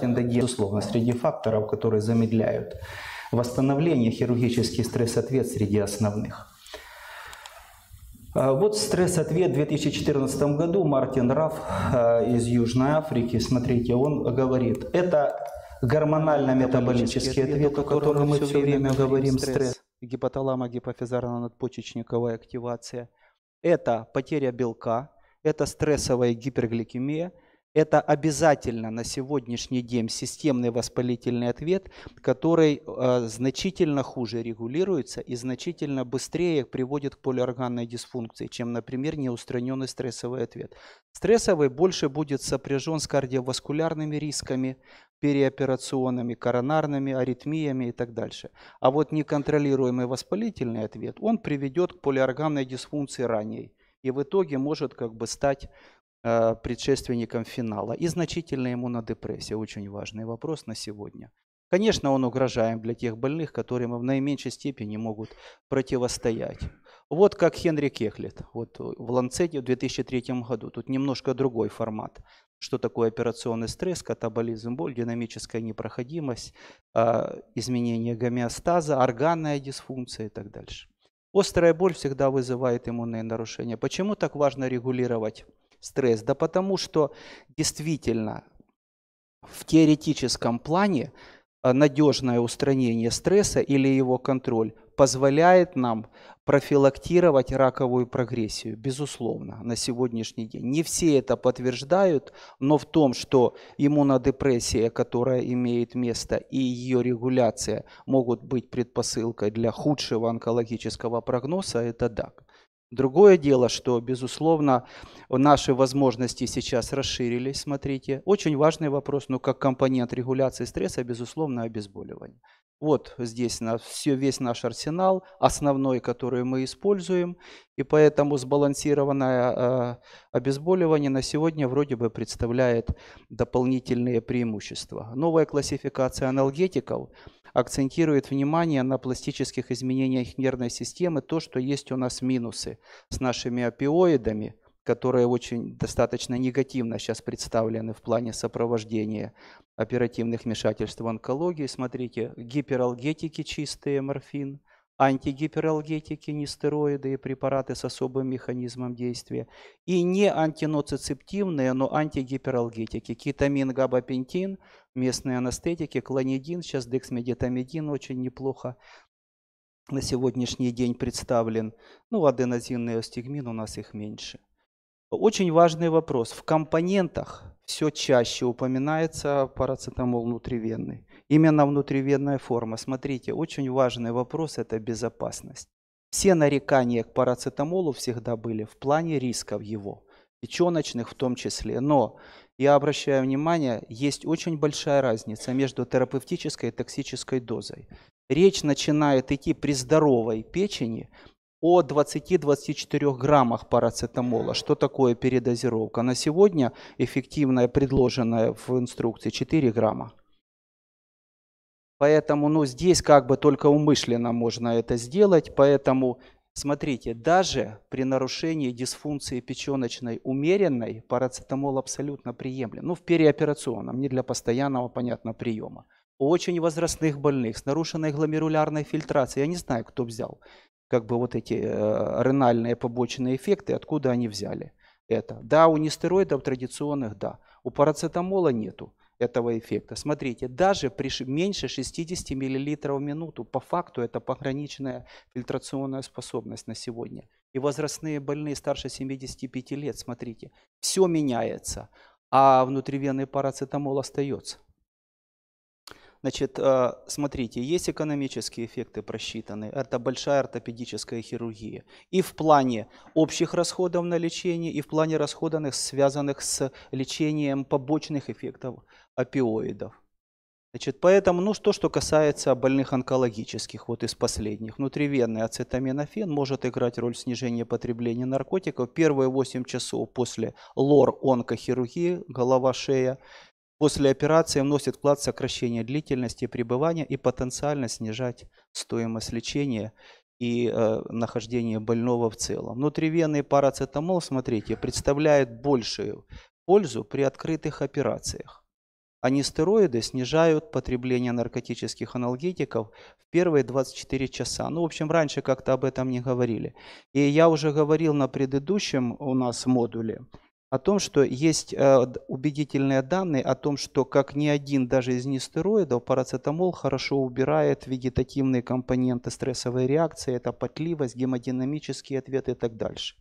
Формировать эндоген, безусловно, среди факторов, которые замедляют восстановление, хирургический стресс-ответ среди основных. А, вот стресс-ответ в 2014 году Мартин Раф а, из Южной Африки, смотрите, он говорит, это гормонально-метаболический ответ, о котором мы все время говорим, стресс, гипоталама, гипофизарно надпочечниковая активация, это потеря белка, это стрессовая гипергликемия – это обязательно на сегодняшний день системный воспалительный ответ, который э, значительно хуже регулируется и значительно быстрее приводит к полиорганной дисфункции, чем, например, неустраненный стрессовый ответ. Стрессовый больше будет сопряжен с кардиоваскулярными рисками, переоперационными, коронарными, аритмиями и так дальше. А вот неконтролируемый воспалительный ответ, он приведет к полиорганной дисфункции ранней и в итоге может как бы стать Э, предшественником финала и ему на иммунодепрессия. Очень важный вопрос на сегодня. Конечно, он угрожаем для тех больных, которым в наименьшей степени могут противостоять. Вот как Хенри Кехлет вот э, в Ланцете в 2003 году. Тут немножко другой формат. Что такое операционный стресс, катаболизм, боль, динамическая непроходимость, э, изменение гомеостаза, органная дисфункция и так дальше. Острая боль всегда вызывает иммунные нарушения. Почему так важно регулировать стресс? Да потому что действительно в теоретическом плане э, надежное устранение стресса или его контроль позволяет нам профилактировать раковую прогрессию, безусловно, на сегодняшний день. Не все это подтверждают, но в том, что иммунодепрессия, которая имеет место, и ее регуляция могут быть предпосылкой для худшего онкологического прогноза, это так. Другое дело, что, безусловно, наши возможности сейчас расширились, смотрите. Очень важный вопрос, но ну, как компонент регуляции стресса, безусловно, обезболивание. Вот здесь на все, весь наш арсенал, основной, который мы используем. И поэтому сбалансированное э, обезболивание на сегодня вроде бы представляет дополнительные преимущества. Новая классификация аналгетиков акцентирует внимание на пластических изменениях нервной системы, то, что есть у нас минусы с нашими опиоидами, которые очень достаточно негативно сейчас представлены в плане сопровождения оперативных вмешательств в онкологии. Смотрите, гипералгетики чистые, морфин, антигипералгетики, нестероиды и препараты с особым механизмом действия. И не антиноцицептивные, но антигипералгетики. Кетамин, габапентин, местные анестетики, клонидин, сейчас дексмедетамидин очень неплохо на сегодняшний день представлен. Ну, аденозинный остигмин, у нас их меньше. Очень важный вопрос. В компонентах все чаще упоминается парацетамол внутривенный. Именно внутривенная форма. Смотрите, очень важный вопрос – это безопасность. Все нарекания к парацетамолу всегда были в плане рисков его, печеночных в том числе. Но я обращаю внимание, есть очень большая разница между терапевтической и токсической дозой. Речь начинает идти при здоровой печени о 20-24 граммах парацетамола. Что такое передозировка? На сегодня эффективная, предложенная в инструкции, 4 грамма. Поэтому ну, здесь как бы только умышленно можно это сделать. Поэтому смотрите, даже при нарушении дисфункции печеночной умеренной парацетамол абсолютно приемлем. Ну, в переоперационном, не для постоянного, понятно, приема. У очень возрастных больных с нарушенной гломерулярной фильтрацией, я не знаю, кто взял, как бы вот эти э, ренальные побочные эффекты, откуда они взяли это. Да, у нестероидов традиционных, да. У парацетамола нету этого эффекта. Смотрите, даже при меньше 60 мл в минуту, по факту это пограничная фильтрационная способность на сегодня. И возрастные больные старше 75 лет, смотрите, все меняется, а внутривенный парацетамол остается. Значит, а, смотрите, есть экономические эффекты просчитаны. Это большая ортопедическая хирургия. И в плане общих расходов на лечение, и в плане расходов, связанных с лечением побочных эффектов опиоидов. Значит, поэтому, ну, что, что касается больных онкологических, вот из последних, внутривенный ацетаминофен может играть роль снижения потребления наркотиков. Первые 8 часов после лор-онкохирургии, голова, шея, после операции вносит вклад в сокращение длительности пребывания и потенциально снижать стоимость лечения и э, нахождение больного в целом. Внутривенный парацетамол, смотрите, представляет большую пользу при открытых операциях. А нестероиды снижают потребление наркотических аналгетиков в первые 24 часа. Ну, в общем, раньше как-то об этом не говорили. И я уже говорил на предыдущем у нас модуле, о том, что есть э, убедительные данные о том, что как ни один даже из нестероидов парацетамол хорошо убирает вегетативные компоненты стрессовой реакции, это потливость, гемодинамические ответы и так дальше.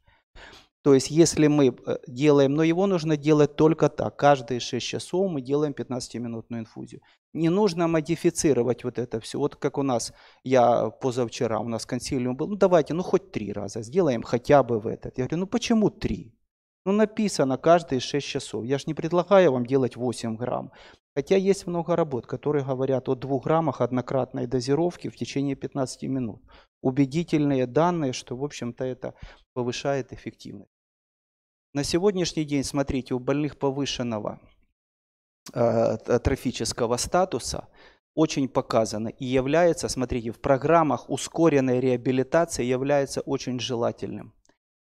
То есть если мы э, делаем, но его нужно делать только так, каждые 6 часов мы делаем 15-минутную инфузию. Не нужно модифицировать вот это все. Вот как у нас, я позавчера, у нас консилиум был, ну давайте, ну хоть три раза сделаем хотя бы в этот. Я говорю, ну почему три? Ну, написано каждые 6 часов. Я же не предлагаю вам делать 8 грамм. Хотя есть много работ, которые говорят о 2 граммах однократной дозировки в течение 15 минут. Убедительные данные, что, в общем-то, это повышает эффективность. На сегодняшний день, смотрите, у больных повышенного э, э, трофического статуса очень показано и является, смотрите, в программах ускоренной реабилитации является очень желательным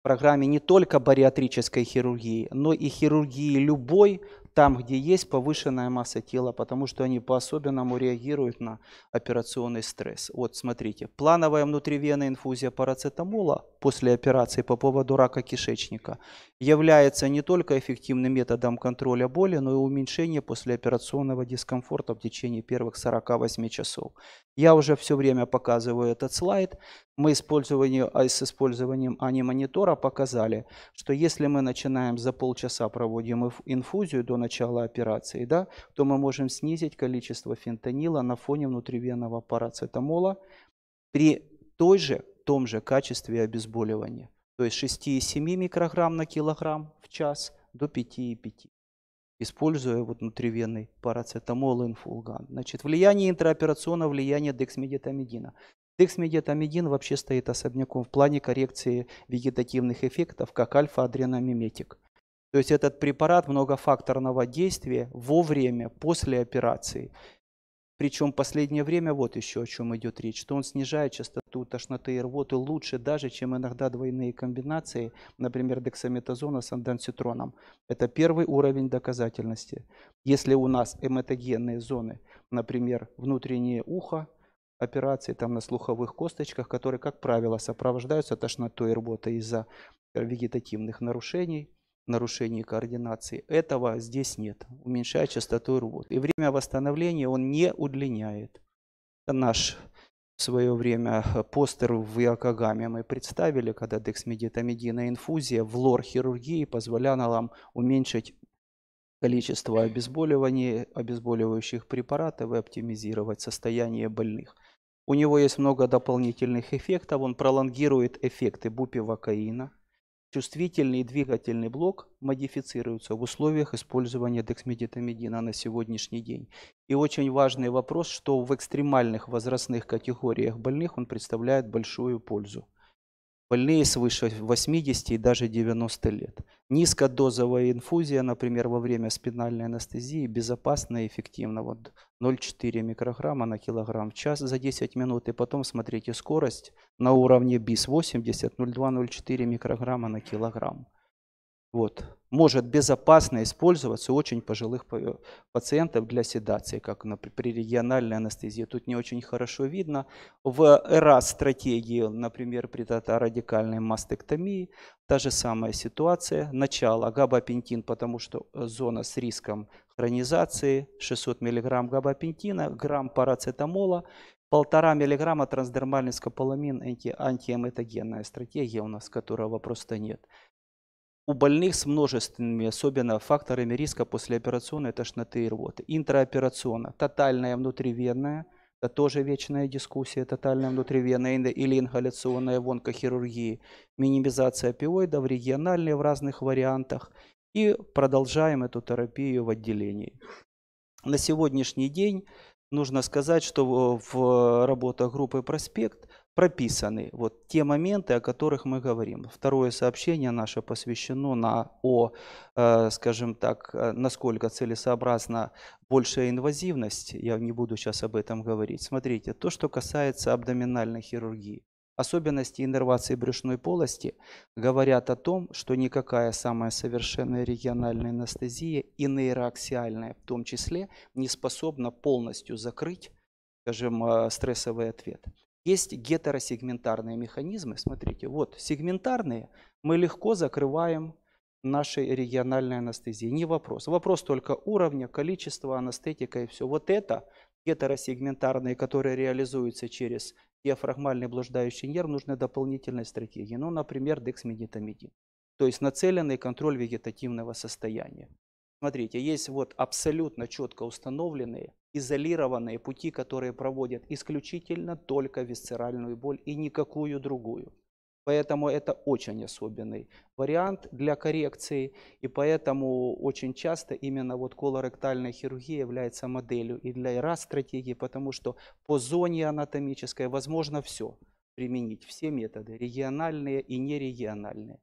программе не только бариатрической хирургии, но и хирургии любой, там, где есть повышенная масса тела, потому что они по-особенному реагируют на операционный стресс. Вот смотрите, плановая внутривенная инфузия парацетамола после операции по поводу рака кишечника является не только эффективным методом контроля боли, но и уменьшения послеоперационного дискомфорта в течение первых 48 часов. Я уже все время показываю этот слайд. Мы а, с использованием ани показали, что если мы начинаем за полчаса проводим инфузию до начала операции, да, то мы можем снизить количество фентанила на фоне внутривенного парацетамола при той же, том же качестве обезболивания. То есть 6,7 микрограмм на килограмм в час до 5,5 используя вот внутривенный парацетамол инфулган. Значит, влияние интраоперационного влияние дексмедетамидина. Дексмедетамидин вообще стоит особняком в плане коррекции вегетативных эффектов, как альфа-адреномиметик. То есть этот препарат многофакторного действия во время, после операции. Причем последнее время вот еще о чем идет речь, что он снижает частоту тошноты и рвоты лучше даже, чем иногда двойные комбинации, например, дексаметазона с анданситроном. Это первый уровень доказательности. Если у нас эметогенные зоны, например, внутреннее ухо, операции там на слуховых косточках, которые, как правило, сопровождаются тошнотой и рвотой из-за э, вегетативных нарушений, нарушений координации. Этого здесь нет, уменьшая частоту рвот. И время восстановления он не удлиняет. Это наш в свое время э, постер в Иокогаме мы представили, когда дексмедитамидина инфузия в лор-хирургии позволяла нам уменьшить количество обезболиваний, обезболивающих препаратов и оптимизировать состояние больных. У него есть много дополнительных эффектов. Он пролонгирует эффекты бупивакаина, Чувствительный и двигательный блок модифицируются в условиях использования дексмететамидина на сегодняшний день. И очень важный вопрос, что в экстремальных возрастных категориях больных он представляет большую пользу больные свыше 80 и даже 90 лет. Низкодозовая инфузия, например, во время спинальной анестезии безопасна и эффективна. Вот 0,4 микрограмма на килограмм в час за 10 минут. И потом смотрите скорость на уровне БИС 80, 0,2-0,4 микрограмма на килограмм. Вот может безопасно использоваться у очень пожилых э, пациентов для седации, как например, при региональной анестезии. Тут не очень хорошо видно. В РАС-стратегии, например, при радикальной мастектомии, та же самая ситуация. Начало габапентин, потому что э, зона с риском хронизации, 600 мг габапентина, грамм парацетамола, полтора миллиграмма трансдермальный скополамин, анти, антиэметогенная стратегия у нас, которого просто нет у больных с множественными, особенно факторами риска послеоперационной тошноты и рвоты. Интраоперационно, тотальная внутривенная, это тоже вечная дискуссия, тотальная внутривенная или ингаляционная в онкохирургии, минимизация опиоидов, региональные в разных вариантах и продолжаем эту терапию в отделении. На сегодняшний день нужно сказать, что в работах группы «Проспект» прописаны вот те моменты, о которых мы говорим. Второе сообщение наше посвящено на, о, э, скажем так, э, насколько целесообразна большая инвазивность. Я не буду сейчас об этом говорить. Смотрите, то, что касается абдоминальной хирургии. Особенности иннервации брюшной полости говорят о том, что никакая самая совершенная региональная анестезия и нейроаксиальная в том числе не способна полностью закрыть, скажем, э, стрессовый ответ. Есть гетеросегментарные механизмы. Смотрите, вот сегментарные мы легко закрываем нашей региональной анестезии. Не вопрос. Вопрос только уровня, количества, анестетика и все. Вот это гетеросегментарные, которые реализуются через диафрагмальный блуждающий нерв, нужны дополнительные стратегии. Ну, например, дексмедитамидин. То есть нацеленный контроль вегетативного состояния. Смотрите, есть вот абсолютно четко установленные изолированные пути, которые проводят исключительно только висцеральную боль и никакую другую. Поэтому это очень особенный вариант для коррекции, и поэтому очень часто именно вот колоректальная хирургия является моделью и для ИРА стратегии, потому что по зоне анатомической возможно все применить, все методы, региональные и нерегиональные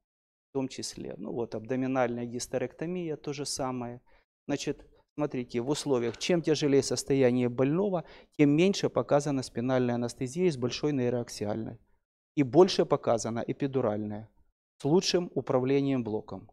в том числе. Ну вот абдоминальная гистерэктомия, то же самое. Значит, Смотрите, в условиях, чем тяжелее состояние больного, тем меньше показана спинальная анестезия с большой нейроаксиальной. И больше показана эпидуральная с лучшим управлением блоком.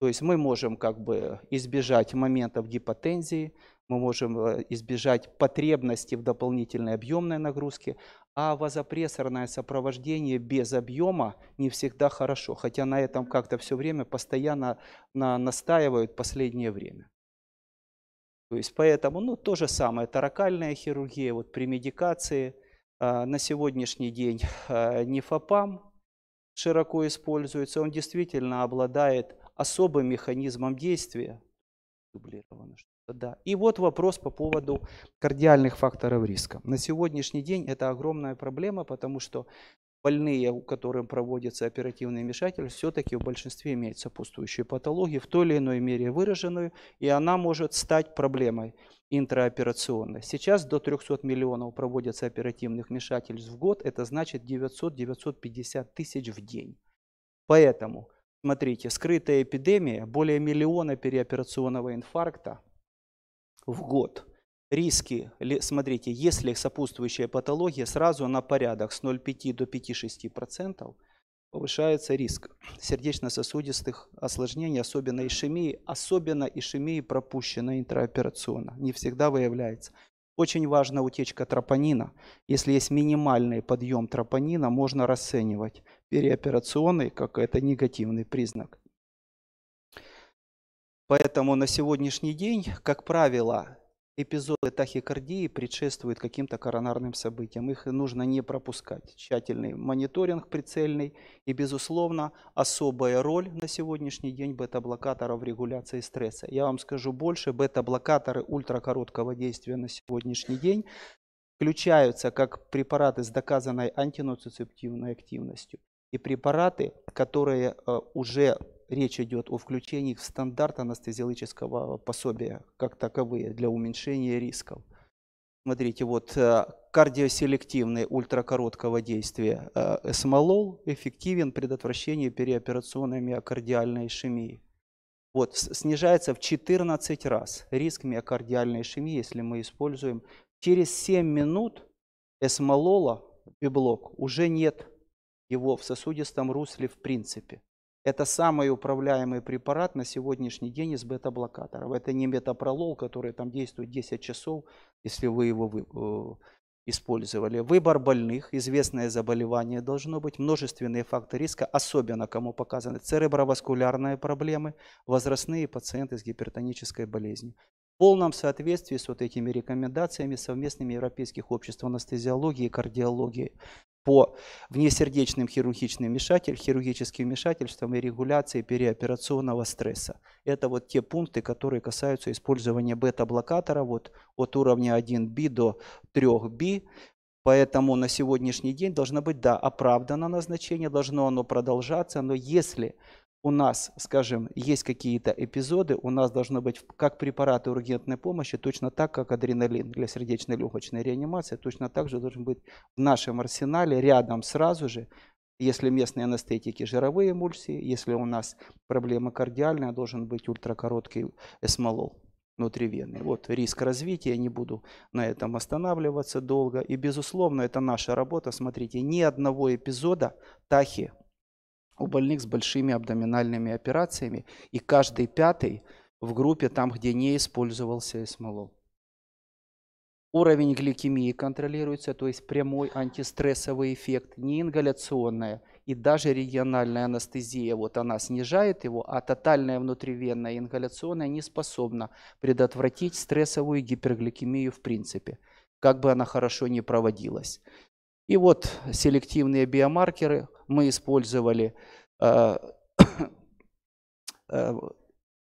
То есть мы можем как бы э, избежать моментов гипотензии, мы можем э, избежать потребности в дополнительной объемной нагрузке, а вазопрессорное сопровождение без объема не всегда хорошо, хотя на этом как-то все время постоянно настаивают последнее время. То есть поэтому, ну, то же самое, таракальная хирургия, вот при медикации а, на сегодняшний день э, нефопам широко используется, он действительно обладает особым механизмом действия. Дублировано что-то, да. И вот вопрос по поводу кардиальных факторов риска. На сегодняшний день это огромная проблема, потому что больные, у которых проводится оперативное вмешательство, все-таки в большинстве имеют сопутствующие патологии, в той или иной мере выраженную, и она может стать проблемой интраоперационной. Сейчас до 300 миллионов проводятся оперативных вмешательств в год, это значит 900-950 тысяч в день. Поэтому, смотрите, скрытая эпидемия, более миллиона переоперационного инфаркта в год – риски, смотрите, если сопутствующая патология, сразу на порядок с 0,5 до 5-6% повышается риск сердечно-сосудистых осложнений, особенно ишемии, особенно ишемии пропущенной интраоперационно, не всегда выявляется. Очень важна утечка тропонина. Если есть минимальный подъем тропонина, можно расценивать переоперационный как это негативный признак. Поэтому на сегодняшний день, как правило, эпизоды тахикардии предшествуют каким-то коронарным событиям. Их нужно не пропускать. Тщательный мониторинг прицельный и, безусловно, особая роль на сегодняшний день бета блокаторов в регуляции стресса. Я вам скажу больше, бета-блокаторы ультракороткого действия на сегодняшний день включаются как препараты с доказанной антиноцицептивной активностью и препараты, которые э, уже речь идет о включении их в стандарт анестезиологического пособия как таковые для уменьшения рисков. Смотрите, вот э, кардиоселективный ультракороткого действия э, эсмолол эффективен в предотвращении переоперационной миокардиальной ишемии. Вот, снижается в 14 раз риск миокардиальной ишемии, если мы используем. Через 7 минут эсмолола, библок, уже нет его в сосудистом русле в принципе. Это самый управляемый препарат на сегодняшний день из бета-блокаторов. Это не метапролол, который там действует 10 часов, если вы его вы, э, использовали. Выбор больных, известное заболевание должно быть, множественные факторы риска, особенно кому показаны цереброваскулярные проблемы, возрастные пациенты с гипертонической болезнью. В полном соответствии с вот этими рекомендациями совместными европейских обществ анестезиологии и кардиологии по внесердечным хирургичным вмешательствам, хирургическим вмешательствам и регуляции переоперационного стресса. Это вот те пункты, которые касаются использования бета-блокатора вот, от уровня 1B до 3B. Поэтому на сегодняшний день должно быть, да, оправдано назначение, должно оно продолжаться, но если у нас, скажем, есть какие-то эпизоды, у нас должно быть как препараты ургентной помощи, точно так, как адреналин для сердечно-легочной реанимации, точно так же должен быть в нашем арсенале рядом сразу же, если местные анестетики – жировые эмульсии, если у нас проблема кардиальная, должен быть ультракороткий эсмолол внутривенный. Вот риск развития, не буду на этом останавливаться долго. И, безусловно, это наша работа. Смотрите, ни одного эпизода тахи у больных с большими абдоминальными операциями, и каждый пятый в группе там, где не использовался эсмолол, Уровень гликемии контролируется, то есть прямой антистрессовый эффект, не ингаляционная и даже региональная анестезия, вот она снижает его, а тотальная внутривенная ингаляционная не способна предотвратить стрессовую гипергликемию в принципе, как бы она хорошо не проводилась. И вот селективные биомаркеры мы использовали э, э,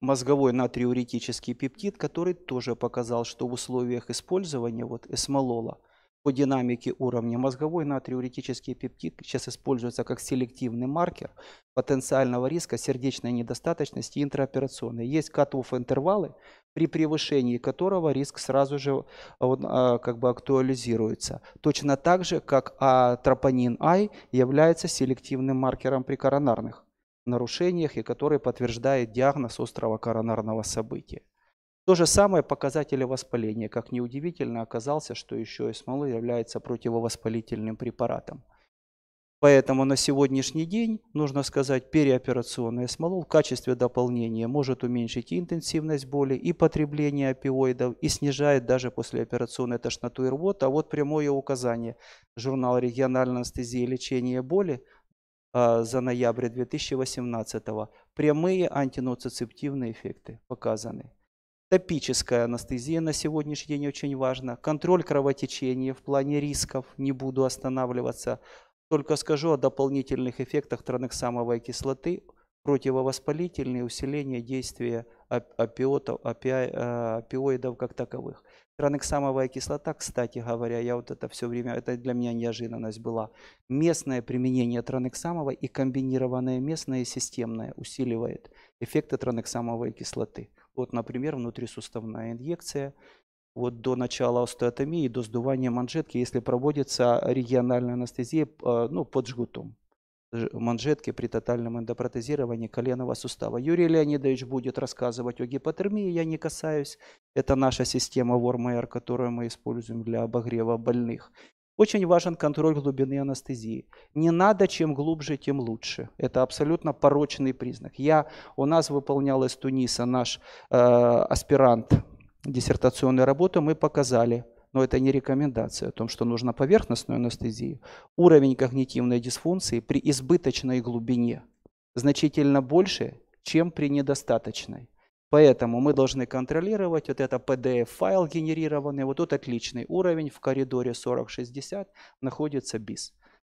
мозговой натриуретический пептид, который тоже показал, что в условиях использования вот эсмолола по динамике уровня мозговой натриуретический пептид сейчас используется как селективный маркер потенциального риска сердечной недостаточности интраоперационной. Есть кат интервалы, при превышении которого риск сразу же а, он, а, как бы актуализируется. Точно так же, как тропонин I а является селективным маркером при коронарных нарушениях и который подтверждает диагноз острого коронарного события. То же самое показатели воспаления. Как неудивительно, оказался, что еще и смолы является противовоспалительным препаратом. Поэтому на сегодняшний день, нужно сказать, переоперационное смолол в качестве дополнения может уменьшить и интенсивность боли, и потребление опиоидов, и снижает даже послеоперационную тошноту и рвоту. А вот прямое указание журнала региональной анестезии и лечение боли» а, за ноябрь 2018 года. Прямые антинуцицептивные эффекты показаны. Топическая анестезия на сегодняшний день очень важна. Контроль кровотечения в плане рисков, не буду останавливаться. Только скажу о дополнительных эффектах транексамовой кислоты, противовоспалительные, усиление действия опиотов, опи, э, опиоидов как таковых. Транексамовая кислота, кстати говоря, я вот это все время, это для меня неожиданность была. Местное применение транексамовой и комбинированное местное и системное усиливает эффекты транексамовой кислоты. Вот, например, внутрисуставная инъекция вот до начала остеотомии, до сдувания манжетки, если проводится региональная анестезия а, ну, под жгутом манжетки при тотальном эндопротезировании коленного сустава. Юрий Леонидович будет рассказывать о гипотермии, я не касаюсь. Это наша система WarmAir, которую мы используем для обогрева больных. Очень важен контроль глубины анестезии. Не надо, чем глубже, тем лучше. Это абсолютно порочный признак. Я у нас выполнял из Туниса наш э, аспирант диссертационной работы мы показали, но это не рекомендация о том, что нужно поверхностную анестезию, уровень когнитивной дисфункции при избыточной глубине значительно больше, чем при недостаточной. Поэтому мы должны контролировать вот это PDF-файл генерированный. Вот тут отличный уровень, в коридоре 40-60 находится BIS.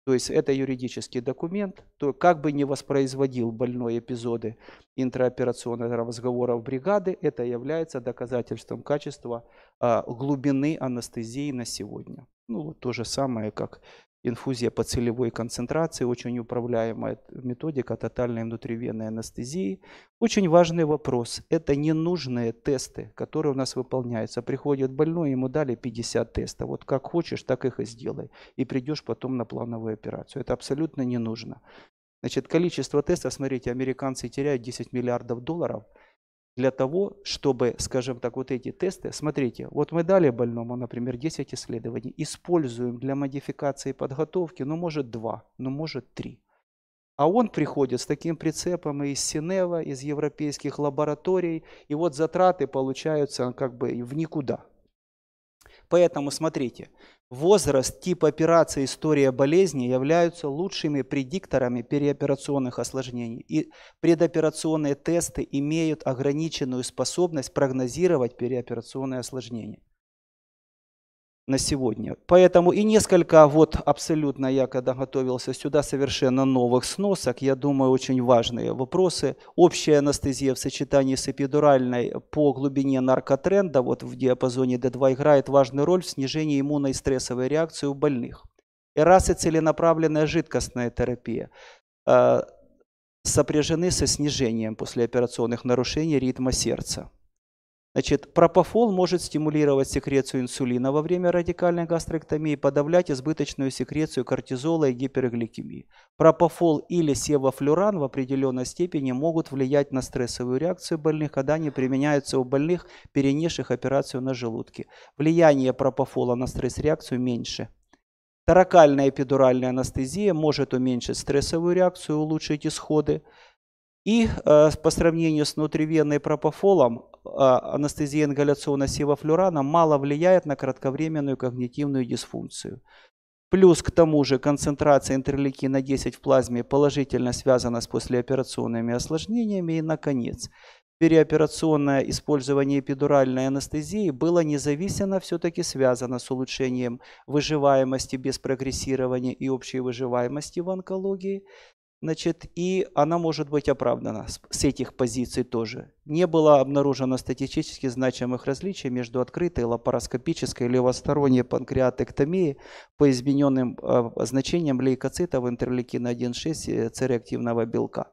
То есть это юридический документ, то как бы не воспроизводил больной эпизоды интраоперационных разговоров бригады, это является доказательством качества а, глубины анестезии на сегодня. Ну вот то же самое, как инфузия по целевой концентрации, очень управляемая методика тотальной внутривенной анестезии. Очень важный вопрос. Это ненужные тесты, которые у нас выполняются. Приходит больной, ему дали 50 тестов. Вот как хочешь, так их и сделай. И придешь потом на плановую операцию. Это абсолютно не нужно. Значит, количество тестов, смотрите, американцы теряют 10 миллиардов долларов – для того, чтобы, скажем так, вот эти тесты, смотрите, вот мы дали больному, например, 10 исследований, используем для модификации подготовки, ну, может, 2, ну, может, 3. А он приходит с таким прицепом из Синева, из европейских лабораторий, и вот затраты получаются как бы в никуда. Поэтому смотрите, возраст, тип операции, история болезни являются лучшими предикторами переоперационных осложнений. И предоперационные тесты имеют ограниченную способность прогнозировать переоперационные осложнения на сегодня. Поэтому и несколько, вот абсолютно я когда готовился сюда, совершенно новых сносок, я думаю, очень важные вопросы. Общая анестезия в сочетании с эпидуральной по глубине наркотренда, вот в диапазоне D2 играет важную роль в снижении иммунной стрессовой реакции у больных. И раз и целенаправленная жидкостная терапия э, сопряжены со снижением послеоперационных нарушений ритма сердца. Значит, пропофол может стимулировать секрецию инсулина во время радикальной гастроэктомии, подавлять избыточную секрецию кортизола и гипергликемии. Пропофол или севафлюран в определенной степени могут влиять на стрессовую реакцию больных, когда они применяются у больных, перенесших операцию на желудке. Влияние пропофола на стресс-реакцию меньше. Таракальная эпидуральная анестезия может уменьшить стрессовую реакцию, улучшить исходы. И э, по сравнению с внутривенной пропофолом, э, анестезия ингаляционно севафлюрана мало влияет на кратковременную когнитивную дисфункцию. Плюс к тому же концентрация интерлейкина 10 в плазме положительно связана с послеоперационными осложнениями. И, наконец, переоперационное использование эпидуральной анестезии было независимо все-таки связано с улучшением выживаемости без прогрессирования и общей выживаемости в онкологии, значит, и она может быть оправдана с этих позиций тоже. Не было обнаружено статистически значимых различий между открытой лапароскопической левосторонней панкреатэктомией по измененным э, значениям лейкоцитов интерлейкина 1,6 и э, цереактивного белка.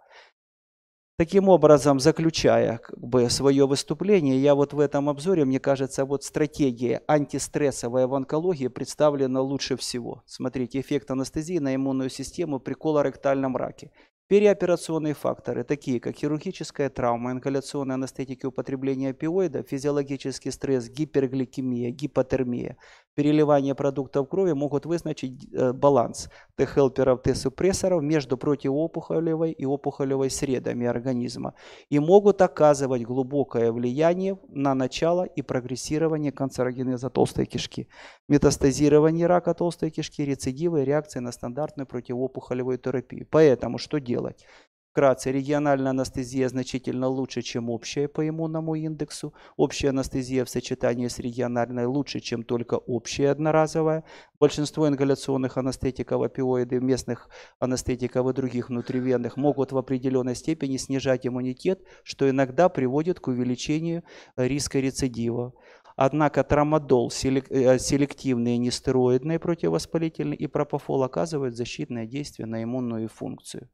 Таким образом, заключая как бы, свое выступление, я вот в этом обзоре, мне кажется, вот стратегия антистрессовая в онкологии представлена лучше всего. Смотрите, эффект анестезии на иммунную систему при колоректальном раке. Переоперационные факторы, такие как хирургическая травма, ингаляционная анестетика употребление опиоидов, физиологический стресс, гипергликемия, гипотермия, переливание продуктов крови могут вызначить э, баланс Т-хелперов, Т-супрессоров между противоопухолевой и опухолевой средами организма и могут оказывать глубокое влияние на начало и прогрессирование канцерогенеза толстой кишки, метастазирование рака толстой кишки, рецидивы, реакции на стандартную противоопухолевую терапию. Поэтому что делать? делать. Вкратце, региональная анестезия значительно лучше, чем общая по иммунному индексу. Общая анестезия в сочетании с региональной лучше, чем только общая одноразовая. Большинство ингаляционных анестетиков, опиоиды, местных анестетиков и других внутривенных могут в определенной степени снижать иммунитет, что иногда приводит к увеличению риска рецидива. Однако трамадол, э, селективные нестероидные противовоспалительные и пропофол оказывают защитное действие на иммунную функцию.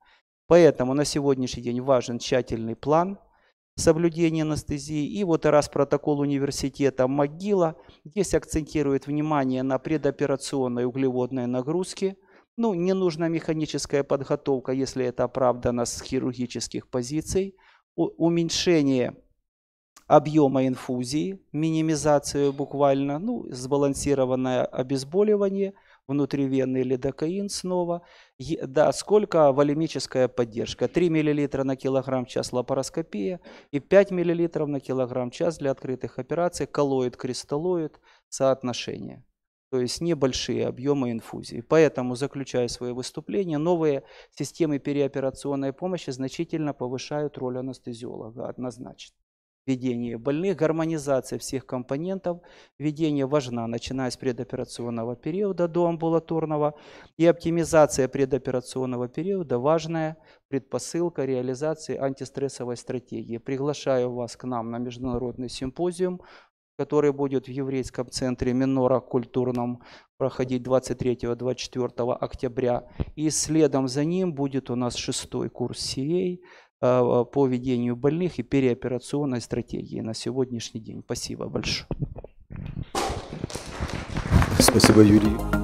Поэтому на сегодняшний день важен тщательный план соблюдения анестезии. И вот раз протокол университета МАГИЛа здесь акцентирует внимание на предоперационной углеводной нагрузке. Ну, не нужна механическая подготовка, если это оправдано с хирургических позиций. Уменьшение объема инфузии, минимизация буквально, ну, сбалансированное обезболивание, внутривенный лидокаин снова – да, сколько волемическая поддержка? 3 мл на килограмм час лапароскопия и 5 мл на килограмм час для открытых операций коллоид-кристаллоид соотношение. То есть небольшие объемы инфузии. Поэтому, заключая свое выступление, новые системы переоперационной помощи значительно повышают роль анестезиолога однозначно. Ведение больных, гармонизация всех компонентов ведения важна, начиная с предоперационного периода до амбулаторного, и оптимизация предоперационного периода – важная предпосылка реализации антистрессовой стратегии. Приглашаю вас к нам на международный симпозиум, который будет в еврейском центре Минора культурном проходить 23-24 октября. И следом за ним будет у нас шестой курс CA – Э, по ведению больных и переоперационной стратегии на сегодняшний день. Спасибо большое. Спасибо, Юрий.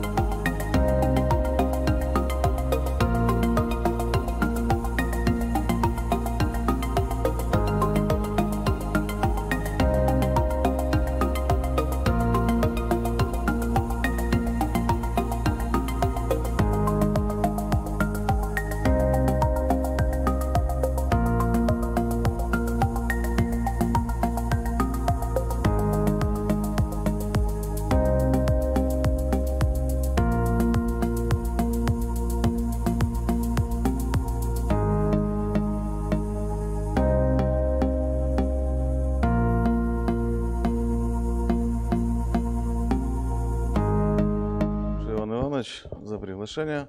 приглашение.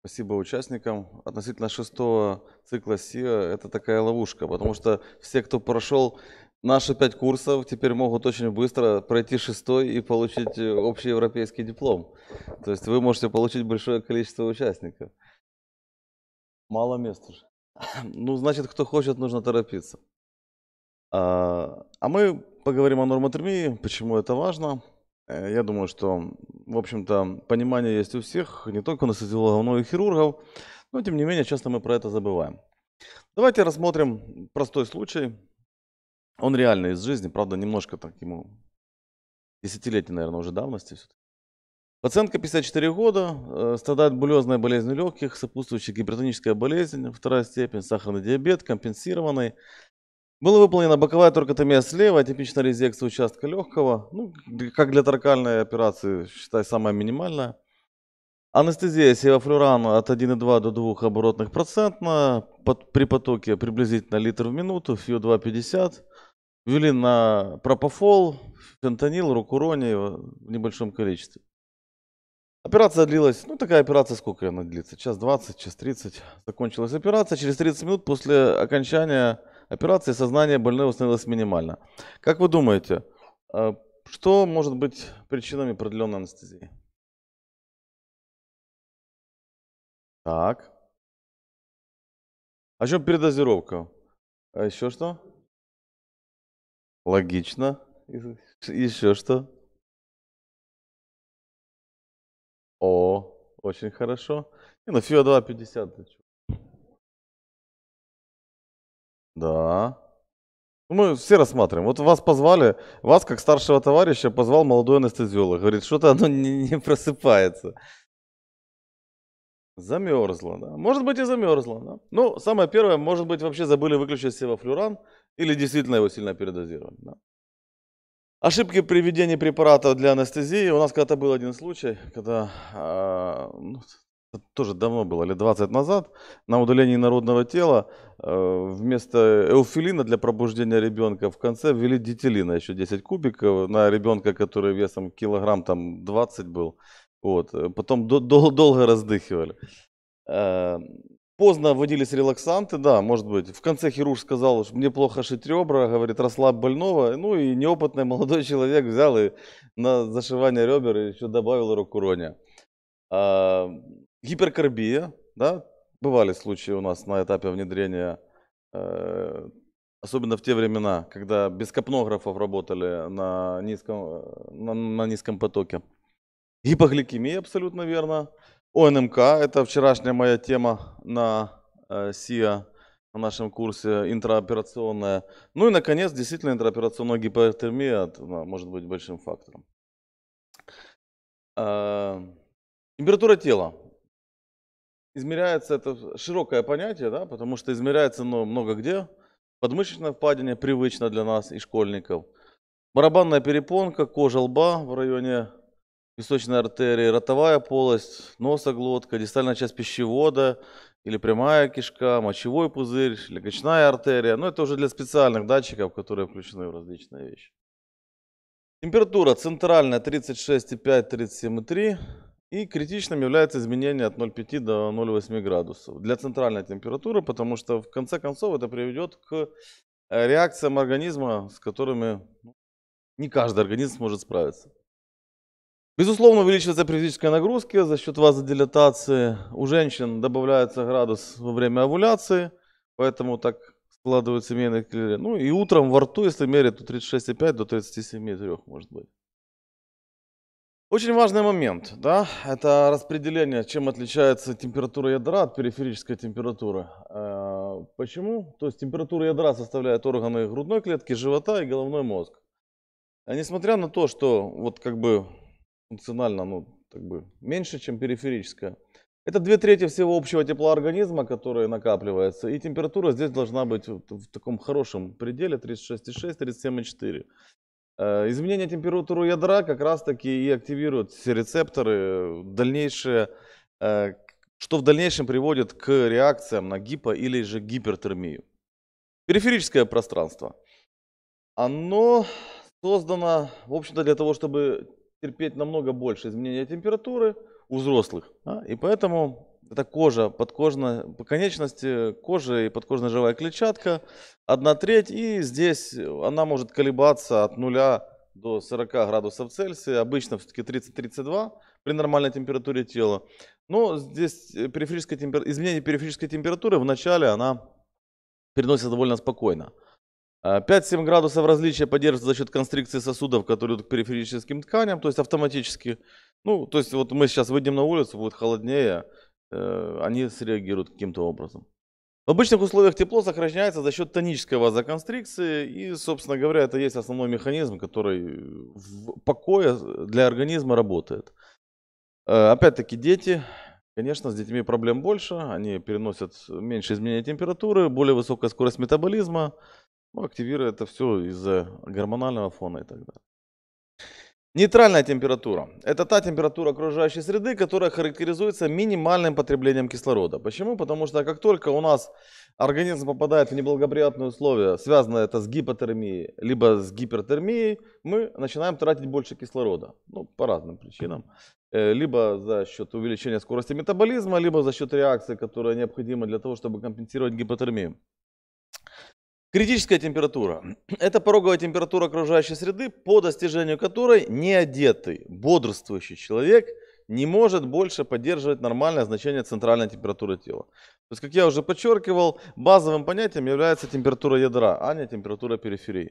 Спасибо участникам. Относительно шестого цикла СИА это такая ловушка, потому что все, кто прошел наши пять курсов, теперь могут очень быстро пройти шестой и получить э, общий европейский диплом. То есть вы можете получить большое количество участников. Мало мест уже. Ну, значит, кто хочет, нужно торопиться. А, а мы поговорим о нормотермии, почему это важно. Э, я думаю, что, в общем-то, понимание есть у всех, не только у анестезиологов, но и хирургов. Но, тем не менее, часто мы про это забываем. Давайте рассмотрим простой случай. Он реальный из жизни, правда, немножко так ему десятилетий, наверное, уже давности. Пациентка 54 года, э, страдает булезной болезнью легких, сопутствующей гипертоническая болезнь, вторая степень, сахарный диабет, компенсированный. Была выполнена боковая торкотомия слева, типичная резекция участка легкого. Ну, как для торкальной операции, считай, самая минимальная. Анестезия севафлюран от 1,2 до 2 оборотных процентно. Под, при потоке приблизительно литр в минуту, фью 2,50. Ввели на пропофол, фентанил, рукурони в небольшом количестве. Операция длилась, ну такая операция сколько она длится? Час 20, час 30. Закончилась операция. Через 30 минут после окончания операции сознание больной установилось минимально. Как вы думаете, э, что может быть причинами продленной анестезии? Так. А чем передозировка? А еще что? Логично. Еще что? О, очень хорошо. И на ну, ФИО 2,50. Да. Мы все рассматриваем. Вот вас позвали, вас как старшего товарища позвал молодой анестезиолог. Говорит, что-то оно не, не просыпается. Замерзло, да. Может быть и замерзло, да. Ну, самое первое, может быть вообще забыли выключить севофлюран или действительно его сильно передозировали, да. Ошибки при введении препаратов для анестезии. У нас когда-то был один случай, когда э, ну, тоже давно было, лет 20 назад, на удалении народного тела э, вместо эуфилина для пробуждения ребенка в конце ввели дитилина, еще 10 кубиков, на ребенка, который весом килограмм там 20 был. Вот. Э, потом дол- дол- долго раздыхивали. Э, поздно вводились релаксанты, да, может быть. В конце хирург сказал, что мне плохо шить ребра, говорит, расслабь больного. Ну и неопытный молодой человек взял и на зашивание ребер еще добавил рокурония. Гиперкарбия, да, бывали случаи у нас на этапе внедрения, э, особенно в те времена, когда без капнографов работали на низком, э, на, на низком потоке. Гипогликемия, абсолютно верно. ОНМК, это вчерашняя моя тема на э, СИА, на нашем курсе интраоперационная. Ну и, наконец, действительно интраоперационная гипотермия может быть большим фактором. Температура тела измеряется это широкое понятие, да, потому что измеряется оно много где. Подмышечное впадение привычно для нас и школьников. Барабанная перепонка, кожа лба в районе височной артерии, ротовая полость, носоглотка, дистальная часть пищевода или прямая кишка, мочевой пузырь, легочная артерия. Но ну, это уже для специальных датчиков, которые включены в различные вещи. Температура центральная 36,5-37,3. И критичным является изменение от 0,5 до 0,8 градусов для центральной температуры, потому что в конце концов это приведет к э, реакциям организма, с которыми ну, не каждый организм сможет справиться. Безусловно, увеличивается при нагрузка за счет вазодилатации. У женщин добавляется градус во время овуляции, поэтому так складывают семейные клетки. Ну и утром во рту, если мерить, то 36,5 до 37,3 может быть. Очень важный момент, да, это распределение, чем отличается температура ядра от периферической температуры. Э, почему? То есть температура ядра составляет органы грудной клетки, живота и головной мозг. А несмотря на то, что вот как бы функционально, ну, как бы меньше, чем периферическая, это две трети всего общего тепла организма, которое накапливается, и температура здесь должна быть в таком хорошем пределе 36,6-37,4. Э, изменение температуры ядра как раз-таки и активирует все рецепторы, э, дальнейшее, э, что в дальнейшем приводит к реакциям на гипо- или же гипертермию. Периферическое пространство. Оно создано, в общем-то, для того, чтобы терпеть намного больше изменения температуры у взрослых. А, и поэтому это кожа, подкожная, по конечности кожи и подкожная живая клетчатка, одна треть, и здесь она может колебаться от 0 до 40 градусов Цельсия, обычно все-таки 30-32 при нормальной температуре тела. Но здесь периферическая темпер... изменение периферической температуры в начале она переносится довольно спокойно. 5-7 а, градусов различия поддерживается за счет констрикции сосудов, которые идут к периферическим тканям, то есть автоматически. Ну, то есть вот мы сейчас выйдем на улицу, будет холоднее, Э, они среагируют каким-то образом. В обычных условиях тепло сохраняется за счет тонической вазоконстрикции, и, собственно говоря, это есть основной механизм, который в покое для организма работает. Э, опять-таки дети, конечно, с детьми проблем больше, они переносят меньше изменения температуры, более высокая скорость метаболизма, ну, активируя это все из-за гормонального фона и так далее. Нейтральная температура – это та температура окружающей среды, которая характеризуется минимальным потреблением кислорода. Почему? Потому что как только у нас организм попадает в неблагоприятные условия, связано это с гипотермией, либо с гипертермией, мы начинаем тратить больше кислорода. Ну, по разным причинам. Э, либо за счет увеличения скорости метаболизма, либо за счет реакции, которая необходима для того, чтобы компенсировать гипотермию. Критическая температура – это пороговая температура окружающей среды, по достижению которой неодетый, бодрствующий человек не может больше поддерживать нормальное значение центральной температуры тела. То есть, как я уже подчеркивал, базовым понятием является температура ядра, а не температура периферии.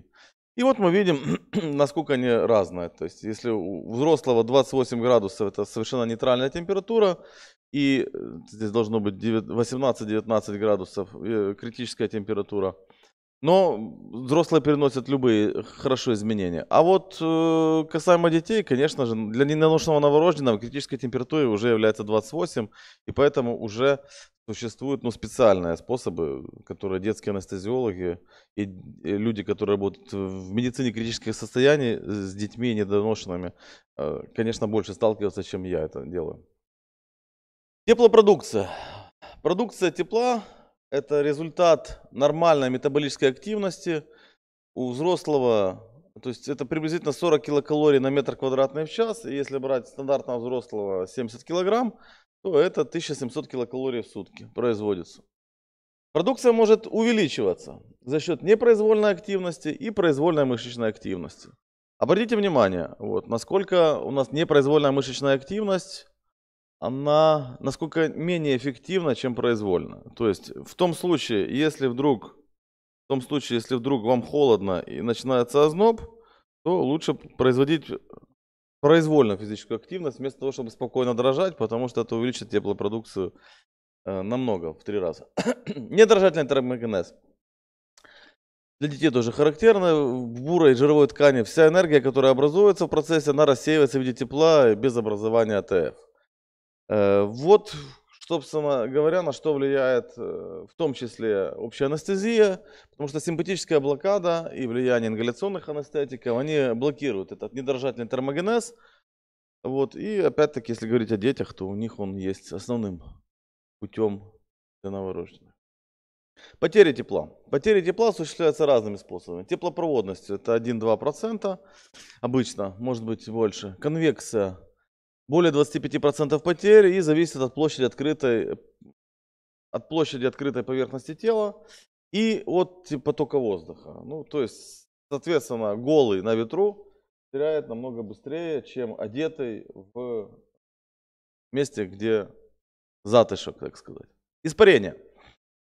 И вот мы видим, насколько они разные. То есть, если у взрослого 28 градусов – это совершенно нейтральная температура, и э, здесь должно быть 18-19 градусов э, критическая температура – но взрослые переносят любые хорошо изменения. А вот э, касаемо детей, конечно же, для ненаношенного новорожденного критической температурой уже является 28, и поэтому уже существуют ну, специальные способы, которые детские анестезиологи и, и люди, которые работают в медицине критических состояний с детьми недоношенными, э, конечно, больше сталкиваются, чем я это делаю. Теплопродукция. Продукция тепла это результат нормальной метаболической активности у взрослого, то есть это приблизительно 40 килокалорий на метр квадратный в час, и если брать стандартного взрослого 70 килограмм, то это 1700 килокалорий в сутки производится. Продукция может увеличиваться за счет непроизвольной активности и произвольной мышечной активности. Обратите внимание, вот, насколько у нас непроизвольная мышечная активность она насколько менее эффективна, чем произвольно. То есть в том случае, если вдруг, в том случае, если вдруг вам холодно и начинается озноб, то лучше производить произвольно физическую активность вместо того, чтобы спокойно дрожать, потому что это увеличит теплопродукцию э, намного, в три раза. Недрожательный термогенез. Для детей тоже характерно. В бурой жировой ткани вся энергия, которая образуется в процессе, она рассеивается в виде тепла без образования АТФ. Э, вот, собственно говоря, на что влияет э, в том числе общая анестезия, потому что симпатическая блокада и влияние ингаляционных анестетиков, они блокируют этот недорожательный термогенез. Вот, и опять-таки, если говорить о детях, то у них он есть основным путем для новорожденных. Потери тепла. Потери тепла осуществляются разными способами. Теплопроводность – это 1-2% обычно, может быть больше. Конвекция – более 25% потерь и зависит от площади открытой, от площади открытой поверхности тела и от потока воздуха. Ну, то есть, соответственно, голый на ветру теряет намного быстрее, чем одетый в месте, где затышек, так сказать. Испарение.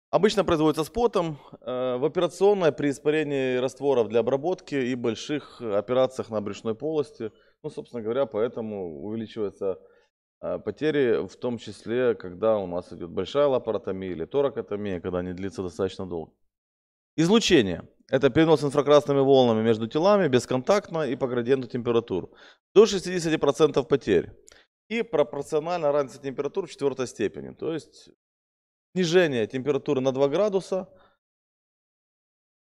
Обычно производится с потом, э, в операционной при испарении растворов для обработки и больших операциях на брюшной полости – ну, собственно говоря, поэтому увеличиваются а, потери, в том числе, когда у нас идет большая лапаротомия или торакотомия, когда они длится достаточно долго. Излучение. Это перенос инфракрасными волнами между телами бесконтактно и по градиенту температур. До 60% потерь. И пропорционально разница температур в четвертой степени. То есть снижение температуры на 2 градуса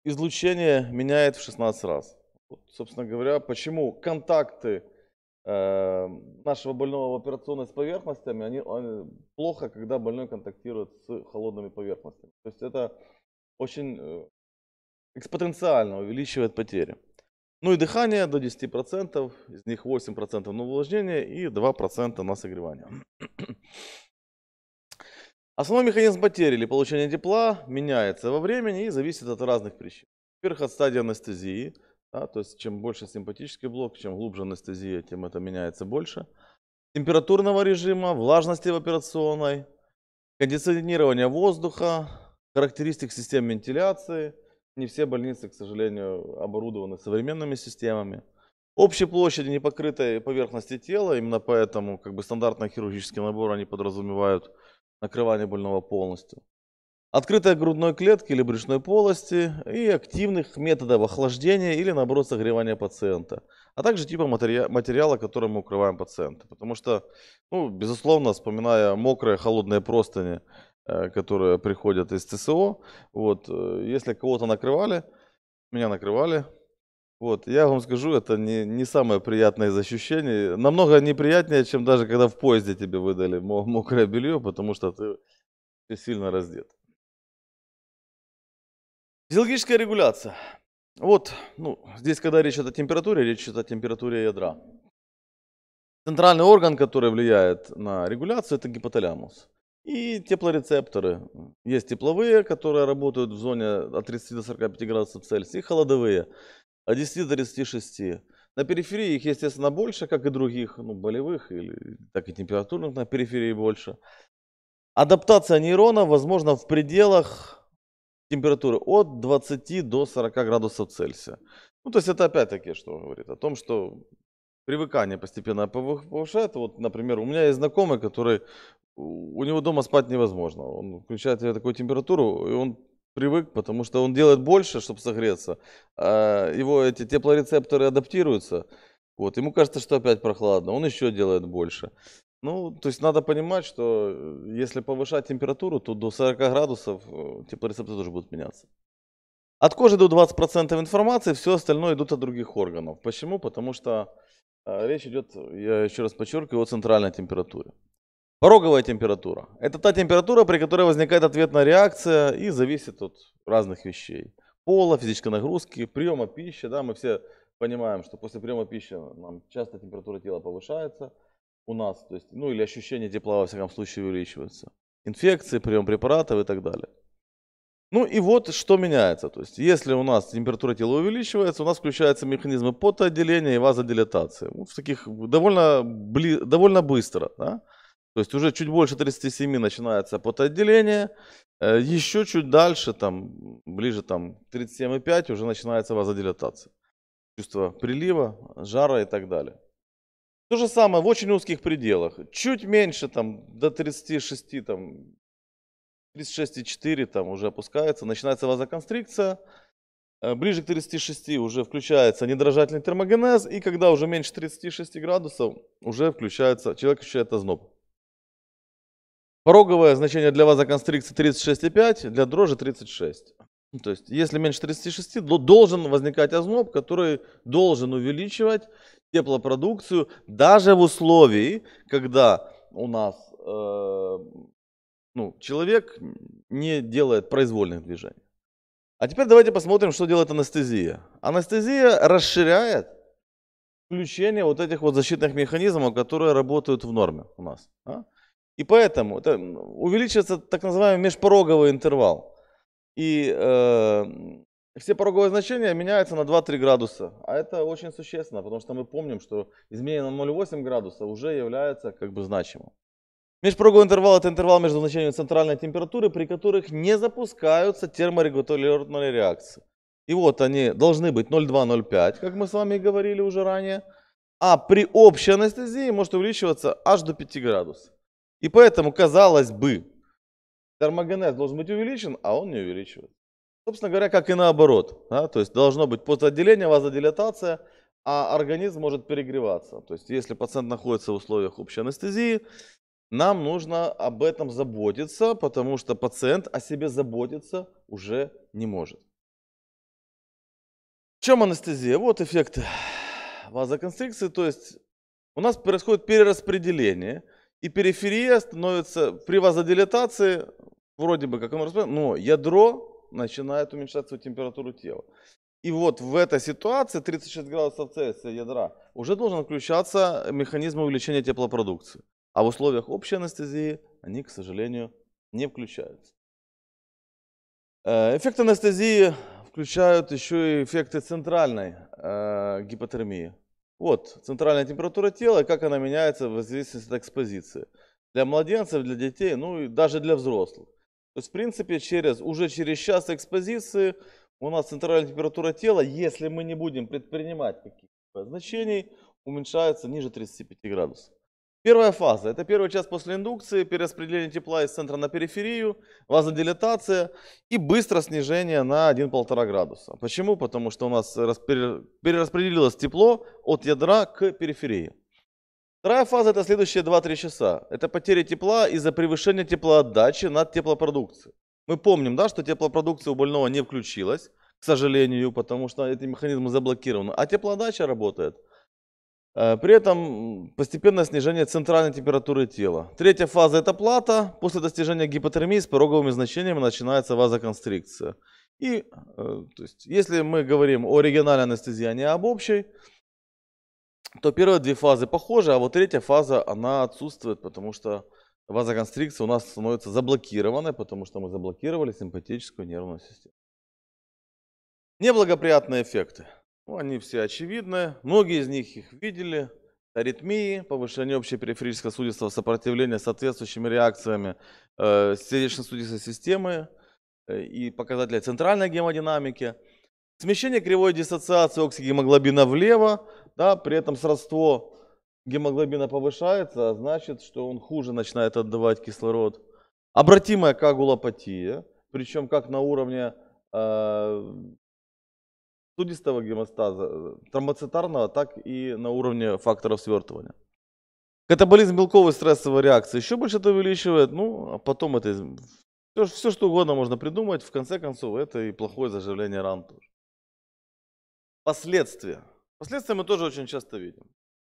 излучение меняет в 16 раз. Вот, собственно говоря, почему контакты э, нашего больного в операционной с поверхностями, они, они плохо, когда больной контактирует с холодными поверхностями. То есть это очень э, экспоненциально увеличивает потери. Ну и дыхание до 10%, из них 8% на увлажнение и 2% на согревание. Основной механизм потери или получения тепла меняется во времени и зависит от разных причин. Во-первых, от стадии анестезии – да? То есть чем больше симпатический блок, чем глубже анестезия, тем это меняется больше. Температурного режима, влажности в операционной, кондиционирования воздуха, характеристик систем вентиляции. Не все больницы, к сожалению, оборудованы современными системами. Общей площади непокрытой поверхности тела, именно поэтому как бы стандартный хирургический набор они подразумевают накрывание больного полностью открытой грудной клетки или брюшной полости и активных методов охлаждения или, наоборот, согревания пациента, а также типа материала, которым мы укрываем пациента. Потому что, ну, безусловно, вспоминая мокрые холодные простыни, э, которые приходят из ТСО, вот, э, если кого-то накрывали, меня накрывали, вот, я вам скажу, это не, не самое приятное из ощущений. Намного неприятнее, чем даже когда в поезде тебе выдали мокрое белье, потому что ты сильно раздет. Физиологическая регуляция. Вот, ну, здесь, когда речь идет о температуре, речь идет о температуре ядра. Центральный орган, который влияет на регуляцию, это гипоталямус. И теплорецепторы. Есть тепловые, которые работают в зоне от 30 до 45 градусов Цельсия, и холодовые от 10 до 36. На периферии их, естественно, больше, как и других, ну, болевых, или, так и температурных на периферии больше. Адаптация нейрона, возможна в пределах температуры от 20 до 40 градусов Цельсия. Ну, то есть это опять-таки что говорит о том, что привыкание постепенно повышает. Вот, например, у меня есть знакомый, который, у него дома спать невозможно. Он включает себе такую температуру, и он привык, потому что он делает больше, чтобы согреться. А его эти теплорецепторы адаптируются. Вот, ему кажется, что опять прохладно, он еще делает больше. Ну, то есть надо понимать, что э, если повышать температуру, то до 40 градусов э, теплорецепторы тоже будут меняться. От кожи идут 20% информации, все остальное идут от других органов. Почему? Потому что э, речь идет, я еще раз подчеркиваю, о центральной температуре. Пороговая температура – это та температура, при которой возникает ответная реакция и зависит от разных вещей. Пола, физической нагрузки, приема пищи. Да, мы все понимаем, что после приема пищи нам часто температура тела повышается – у нас, то есть, ну или ощущение тепла, во всяком случае, увеличивается. Инфекции, прием препаратов и так далее. Ну и вот что меняется. То есть, если у нас температура тела увеличивается, у нас включаются механизмы потоотделения и вазодилатации. Ну, в таких довольно, бли, довольно быстро. Да? То есть уже чуть больше 37 начинается потоотделение, э, еще чуть дальше, там, ближе там, 37,5 уже начинается вазодилатация. Чувство прилива, жара и так далее. То же самое в очень узких пределах. Чуть меньше, там, до 36, там, 36,4 там уже опускается, начинается вазоконстрикция. Э, ближе к 36 уже включается недрожательный термогенез, и когда уже меньше 36 градусов, уже включается, человек ощущает озноб. Пороговое значение для вазоконстрикции 36,5, для дрожи 36. Ну, то есть, если меньше 36, должен возникать озноб, который должен увеличивать теплопродукцию, даже в условии, когда у нас э, ну, человек не делает произвольных движений. А теперь давайте посмотрим, что делает анестезия. Анестезия расширяет включение вот этих вот защитных механизмов, которые работают в норме у нас. А? И поэтому это увеличивается так называемый межпороговый интервал. И э, все пороговые значения меняются на 2-3 градуса. А это очень существенно, потому что мы помним, что изменение на 0,8 градуса уже является как бы значимым. Межпороговый интервал – это интервал между значениями центральной температуры, при которых не запускаются терморегуляторные реакции. И вот они должны быть 0,2-0,5, как мы с вами и говорили уже ранее. А при общей анестезии может увеличиваться аж до 5 градусов. И поэтому, казалось бы, термогенез должен быть увеличен, а он не увеличивается. Собственно говоря, как и наоборот. Да? То есть должно быть постотделение, вазодилатация, а организм может перегреваться. То есть если пациент находится в условиях общей анестезии, нам нужно об этом заботиться, потому что пациент о себе заботиться уже не может. В чем анестезия? Вот эффект вазоконстрикции, то есть у нас происходит перераспределение, и периферия становится при вазодилатации, вроде бы как он распределен, но ядро начинает уменьшаться температура тела. И вот в этой ситуации 36 градусов Цельсия ядра уже должен включаться механизм увеличения теплопродукции. А в условиях общей анестезии они, к сожалению, не включаются. Э, эффект анестезии включают еще и эффекты центральной э, гипотермии. Вот центральная температура тела и как она меняется в зависимости от экспозиции. Для младенцев, для детей, ну и даже для взрослых. То есть, в принципе, через, уже через час экспозиции у нас центральная температура тела, если мы не будем предпринимать каких-то значений, уменьшается ниже 35 градусов. Первая фаза – это первый час после индукции, перераспределение тепла из центра на периферию, вазодилатация и быстрое снижение на 1,5 градуса. Почему? Потому что у нас перераспределилось тепло от ядра к периферии. Вторая фаза – это следующие 2-3 часа. Это потеря тепла из-за превышения теплоотдачи над теплопродукцией. Мы помним, да, что теплопродукция у больного не включилась, к сожалению, потому что эти механизмы заблокированы, а теплоотдача работает. Э, при этом постепенное снижение центральной температуры тела. Третья фаза – это плата. После достижения гипотермии с пороговыми значениями начинается вазоконстрикция. И э, то есть, если мы говорим о региональной анестезии, а не об общей, то первые две фазы похожи, а вот третья фаза, она отсутствует, потому что вазоконстрикция у нас становится заблокированной, потому что мы заблокировали симпатическую нервную систему. Неблагоприятные эффекты. Ну, они все очевидны, многие из них их видели. Аритмии, повышение общей периферического сосудистого сопротивления соответствующими реакциями э, сердечно-сосудистой системы э, и показатели центральной гемодинамики. Смещение кривой диссоциации оксигемоглобина влево, да, при этом сродство гемоглобина повышается, а значит, что он хуже начинает отдавать кислород. Обратимая коагулопатия, причем как на уровне э, судистого гемостаза, э, тромбоцитарного, так и на уровне факторов свертывания. Катаболизм белковой стрессовой реакции еще больше это увеличивает, ну, а потом это все, все что угодно можно придумать, в конце концов, это и плохое заживление ран тоже. Последствия. Последствия мы тоже очень часто видим.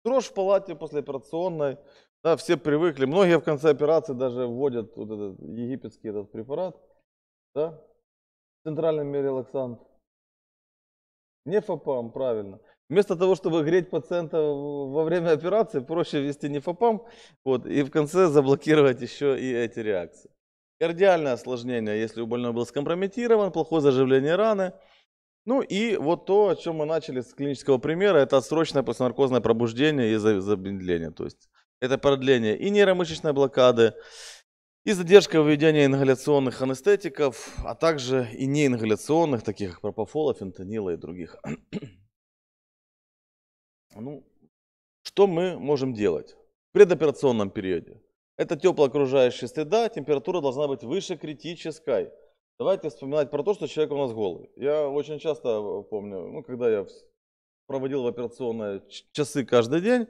Дрожь в палате послеоперационной, да, все привыкли. Многие в конце операции даже вводят вот этот египетский этот препарат, да, центральный релаксант. Не правильно. Вместо того, чтобы греть пациента во время операции, проще ввести нефопам вот, и в конце заблокировать еще и эти реакции. Кардиальное осложнение, если у больного был скомпрометирован, плохое заживление раны – ну и вот то, о чем мы начали с клинического примера, это срочное постнаркозное пробуждение и замедление. То есть это продление и нейромышечной блокады, и задержка введения ингаляционных анестетиков, а также и неингаляционных, таких как пропофола, фентанила и других. ну, что мы можем делать в предоперационном периоде? Это теплоокружающая среда, температура должна быть выше критической – Давайте вспоминать про то, что человек у нас голый. Я очень часто э, помню, ну, когда я проводил в операционной часы каждый день,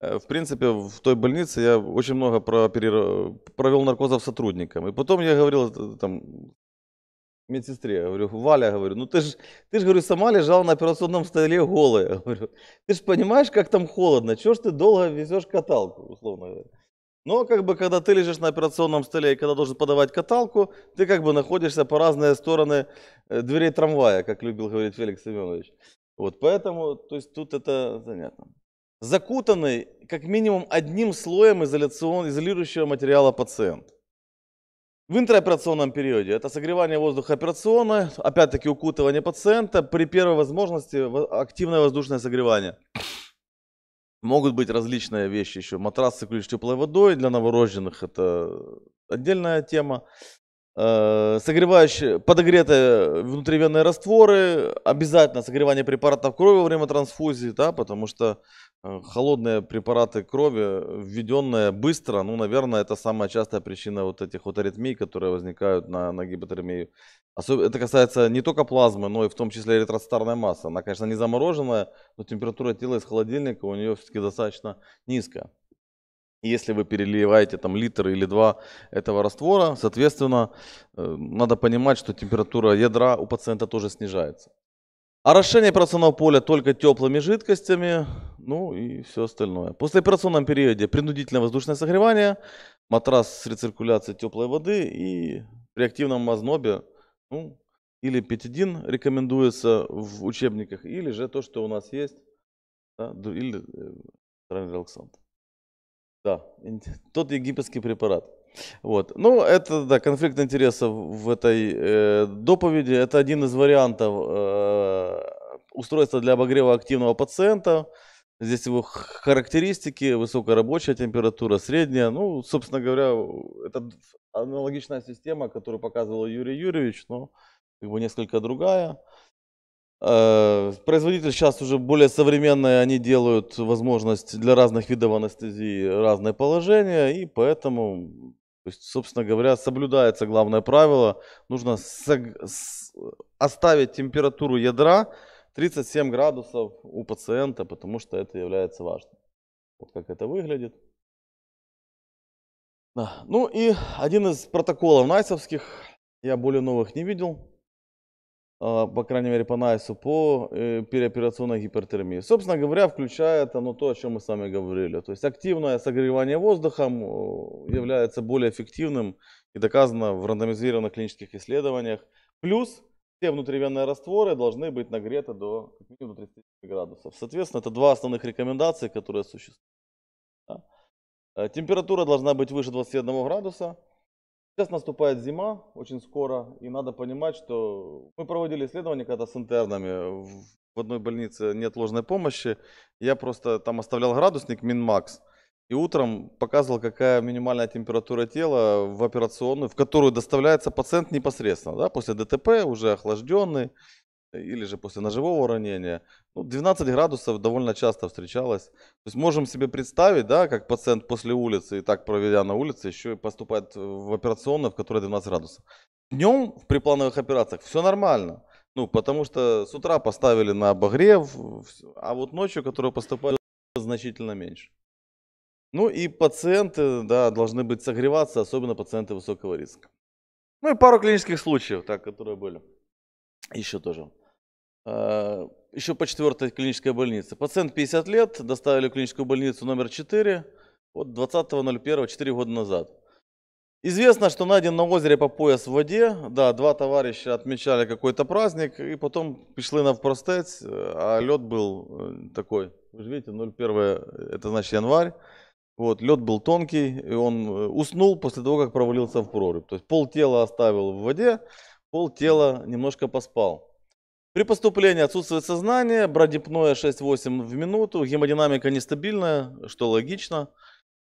э, в принципе, в той больнице я очень много провел наркозов сотрудникам. И потом я говорил э, там, медсестре, я говорю, Валя, говорю, ну ты же, ты ж говорю, сама лежала на операционном столе голая. Я говорю, ты же понимаешь, как там холодно, чего ж ты долго везешь каталку, условно говоря. Но как бы когда ты лежишь на операционном столе и когда должен подавать каталку, ты как бы находишься по разные стороны э, дверей трамвая, как любил говорить Феликс Семенович. Вот поэтому, то есть тут это занятно. Закутанный как минимум одним слоем изоляцион, изолирующего материала пациент. В интероперационном периоде это согревание воздуха операционное, опять-таки укутывание пациента, при первой возможности активное воздушное согревание. Могут быть различные вещи еще. Матрасы, ключ теплой водой для новорожденных – это отдельная тема. Э, согревающие, подогретые внутривенные растворы, обязательно согревание препаратов крови во время трансфузии, да, потому что э, холодные препараты крови, введенные быстро, ну, наверное, это самая частая причина вот этих вот аритмий, которые возникают на, на гипотермию. Это касается не только плазмы, но и в том числе эритроцитарной масса. Она, конечно, не замороженная, но температура тела из холодильника у нее все-таки достаточно низкая если вы переливаете там литр или два этого раствора, соответственно, э, надо понимать, что температура ядра у пациента тоже снижается. Орошение а операционного поля только теплыми жидкостями, ну и все остальное. После операционном периоде принудительное воздушное согревание, матрас с рециркуляцией теплой воды и при активном мазнобе, ну, или петидин рекомендуется в учебниках, или же то, что у нас есть, да, или э, да, тот египетский препарат. Вот. Ну, это да, конфликт интересов в этой э, доповеди. Это один из вариантов э, устройства для обогрева активного пациента. Здесь его характеристики, высокая рабочая температура, средняя. Ну, собственно говоря, это аналогичная система, которую показывал Юрий Юрьевич, но как бы несколько другая. Э, Производитель сейчас уже более современные, они делают возможность для разных видов анестезии разное положение, и поэтому, собственно говоря, соблюдается главное правило, нужно оставить температуру ядра 37 градусов у пациента, потому что это является важным. Вот как это выглядит. Ну и один из протоколов найсовских, я более новых не видел, а, по крайней мере, по Найсу, по э, переоперационной гипертермии. Собственно говоря, включает оно то, о чем мы с вами говорили. То есть активное согревание воздухом э, является более эффективным и доказано в рандомизированных клинических исследованиях. Плюс все внутривенные растворы должны быть нагреты до как минимум 30 градусов. Соответственно, это два основных рекомендации, которые существуют. Э, температура должна быть выше 21 градуса. Сейчас наступает зима, очень скоро, и надо понимать, что мы проводили исследование когда с интернами в одной больнице нет ложной помощи. Я просто там оставлял градусник Минмакс, и утром показывал, какая минимальная температура тела в операционную, в которую доставляется пациент непосредственно, да, после ДТП, уже охлажденный, или же после ножевого ранения. Ну, 12 градусов довольно часто встречалось. То есть можем себе представить, да, как пациент после улицы, и так проведя на улице, еще и поступает э, в операционную, в которой 12 градусов. Днем в приплановых операциях все нормально. Ну, потому что с утра поставили на обогрев, а вот ночью, которые поступают, значительно меньше. Ну и пациенты, да, должны быть согреваться, особенно пациенты высокого риска. Ну и пару клинических случаев, так, которые были. Еще тоже. Э, Еще по четвертой клинической больнице. Пациент 50 лет, доставили в клиническую больницу номер 4 от 20.01, 4 года назад. Известно, что найден на озере по пояс в воде. Да, два товарища отмечали какой-то праздник, и потом пришли на впростець, э, а лед был э, такой. Вы же видите, 0,1, это значит январь. Вот, лед был тонкий, и он уснул после того, как провалился в прорубь. То есть пол тела оставил в воде, пол тела немножко поспал. При поступлении отсутствует сознание, брадипноя 6-8 в минуту, гемодинамика нестабильная, что логично.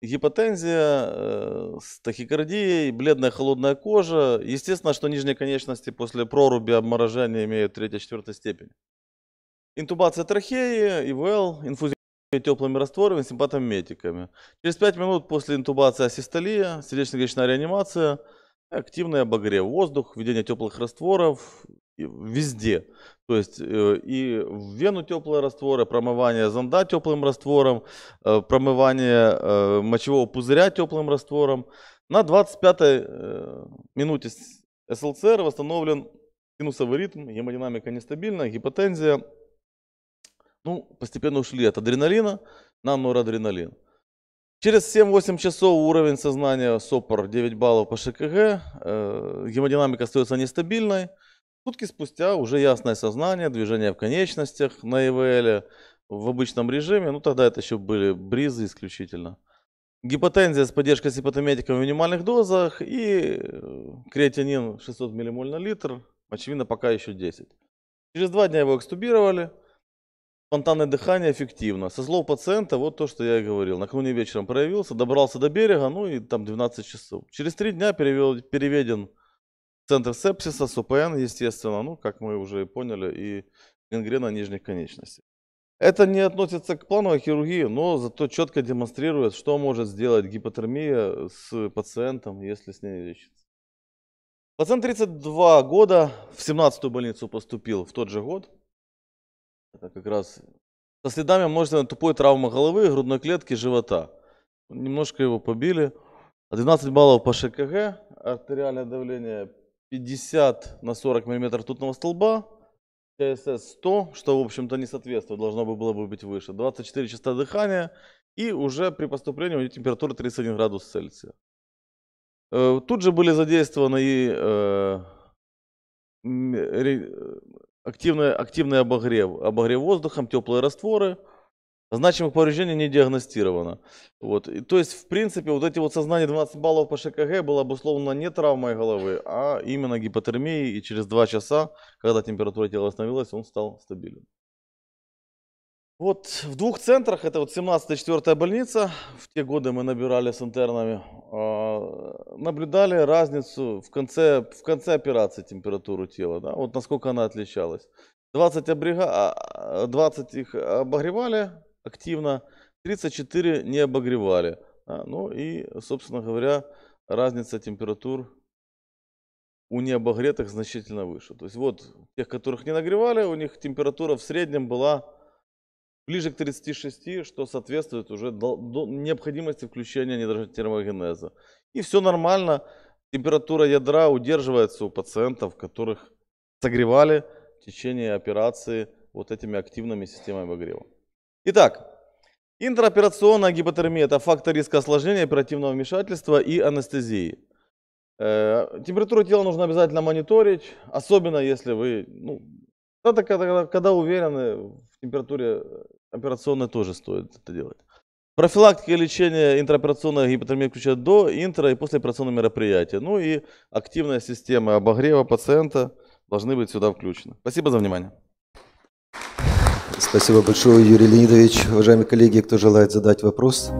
Гипотензия э, с тахикардией, бледная холодная кожа. Естественно, что нижние конечности после проруби обморожения имеют 3-4 степень. Интубация трахеи, ИВЛ, инфузия теплыми растворами, симпатомиметиками. Через 5 минут после интубации асистолия, сердечно-кишечная реанимация, активный обогрев воздух, введение теплых растворов, везде. То есть э, и в вену теплые растворы, промывание зонда теплым раствором, э, промывание э, мочевого пузыря теплым раствором. На 25-й минуте СЛЦР восстановлен синусовый ритм, гемодинамика нестабильная, гипотензия. Ну, постепенно ушли от адреналина на норадреналин. Через 7-8 часов уровень сознания сопор, 9 баллов по ШКГ, гемодинамика остается нестабильной, Сутки спустя уже ясное сознание, движение в конечностях на ИВЛ в обычном режиме. Ну, тогда это еще были бризы исключительно. Гипотензия с поддержкой сипотометиком в минимальных дозах и э, креатинин 600 ммоль на литр, очевидно, пока еще 10. Через два дня его экстубировали. Спонтанное дыхание эффективно. Со слов пациента, вот то, что я и говорил. Накануне вечером проявился, добрался до берега, ну и там 12 часов. Через три дня перевел, переведен Центр сепсиса, СУПН, естественно, ну, как мы уже и поняли, и гангрена нижних конечностей. Это не относится к плановой хирургии, но зато четко демонстрирует, что может сделать гипотермия с пациентом, если с ней лечится. Пациент 32 года в 17-ю больницу поступил в тот же год. Это как раз со следами множественной тупой травмы головы, грудной клетки, живота. Немножко его побили. 12 баллов по ШКГ, артериальное давление 50 на 40 мм тутного столба, ТСС 100, что, в общем-то, не соответствует, должно было бы быть выше, 24 часа дыхания, и уже при поступлении у нее температура 31 градус Цельсия. Э, тут же были задействованы и э, э, активный, активный обогрев, обогрев воздухом, теплые растворы – Значимых повреждений не диагностировано. Вот. И, то есть, в принципе, вот эти вот сознание 20 баллов по ШКГ было обусловлено не травмой головы, а именно гипотермией. И через 2 часа, когда температура тела остановилась, он стал стабилен. Вот в двух центрах, это вот 17-4 больница, в те годы мы набирали с интернами, а, наблюдали разницу в конце, в конце операции температуру тела, да, вот насколько она отличалась. 20, обрега, 20 а, их обогревали, активно, 34 не обогревали. А, ну и, собственно говоря, разница температур у необогретых значительно выше. То есть вот тех, которых не нагревали, у них температура в среднем была ближе к 36, что соответствует уже необходимости включения термогенеза. И все нормально, температура ядра удерживается у пациентов, которых согревали в течение операции вот этими активными системами обогрева. Итак, интраоперационная гипотермия – это фактор риска осложнения оперативного вмешательства и анестезии. Э, температуру тела нужно обязательно мониторить, особенно если вы, ну, когда, когда, когда уверены в температуре э, операционной, тоже стоит это делать. Профилактика и лечение интраоперационной гипотермии включают до, интро и послеоперационных мероприятия. Ну и активная система обогрева пациента должны быть сюда включены. Спасибо за внимание. Спасибо большое, Юрий Леонидович. Уважаемые коллеги, кто желает задать вопрос?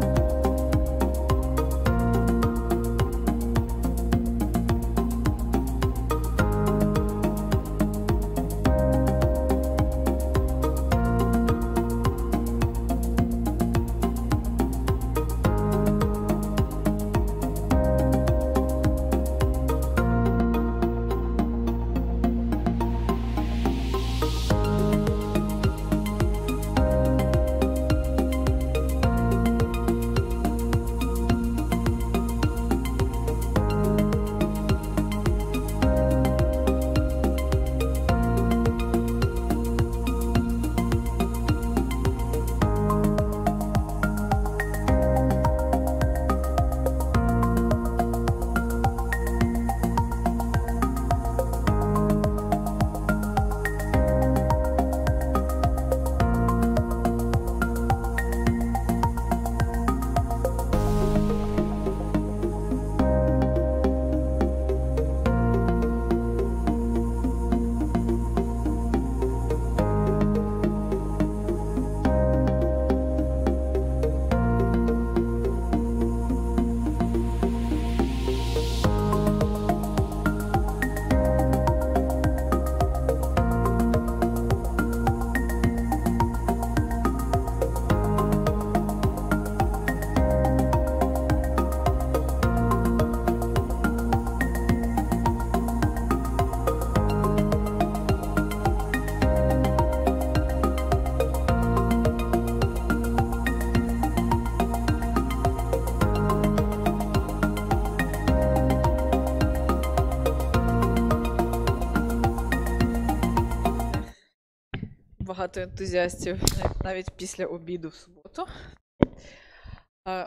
багато ентузіастів навіть після обіду в суботу.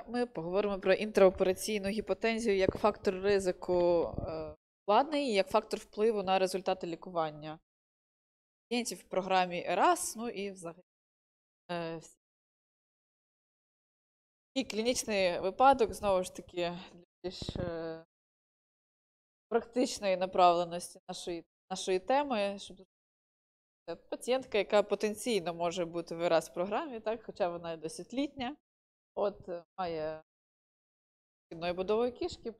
Ми поговоримо про інтраопераційну гіпотензію як фактор ризику е, владний і як фактор впливу на результати лікування пацієнтів в програмі ЕРАС, ну і взагалі. Е, і клінічний випадок, знову ж таки, більш е, практичної направленості нашої нашої теми, щоб Е, пацієнтка, яка потенційно може бути в в програмі, так, хоча вона досить літня, от е, має кінної будової кішки,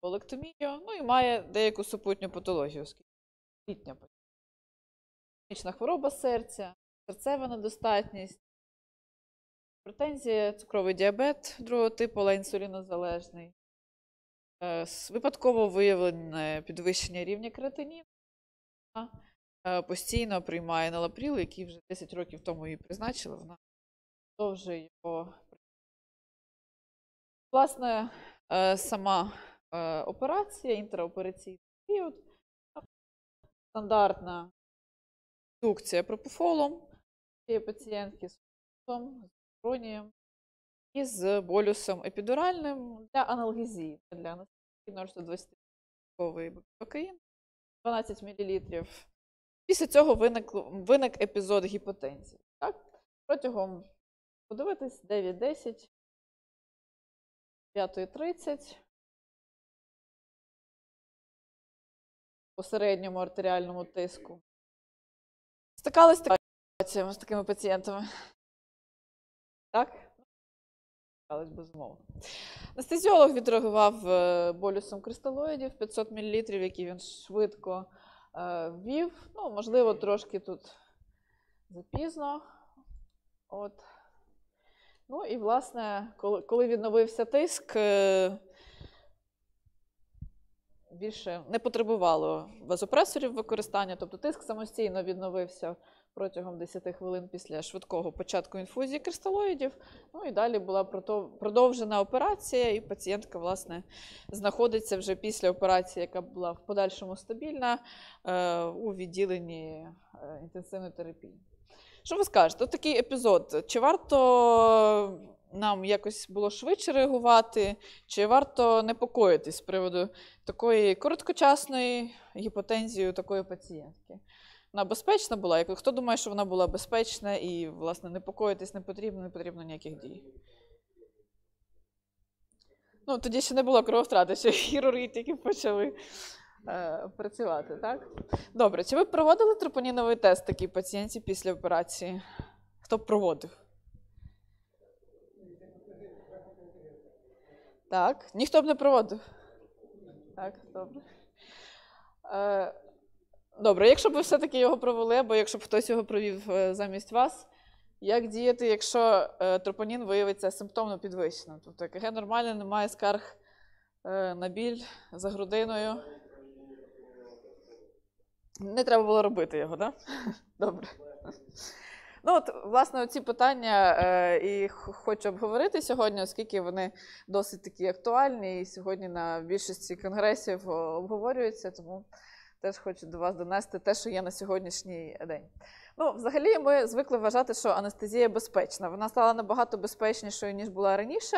полектомію, ну і має деяку супутню патологію, оскільки літня Хронічна хвороба серця, серцева недостатність, претензія, цукровий діабет другого типу, але інсулінозалежний, е, випадково виявлене підвищення рівня креатиніну. Е, постійно приймає на лапріл, який вже 10 років тому її призначили. Вона продовжує його Власне, е, сама е, операція, інтраопераційний період, стандартна продукція пропофолом цієї пацієнтки з фолом, з хронієм і з болюсом епідуральним для аналгезії, для анестезії 0,120 бакаїн, 12 мл Після цього виник виник епізод гіпотензії. Так? Протягом, подивитись, 9-10, 5.30. По середньому артеріальному тиску. Стикались ситуаціями з такими пацієнтами? Так? Стикались безумовно. Анестезіолог відреагував е, болюсом кристалоїдів 500 мл, які він швидко ввів. Е, ну, можливо, трошки тут запізно. От. Ну і, власне, коли, коли відновився тиск, е, більше не потребувало вазопресорів використання, тобто тиск самостійно відновився протягом 10 хвилин після швидкого початку інфузії кристалоїдів. Ну і далі була продовжена операція, і пацієнтка власне, знаходиться вже після операції, яка була в подальшому стабільна е, у відділенні е, інтенсивної терапії. Що ви скажете? От такий епізод. Чи варто е, нам якось було швидше реагувати, чи варто непокоїтись з приводу такої короткочасної гіпотензії такої пацієнтки? вона безпечна була. хто думає, що вона була безпечна і, власне, непокоїтись не потрібно, не потрібно ніяких дій. Ну, тоді ще не було крововтрати, ще хірурги тільки почали е, працювати, так? Добре, чи ви проводили тропоніновий тест такій пацієнті після операції? Хто б проводив? Так, ніхто б не проводив. Так, добре. Е, Добре, якщо б ви все-таки його провели, або якщо б хтось його провів е, замість вас, як діяти, якщо е, тропонін виявиться симптомно підвищено? Тобто ЕКГ нормальне, немає скарг е, на біль за грудиною? Не треба було робити його, так? Да? Добре. Ну, от, власне, ці питання е, і хочу обговорити сьогодні, оскільки вони досить такі актуальні, і сьогодні на більшості конгресів обговорюються, тому теж хочу до вас донести те, що є на сьогоднішній день. Ну, взагалі, ми звикли вважати, що анестезія безпечна. Вона стала набагато безпечнішою ніж була раніше.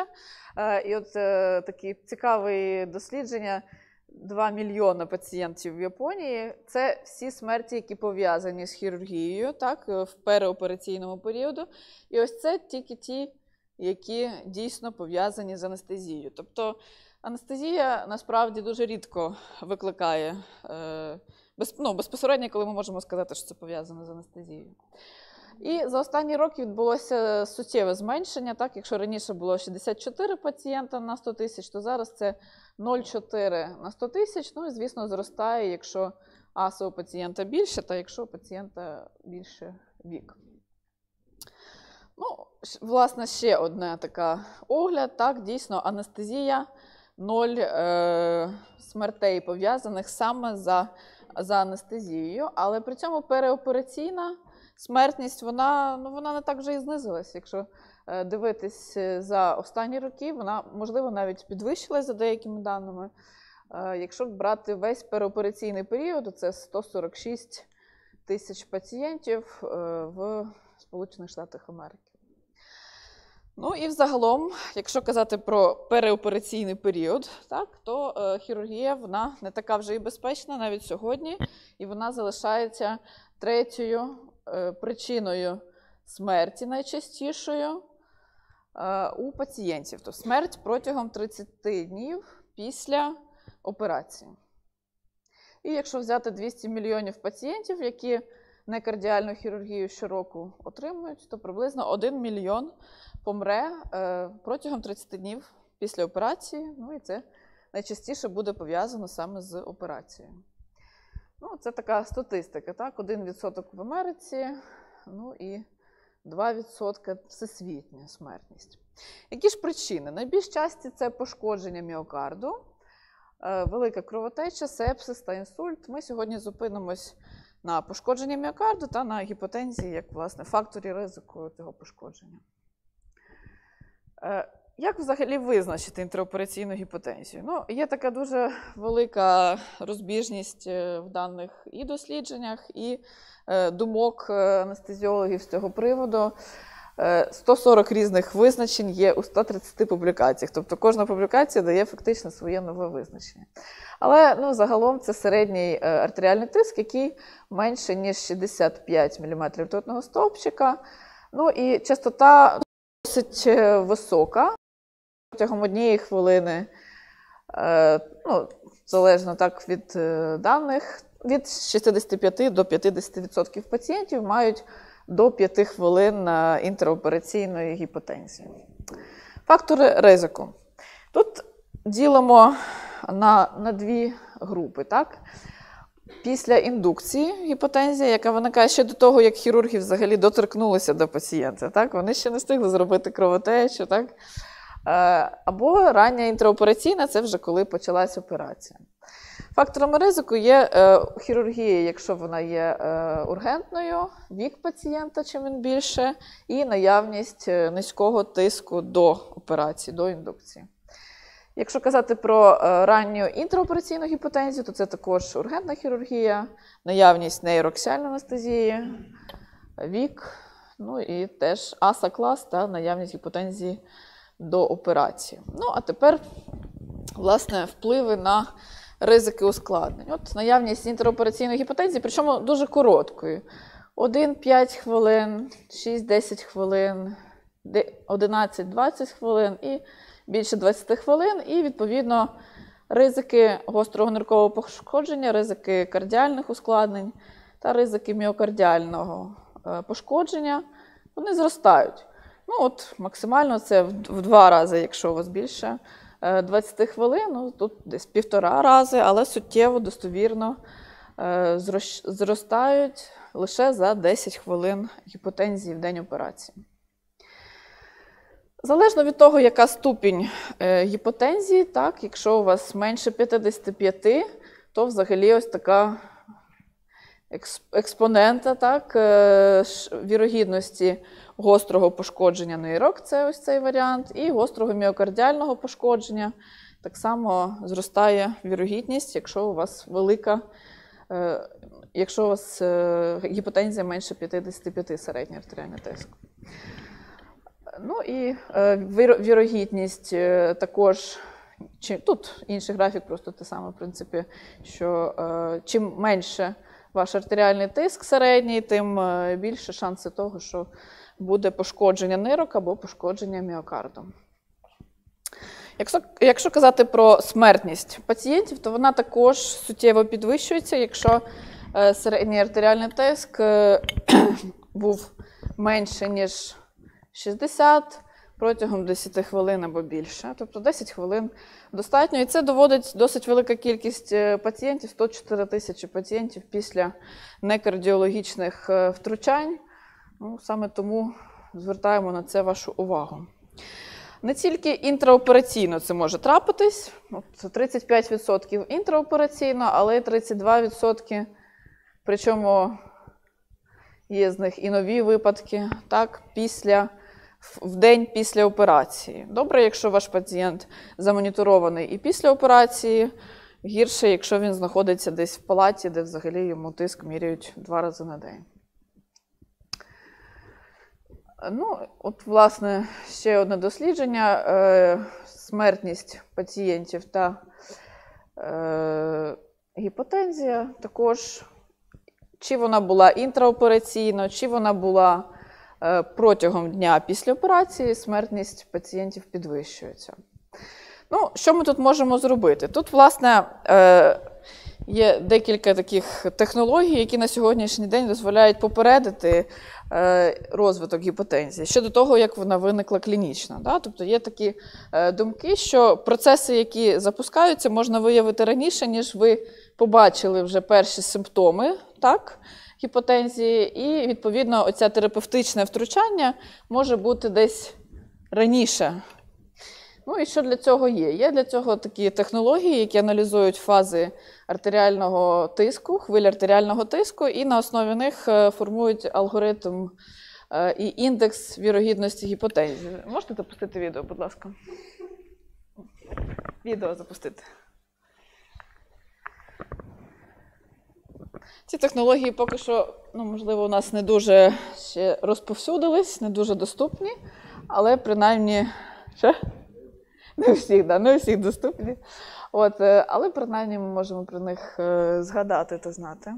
Е, і от е, такі цікаві дослідження. 2 мільйона пацієнтів в Японії це всі смерті, які пов'язані з хірургією, так, е, в переопераційному періоду. І ось це тільки ті, які дійсно пов'язані з анестезією. Тобто Анестезія насправді дуже рідко викликає е, ну, безпосередньо, коли ми можемо сказати, що це пов'язано з анестезією. І за останні роки відбулося суттєве зменшення. Так, Якщо раніше було 64 пацієнта на 100 тисяч, то зараз це 0,4 на 100 тисяч. Ну і, звісно, зростає, якщо аса у пацієнта більше, та якщо у пацієнта більше вік. Ну, Власне, ще одна така огляд. Так, дійсно, анестезія ноль е, смертей пов'язаних саме за за анестезією, але при цьому переопераційна смертність вона ну, вона не так вже і знизилась. Якщо е, дивитись е, за останні роки, вона, можливо, навіть підвищилась за деякими даними. Е, якщо брати весь переопераційний період, це 146 тисяч пацієнтів е, в Сполучених Штатах Америки. Ну і взагалом, якщо казати про переопераційний період, так то е, хірургія вона не така вже і безпечна навіть сьогодні, і вона залишається третьою е, причиною смерті найчастішою е, у пацієнтів. Тобто смерть протягом 30 днів після операції. І якщо взяти 200 мільйонів пацієнтів, які не кардіальну хірургію щороку отримують, то приблизно 1 мільйон помре е, протягом 30 днів після операції. Ну і це найчастіше буде пов'язано саме з операцією. Ну, Це така статистика. так? 1% в Америці, ну і 2% всесвітня смертність. Які ж причини? Найбільш часті це пошкодження міокарду, е, велика кровотеча, сепсис та інсульт. Ми сьогодні зупинимось на пошкодження міокарду та на гіпотензії, як власне факторі ризику цього пошкодження. Е, як взагалі визначити інтраопераційну гіпотензію? Ну, Є така дуже велика розбіжність е, в даних і дослідженнях, і е, думок анестезіологів з цього приводу. 140 різних визначень є у 130 публікаціях. Тобто кожна публікація дає фактично своє нове визначення. Але ну, загалом це середній артеріальний тиск, який менше, ніж 65 мм ртутного стовпчика. Ну і частота досить е, висока. Протягом однієї хвилини, е, ну, залежно так від е, даних, від 65 до 50% пацієнтів мають до 5 хвилин інтеропераційної гіпотензії. Фактори ризику. Тут ділимо на на дві групи. так? Після індукції гіпотензія, яка виникає ще до того, як хірурги взагалі доторкнулися до пацієнта, так? вони ще не встигли зробити кровотечу. Так? Е, або рання інтраопераційна це вже коли почалась операція. Факторами ризику є е, хірургія, якщо вона є е, ургентною, вік пацієнта, чим він більше, і наявність низького тиску до операції, до індукції. Якщо казати про е, ранню інтраопераційну гіпотензію, то це також ургентна хірургія, наявність нейроксіальної анестезії, вік, ну і теж аса клас та наявність гіпотензії до операції. Ну, а тепер, власне, впливи на ризики ускладнень. От наявність інтраопераційної гіпотензії, причому дуже короткою: 1-5 хвилин, 6-10 хвилин, 11-20 хвилин і більше 20 хвилин, і відповідно ризики гострого ниркового пошкодження, ризики кардіальних ускладнень та ризики міокардіального е, пошкодження вони зростають. Ну от Максимально це в два рази, якщо у вас більше 20 е, хвилин, ну тут десь півтора рази, але суттєво достовірно е, зростають лише за 10 хвилин гіпотензії в день операції. Залежно від того, яка ступінь е, гіпотензії, так, якщо у вас менше 55, то взагалі ось така експонента так, е, вірогідності гострого пошкодження нирок, це ось цей варіант, і гострого міокардіального пошкодження. Так само зростає вірогідність, якщо у вас велика, е, якщо у вас гіпотензія менше 55 середній артеріальний тиск. Ну і е, вірогідність е, також. Чим тут інший графік, просто те саме в принципі, що е, чим менше ваш артеріальний тиск середній, тим більше шанси того, що буде пошкодження нирок або пошкодження міокарду. Якщо якщо казати про смертність пацієнтів, то вона також суттєво підвищується, якщо середній артеріальний тиск був менше, ніж 60 протягом 10 хвилин або більше. Тобто 10 хвилин достатньо. І це доводить досить велика кількість е, пацієнтів, 104 тисячі пацієнтів після некардіологічних е, втручань. Ну, Саме тому звертаємо на це вашу увагу. Не тільки інтраопераційно це може трапитись, 35% інтраопераційно, але 32%, причому є з них і нові випадки, так, після в день після операції. Добре, якщо ваш пацієнт замоніторований і після операції, гірше, якщо він знаходиться десь в палаті, де взагалі йому тиск міряють два рази на день. Ну, от, власне, ще одне дослідження: е, смертність пацієнтів та е, гіпотензія також, чи вона була інтраопераційно, чи вона була Е, протягом дня після операції смертність пацієнтів підвищується. Ну, Що ми тут можемо зробити? Тут, власне, е, є декілька таких технологій, які на сьогоднішній день дозволяють попередити е, розвиток гіпотензії щодо того, як вона виникла клінічно. Тобто є такі думки, що процеси, які запускаються, можна виявити раніше, ніж ви побачили вже перші симптоми. так? гіпотензії, і відповідно оця терапевтичне втручання може бути десь раніше. Ну і що для цього є? Є для цього такі технології, які аналізують фази артеріального тиску, хвиль артеріального тиску, і на основі них е, формують алгоритм е, і індекс вірогідності гіпотензії. Можете запустити відео, будь ласка. Відео запустити. Ці технології поки що, ну можливо, у нас не дуже ще розповсюдились, не дуже доступні, але принаймні ще не всіх, да, не всіх доступні. От, е, Але принаймні ми можемо про них е, згадати та знати.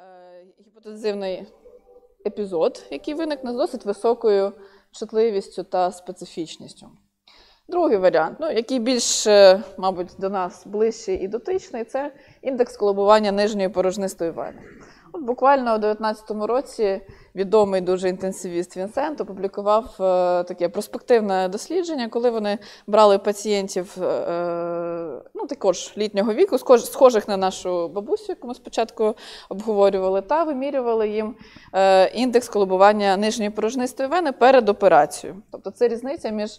Е, гіпотензивний епізод, який виникне з досить високою чутливістю та специфічністю. Другий варіант, ну, який більш, е, мабуть, до нас ближчий і дотичний, це індекс колобування нижньої порожнистої вени. От Буквально у 2019 році відомий дуже інтенсивіст Вінсент опублікував е, таке проспективне дослідження, коли вони брали пацієнтів е, е, ну, також літнього віку, схожих на нашу бабусю, яку ми спочатку обговорювали, та вимірювали їм індекс колобування нижньої порожнистої вени перед операцією. Тобто це різниця між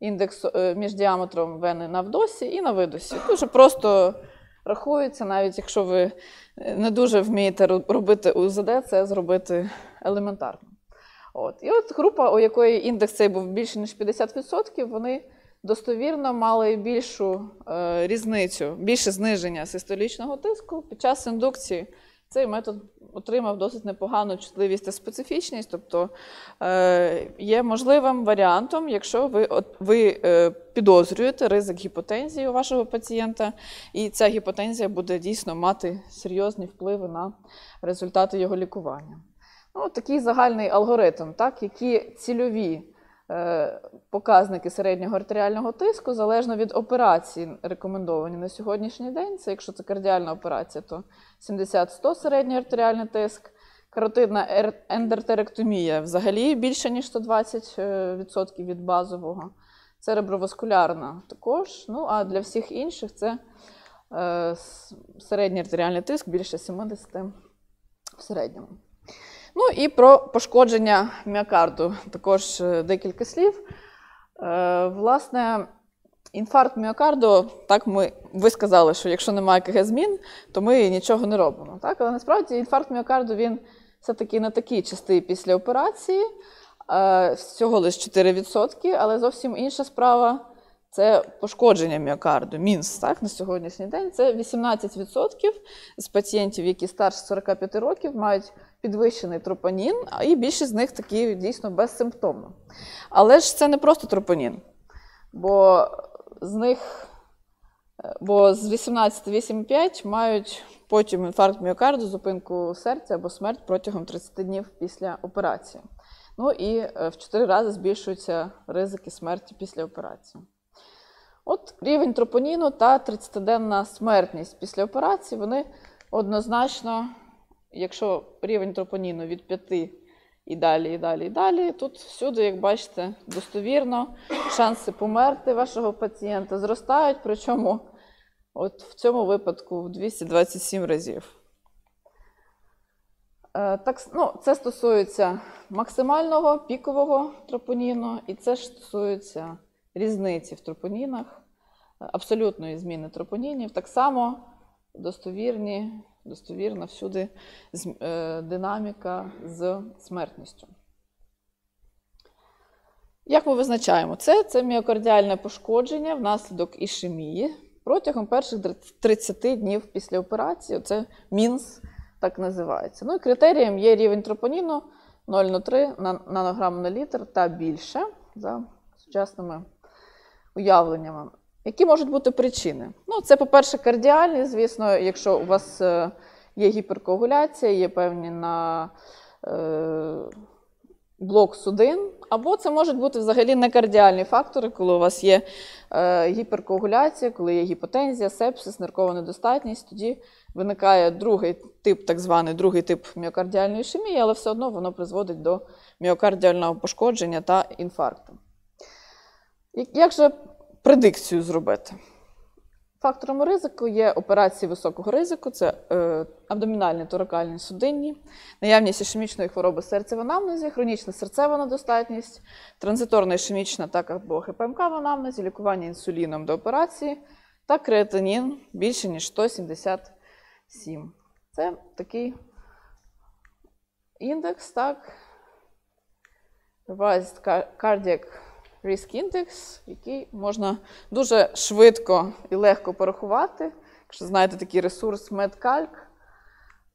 індекс між діаметром вени на вдосі і на видосі. Дуже просто рахується, навіть якщо ви е, не дуже вмієте робити УЗД, це зробити елементарно. От. І от група, у якої індекс цей був більше ніж 50%, вони достовірно мали більшу е, різницю, більше зниження систолічного тиску під час індукції. Цей метод отримав досить непогану чутливість та специфічність, тобто е, є можливим варіантом, якщо ви ви е, підозрюєте ризик гіпотензії у вашого пацієнта, і ця гіпотензія буде дійсно мати серйозні впливи на результати його лікування. Ну, Такий загальний алгоритм, так, які цільові Е, показники середнього артеріального тиску залежно від операції, рекомендовані на сьогоднішній день. Це якщо це кардіальна операція, то 70-100 середній артеріальний тиск. Каротидна ендертеректомія взагалі більше, ніж 120% е, від базового. Цереброваскулярна також. Ну, а для всіх інших це е, середній артеріальний тиск більше 70 в середньому. Ну і про пошкодження міокарду також е, декілька слів. Е, власне, інфаркт міокарду, так ми ви сказали, що якщо немає КГ змін, то ми нічого не робимо. Так? Але насправді інфаркт міокарду він все-таки на такій частині після операції, е, всього лише 4%, але зовсім інша справа. Це пошкодження міокарду, мінс так, на сьогоднішній день. Це 18% з пацієнтів, які старше 45 років, мають підвищений тропонін, і більшість з них такі дійсно безсимптомно. Але ж це не просто тропонін, бо з них е, бо з 18,8,5 мають потім інфаркт міокарду, зупинку серця або смерть протягом 30 днів після операції. Ну і е, в 4 рази збільшуються ризики смерті після операції. От рівень тропоніну та 30-денна смертність після операції вони однозначно якщо рівень тропоніну від 5 і далі, і далі, і далі, тут всюди, як бачите, достовірно шанси померти вашого пацієнта зростають, причому от в цьому випадку в 227 разів. Е, так, ну, Це стосується максимального пікового тропоніну, і це ж стосується різниці в тропонінах, абсолютної зміни тропонінів. Так само достовірні достовірна всюди е, динаміка з смертністю. Як ми визначаємо це? Це міокардіальне пошкодження внаслідок ішемії протягом перших 30 днів після операції. Це МІНС так називається. Ну і критерієм є рівень тропоніну 0,03 нанограм на літр та більше за сучасними уявленнями. Які можуть бути причини? Ну, Це, по-перше, кардіальні, звісно, якщо у вас е, є гіперкоагуляція, є певні на е, блок судин, або це можуть бути взагалі некардіальні фактори, коли у вас є е, гіперкоагуляція, коли є гіпотензія, сепсис, ниркова недостатність, тоді виникає другий тип, так званий другий тип міокардіальної ішемії, але все одно воно призводить до міокардіального пошкодження та інфаркту. Як же предикцію зробити. Фактором ризику є операції високого ризику, це е, абдомінальні торакальні судинні, наявність ішемічної хвороби серця в анамнезі, хронічна серцева недостатність, транзиторна ішемічна так або ХПМК в анамнезі, лікування інсуліном до операції та креатинін більше, ніж 177. Це такий індекс, так, Revised Cardiac risk індекс, який можна дуже швидко і легко порахувати. Якщо знаєте такий ресурс MedCalc,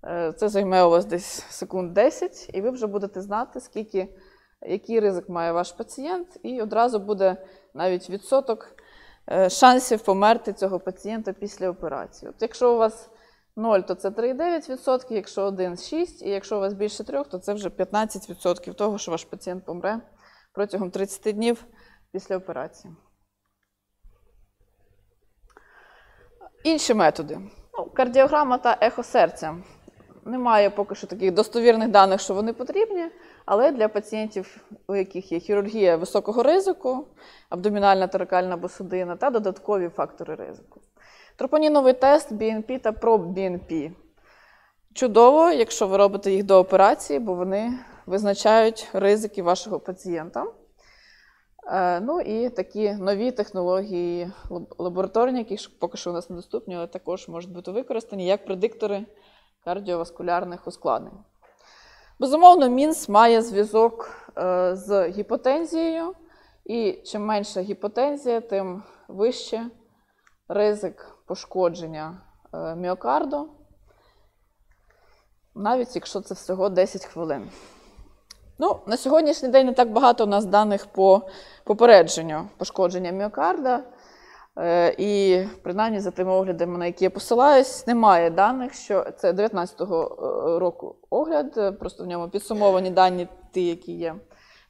е, це займе у вас десь секунд 10, і ви вже будете знати, скільки, який ризик має ваш пацієнт, і одразу буде навіть відсоток е, шансів померти цього пацієнта після операції. От Якщо у вас 0, то це 3,9%, якщо 1 – 6%, і якщо у вас більше 3, то це вже 15% того, що ваш пацієнт помре протягом 30 днів після операції. Інші методи. Ну, Кардіограма та ехо серця. Немає поки що таких достовірних даних, що вони потрібні, але для пацієнтів, у яких є хірургія високого ризику, абдомінальна таракальна босудина та додаткові фактори ризику. Тропоніновий тест BNP та проб bnp Чудово, якщо ви робите їх до операції, бо вони визначають ризики вашого пацієнта. Е, ну і такі нові технології лабораторні, які поки що у нас недоступні, але також можуть бути використані як предиктори кардіоваскулярних ускладнень. Безумовно, мінс має зв'язок е, з гіпотензією, і чим менша гіпотензія, тим вище ризик пошкодження е, міокарду, навіть якщо це всього 10 хвилин. Ну, На сьогоднішній день не так багато у нас даних по попередженню пошкодження міокарда. Е, і принаймні за тими оглядами, на які я посилаюсь, немає даних, що це 19-го е, року огляд, просто в ньому підсумовані дані, ті, які є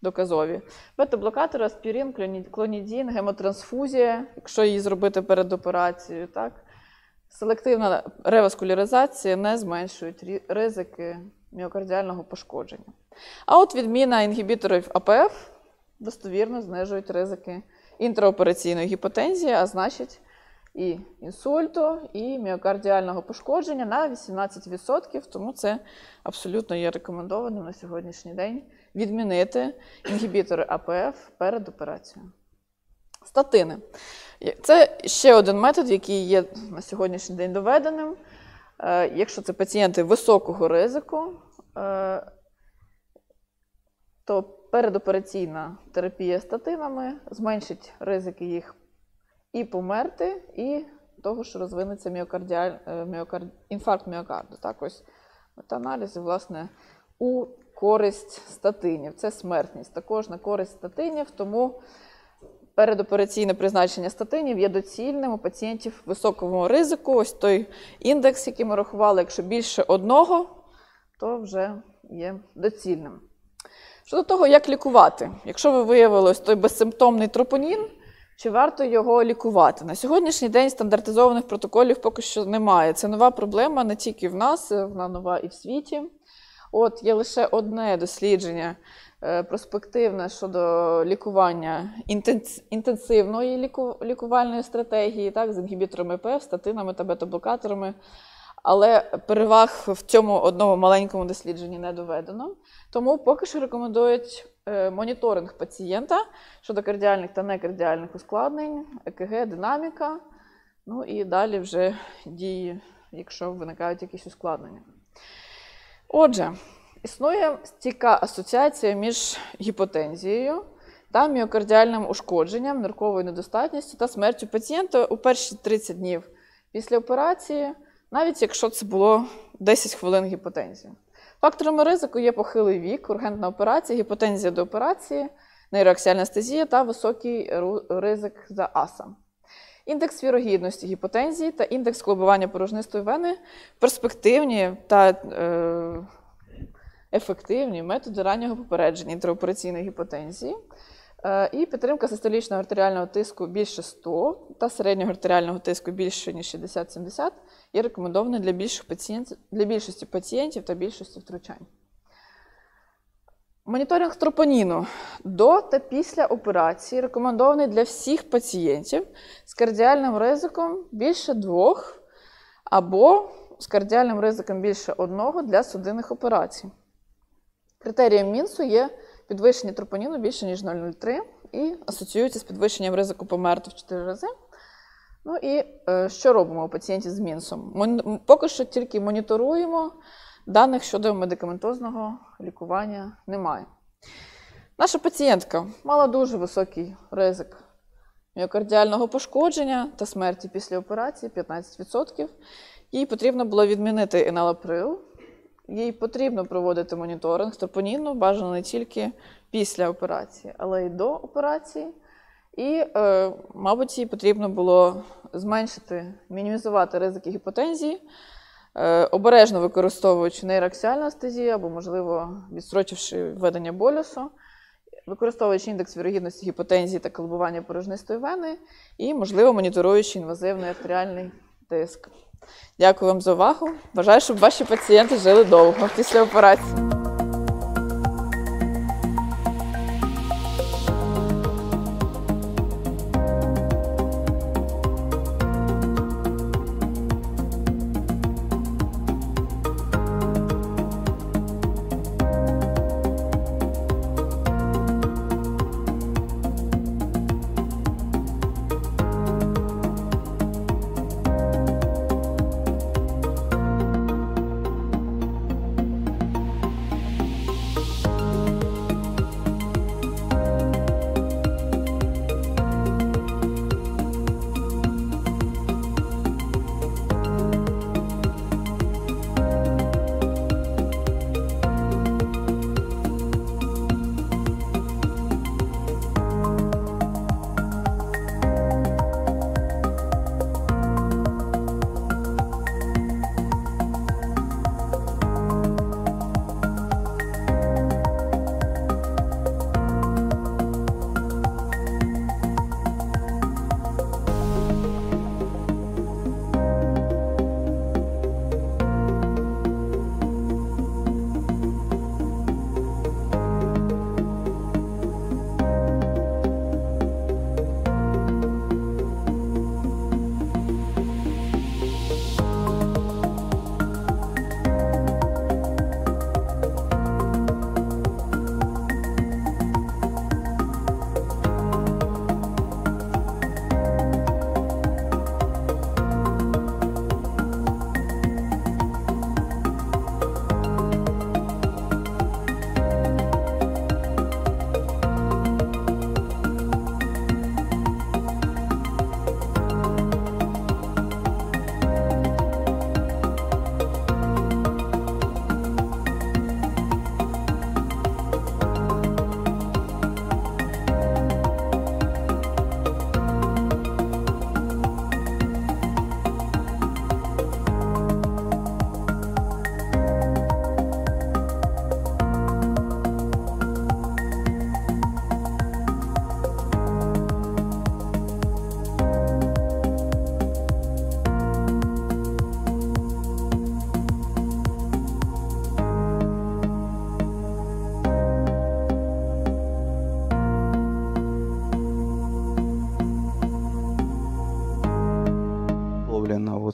доказові. Бета-блокатори, аспірин, клонідін, гемотрансфузія, якщо її зробити перед операцією, так селективна реваскуляризація не зменшують ризики міокардіального пошкодження. А от відміна інгібіторів АПФ достовірно знижують ризики інтраопераційної гіпотензії, а значить і інсульту, і міокардіального пошкодження на 18%, тому це абсолютно є рекомендованим на сьогоднішній день відмінити інгібітори АПФ перед операцією. Статини. Це ще один метод, який є на сьогоднішній день доведеним. Е, якщо це пацієнти високого ризику, е, то передопераційна терапія статинами зменшить ризики їх і померти, і того, що розвинеться міокардіаль... Е, інфаркт міокарду. Так, ось аналізи, власне, у користь статинів. Це смертність також на користь статинів, тому передопераційне призначення статинів є доцільним у пацієнтів високого ризику. Ось той індекс, який ми рахували, якщо більше одного, то вже є доцільним. Щодо того, як лікувати, якщо ви виявили той безсимптомний тропонін, чи варто його лікувати? На сьогоднішній день стандартизованих протоколів поки що немає. Це нова проблема не тільки в нас, вона нова і в світі. От є лише одне дослідження Е, проспективне щодо лікування інтенсивної лікувальної стратегії, так, з інгібіторами ПФ, статинами та бета-блокаторами. Але переваг в цьому одному маленькому дослідженні не доведено. Тому поки що рекомендують е, моніторинг пацієнта щодо кардіальних та некардіальних ускладнень, ЕКГ, динаміка, ну і далі вже дії, якщо виникають якісь ускладнення. Отже. Існує стійка асоціація між гіпотензією та міокардіальним ушкодженням, нирковою недостатністю та смертю пацієнта у перші 30 днів після операції, навіть якщо це було 10 хвилин гіпотензії. Факторами ризику є похилий вік, ургентна операція, гіпотензія до операції, нейроаксіальна стезія та високий ризик за АСА. Індекс вірогідності гіпотензії та індекс клубування порожнистої вени перспективні та. Е ефективні методи раннього попередження інтраопераційної гіпотензії. Е, і підтримка систолічного артеріального тиску більше 100 та середнього артеріального тиску більше ніж 60-70 є рекомендовано для більших пацієнтів, для більшості пацієнтів та більшості втручань. Моніторинг тропоніну до та після операції рекомендований для всіх пацієнтів з кардіальним ризиком більше 2 або з кардіальним ризиком більше 1 для судинних операцій. Критерієм мінсу є підвищення тропоніну більше, ніж 0,03 і асоціюється з підвищенням ризику померти в 4 рази. Ну і е, що робимо у пацієнтів з мінсом? Мон... Поки що тільки моніторуємо, даних щодо медикаментозного лікування немає. Наша пацієнтка мала дуже високий ризик міокардіального пошкодження та смерті після операції 15%. Їй потрібно було відмінити еналаприл, їй потрібно проводити моніторинг тропоніну, бажано не тільки після операції, але й до операції. І, е, мабуть, їй потрібно було зменшити, мінімізувати ризики гіпотензії, е, обережно використовуючи нейроаксіальну анестезію або, можливо, відстрочивши введення болюсу, використовуючи індекс вірогідності гіпотензії та колбування порожнистої вени, і, можливо, моніторуючи інвазивний артеріальний тиск. Дякую вам за увагу. Бажаю, щоб ваші пацієнти жили довго після операції.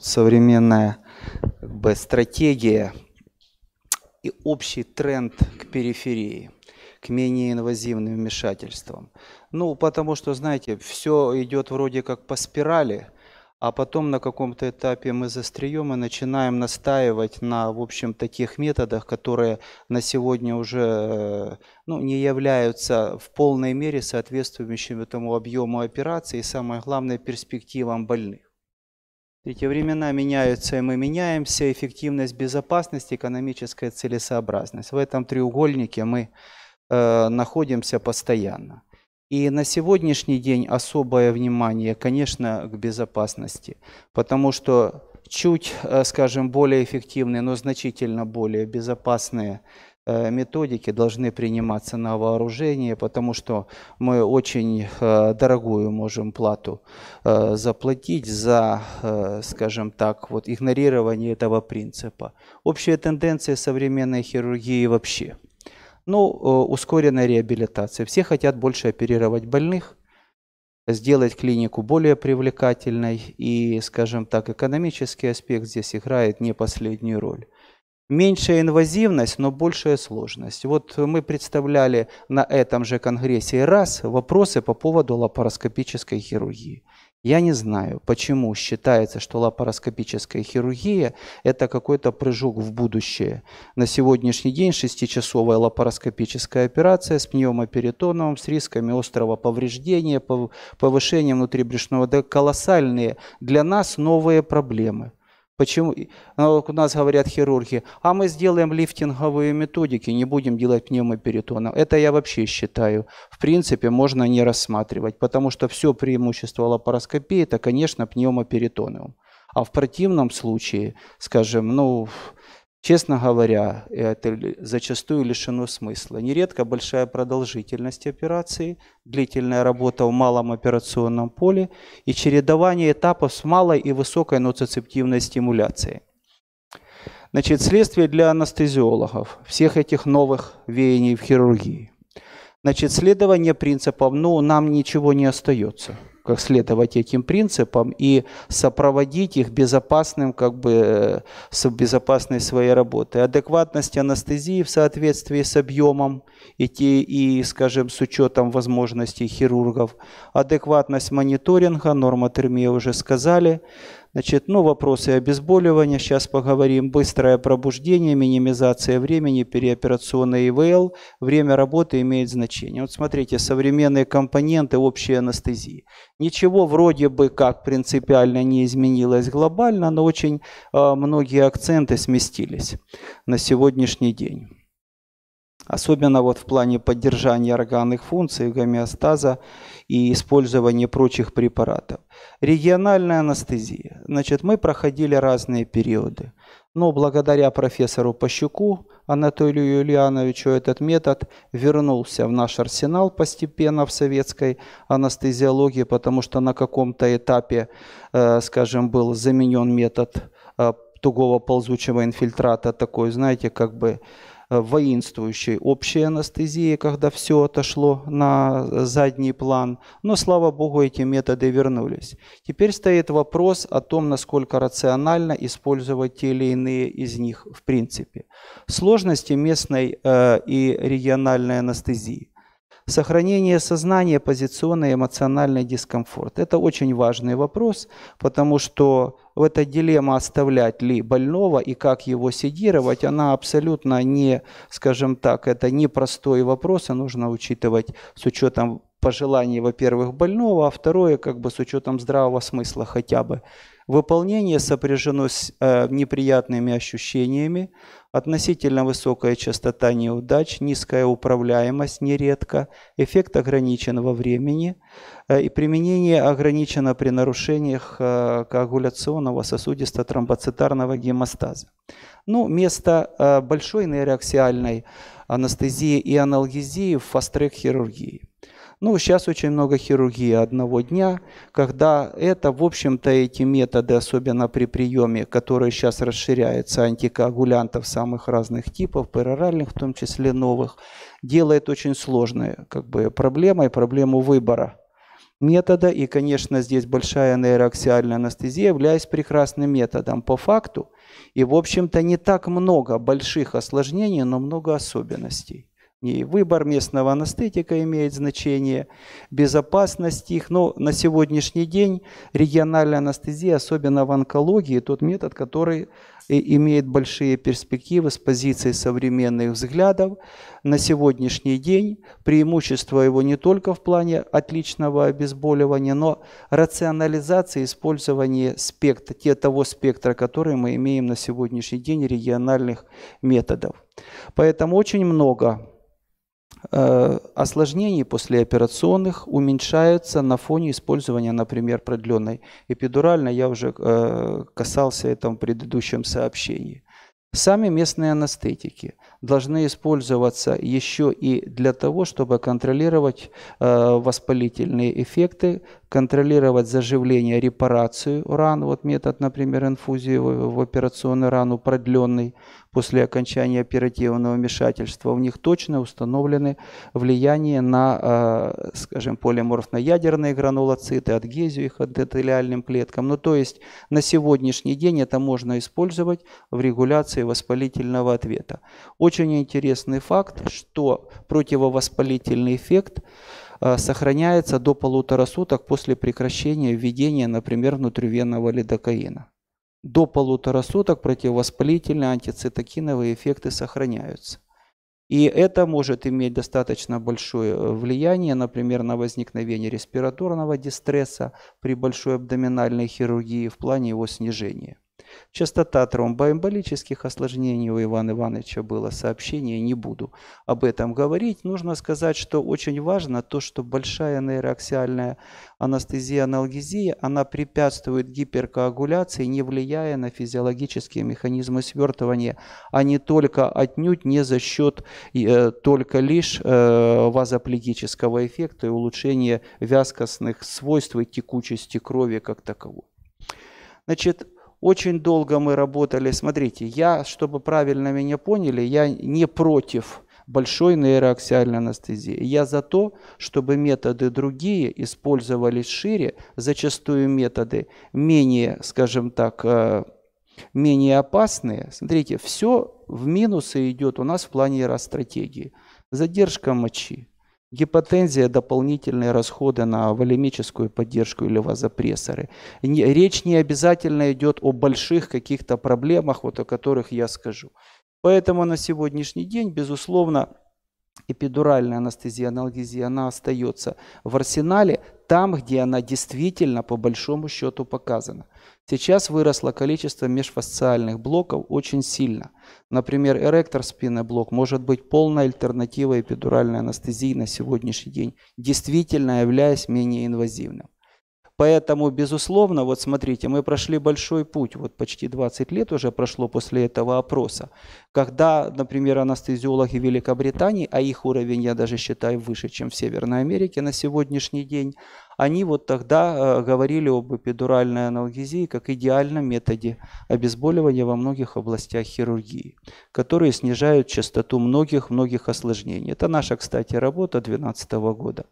современная как бы, стратегия и общий тренд к периферии, к менее инвазивным вмешательствам. Ну, потому что, знаете, все идет вроде как по спирали, а потом на каком-то этапе мы застреем и начинаем настаивать на, в общем, таких методах, которые на сегодня уже ну, не являются в полной мере соответствующими тому объему операций и, самое главное, перспективам больных. Эти времена меняются, и мы меняемся. Эффективность, безопасность, экономическая целесообразность. В этом треугольнике мы э, находимся постоянно. И на сегодняшний день особое внимание, конечно, к безопасности, потому что чуть, э, скажем, более эффективные, но значительно более безопасные Э, методики должны приниматься на вооружение, потому что мы очень э, дорогую можем плату э, заплатить за, скажем так, вот игнорирование этого принципа. Общая тенденция современной хирургии вообще. Ну, ускоренная реабилитация. Все хотят больше оперировать больных, сделать клинику более привлекательной, и, скажем так, экономический аспект здесь играет не последнюю роль. Меньшая инвазивность, но большая сложность. Вот мы представляли на этом же конгрессе раз вопросы по поводу лапароскопической хирургии. Я не знаю, почему считается, что лапароскопическая хирургия – это какой-то прыжок в будущее. На сегодняшний день шестичасовая лапароскопическая операция с пневмоперитоном, с рисками острого повреждения, повышением внутрибрюшного, да колоссальные для нас новые проблемы – Почему? Ну, у нас говорят хирурги, а мы сделаем лифтинговые методики, не будем делать пневмоперитонов. Это я вообще считаю, в принципе, можно не рассматривать, потому что все преимущество лапароскопии – это, конечно, пневмоперитониум. А в противном случае, скажем, ну, Честно говоря, это зачастую лишено смысла. Нередко большая продолжительность операции, длительная работа в малом операционном поле и чередование этапов с малой и высокой ноцицептивной стимуляцией. Значит, следствие для анестезиологов всех этих новых веяний в хирургии. Значит, следование принципам, ну, нам ничего не остается – как следовать этим принципам и сопроводить их безопасным, как бы, э, с безопасной своей работой. Адекватность анестезии в соответствии с объемом идти и скажем, с учетом возможностей хирургов. Адекватность мониторинга, норматермия уже сказали. Значит, ну, вопросы обезболивания, сейчас поговорим. Быстрое пробуждение, минимизация времени, переоперационный ИВЛ. Время работы имеет значение. Вот смотрите, современные компоненты общей анестезии. Ничего вроде бы как принципиально не изменилось глобально, но очень э, многие акценты сместились на сегодняшний день. Особенно вот в плане поддержания органных функций, гомеостаза и использование прочих препаратов. Региональная анестезия. Значит, мы проходили разные периоды. Но благодаря профессору Пащуку Анатолию Юлиановичу этот метод вернулся в наш арсенал постепенно в советской анестезиологии, потому что на каком-то этапе, э, скажем, был заменен метод э, тугого ползучего инфильтрата, такой, знаете, как бы воинствующей общей анестезии, когда все отошло на задний план. Но, слава богу, эти методы вернулись. Теперь стоит вопрос о том, насколько рационально использовать те или иные из них в принципе. Сложности местной э, и региональной анестезии. Сохранение сознания, позиционный эмоциональный дискомфорт. Это очень важный вопрос, потому что в эта дилемма оставлять ли больного и как его седировать, она абсолютно не, скажем так, это непростой вопрос, а нужно учитывать с учетом пожеланий, во-первых, больного, а второе, как бы с учетом здравого смысла хотя бы. Выполнение сопряжено с э, неприятными ощущениями, относительно высокая частота неудач, низкая управляемость нередко, эффект ограничен во времени э, и применение ограничено при нарушениях э, коагуляционного сосудисто-тромбоцитарного гемостаза. Ну, место э, большой нейроаксиальной анестезии и аналгезии в фастрек-хирургии. Ну, сейчас очень много хирургии одного дня, когда это, в общем-то, эти методы, особенно при приеме, которые сейчас расширяются, антикоагулянтов самых разных типов, пероральных, в том числе новых, делает очень сложной как бы, проблемой проблему выбора метода. И, конечно, здесь большая нейроаксиальная анестезия, являясь прекрасным методом по факту. И, в общем-то, не так много больших осложнений, но много особенностей. И выбор местного анестетика имеет значение, безопасность их. Но на сегодняшний день региональная анестезия, особенно в онкологии, тот метод, который э, имеет большие перспективы с позиции современных взглядов. На сегодняшний день преимущество его не только в плане отличного обезболивания, но рационализации использования спектра, те, того спектра, который мы имеем на сегодняшний день региональных методов. Поэтому очень много Э, осложнений послеоперационных уменьшаются на фоне использования, например, продленной эпидуральной. Я уже э, касался этого в предыдущем сообщении. Сами местные анестетики должны использоваться еще и для того, чтобы контролировать э, воспалительные эффекты, контролировать заживление, репарацию ран, вот метод, например, инфузии в, в операционную рану продленный, после окончания оперативного вмешательства, у них точно установлены влияние на, э, скажем, полиморфно-ядерные гранулоциты, адгезию их эндотелиальным клеткам. Ну, то есть на сегодняшний день это можно использовать в регуляции воспалительного ответа. Очень интересный факт, что противовоспалительный эффект э, сохраняется до полутора суток после прекращения введения, например, внутривенного лидокаина. До полутора суток противовоспалительные антицитокиновые эффекты сохраняются. И это может иметь достаточно большое э, влияние, например, на возникновение респираторного дистресса при большой абдоминальной хирургии в плане его снижения. Частота тромбоэмболических осложнений у Ивана Ивановича было сообщение, не буду об этом говорить. Нужно сказать, что очень важно то, что большая нейроаксиальная анестезия-аналгезия, она препятствует гиперкоагуляции, не влияя на физиологические механизмы свертывания, а не только отнюдь не за счет э, только лишь э, вазоплегического эффекта и улучшения вязкостных свойств и текучести крови как таковой. Значит, очень долго мы работали. Смотрите, я, чтобы правильно меня поняли, я не против большой нейроаксиальной анестезии. Я за то, чтобы методы другие использовались шире, зачастую методы менее, скажем так, э, менее опасные. Смотрите, все в минусы идет у нас в плане стратегии. Задержка мочи, Гипотензия – дополнительные расходы на волемическую поддержку или вазопрессоры. Речь не обязательно идет о больших каких-то проблемах, вот о которых я скажу. Поэтому на сегодняшний день, безусловно, эпидуральная анестезия, аналгезия, она остается в арсенале там, где она действительно по большому счету показана. Сейчас выросло количество межфасциальных блоков очень сильно. Например, эректор спины блок может быть полной альтернативой эпидуральной анестезии на сегодняшний день, действительно являясь менее инвазивным. Поэтому, безусловно, вот смотрите, мы прошли большой путь, вот почти 20 лет уже прошло после этого опроса, когда, например, анестезиологи Великобритании, а их уровень, я даже считаю, выше, чем в Северной Америке на сегодняшний день, они вот тогда э, говорили об эпидуральной аналгезии как идеальном методе обезболивания во многих областях хирургии, которые снижают частоту многих-многих осложнений. Это наша, кстати, работа 2012 года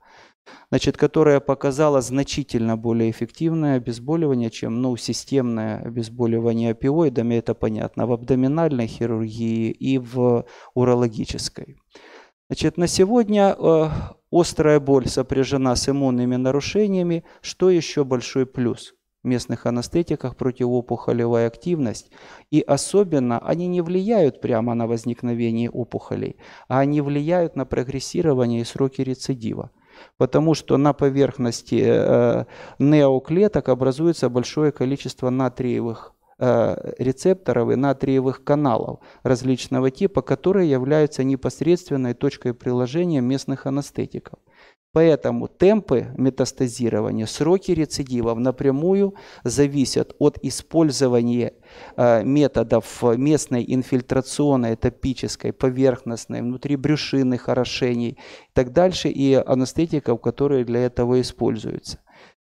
значит, которая показала значительно более эффективное обезболивание, чем ну, системное обезболивание опиоидами, это понятно, в абдоминальной хирургии и в урологической. Значит, на сегодня э, острая боль сопряжена с иммунными нарушениями, что еще большой плюс местных анестетиках противоопухолевая активность. И особенно они не влияют прямо на возникновение опухолей, а они влияют на прогрессирование и сроки рецидива потому что на поверхности э, неоклеток образуется большое количество натриевых э, рецепторов и натриевых каналов различного типа, которые являются непосредственной точкой приложения местных анестетиков. Поэтому темпы метастазирования, сроки рецидивов напрямую зависят от использования э, методов местной инфильтрационной, топической, поверхностной, внутрибрюшинных орошений и так дальше, и анестетиков, которые для этого используются.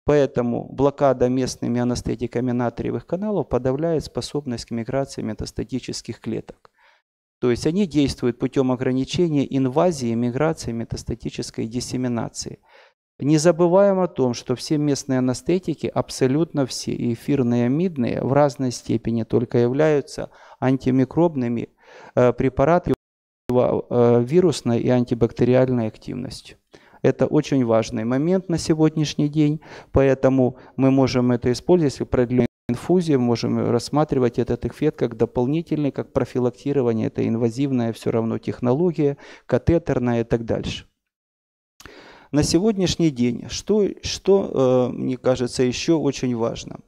Поэтому блокада местными анестетиками натриевых каналов подавляет способность к миграции метастатических клеток. То есть они действуют путем ограничения инвазии, миграции, метастатической диссеминации. Не забываем о том, что все местные анестетики, абсолютно все, эфирные, и амидные, в разной степени только являются антимикробными э, препаратами э, вирусной и антибактериальной активностью. Это очень важный момент на сегодняшний день, поэтому мы можем это использовать, если продлим инфузии, можем рассматривать этот эффект как дополнительный, как профилактирование, это инвазивная все равно технология, катетерная и так дальше. На сегодняшний день, что, что э, мне кажется, еще очень важно,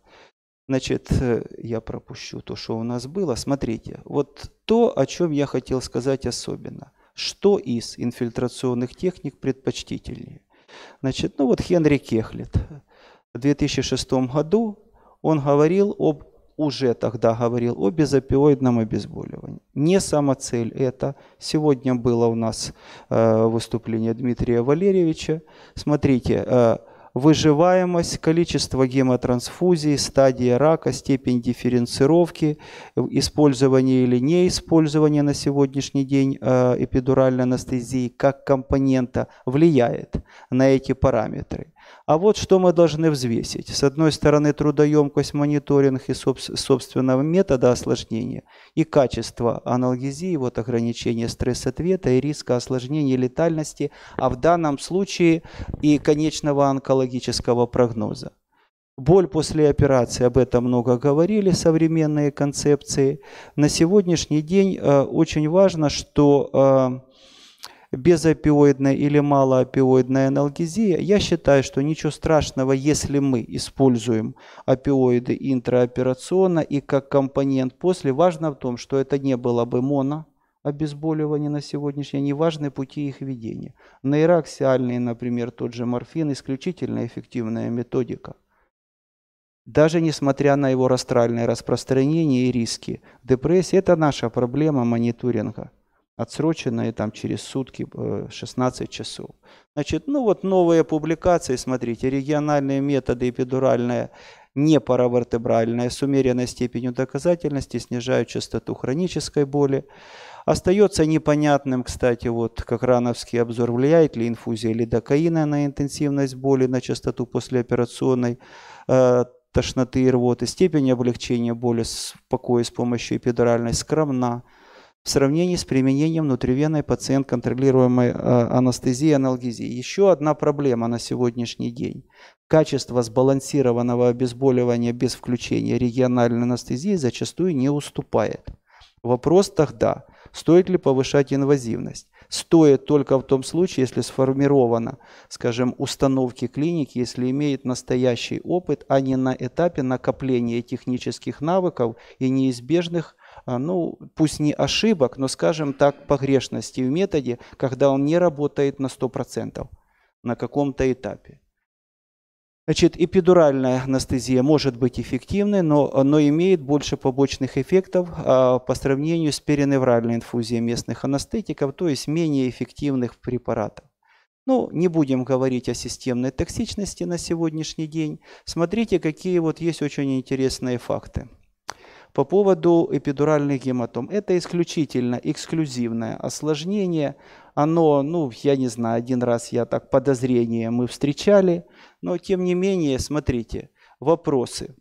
Значит, э, я пропущу то, что у нас было. Смотрите, вот то, о чем я хотел сказать особенно. Что из инфильтрационных техник предпочтительнее? Значит, ну вот Хенри Кехлет в 2006 году он говорил об, уже тогда говорил о безопиоидном обезболивании. Не самоцель это. Сегодня было у нас э, выступление Дмитрия Валерьевича. Смотрите, э, выживаемость, количество гемотрансфузий, стадия рака, степень дифференцировки, использование или не использование на сегодняшний день э, эпидуральной анестезии как компонента влияет на эти параметры. А вот что мы должны взвесить. С одной стороны, трудоемкость, мониторинга и собственного метода осложнения и качество аналгезии, вот ограничение стресс-ответа и риска осложнения летальности, а в данном случае и конечного онкологического прогноза. Боль после операции, об этом много говорили современные концепции. На сегодняшний день э, очень важно, что э, безопиоидная или малоопиоидная аналгезия, я считаю, что ничего страшного, если мы используем опиоиды интраоперационно и как компонент после. Важно в том, что это не было бы моно, обезболивания на сегодняшний день, важны пути их ведения. Нейроаксиальный, например, тот же морфин, исключительно эффективная методика. Даже несмотря на его растральное распространение и риски, депрессия – это наша проблема мониторинга отсроченные там через сутки 16 э, часов. Значит, ну вот новые публикации, смотрите, региональные методы эпидуральная не паравертебральная с умеренной степенью доказательности снижают частоту хронической боли. Остается непонятным, кстати, вот как рановский обзор, влияет ли инфузия лидокаина на интенсивность боли, на частоту послеоперационной э, тошноты и рвоты. Степень облегчения боли в покое с помощью эпидуральной скромна в сравнении с применением внутривенной пациент-контролируемой э, анестезии и аналгезии. Еще одна проблема на сегодняшний день. Качество сбалансированного обезболивания без включения региональной анестезии зачастую не уступает. Вопрос тогда, стоит ли повышать инвазивность? Стоит только в том случае, если сформировано, скажем, установки клиник, если имеет настоящий опыт, а не на этапе накопления технических навыков и неизбежных а, ну, пусть не ошибок, но, скажем так, погрешностей в методе, когда он не работает на 100% на каком-то этапе. Значит, эпидуральная анестезия может быть эффективной, но, но имеет больше побочных эффектов а, по сравнению с переневральной инфузией местных анестетиков, то есть менее эффективных препаратов. Ну, не будем говорить о системной токсичности на сегодняшний день. Смотрите, какие вот есть очень интересные факты. По поводу эпидуральных гематом, это исключительно эксклюзивное осложнение. Оно, ну, я не знаю, один раз я так подозрение мы встречали, но тем не менее, смотрите, вопросы.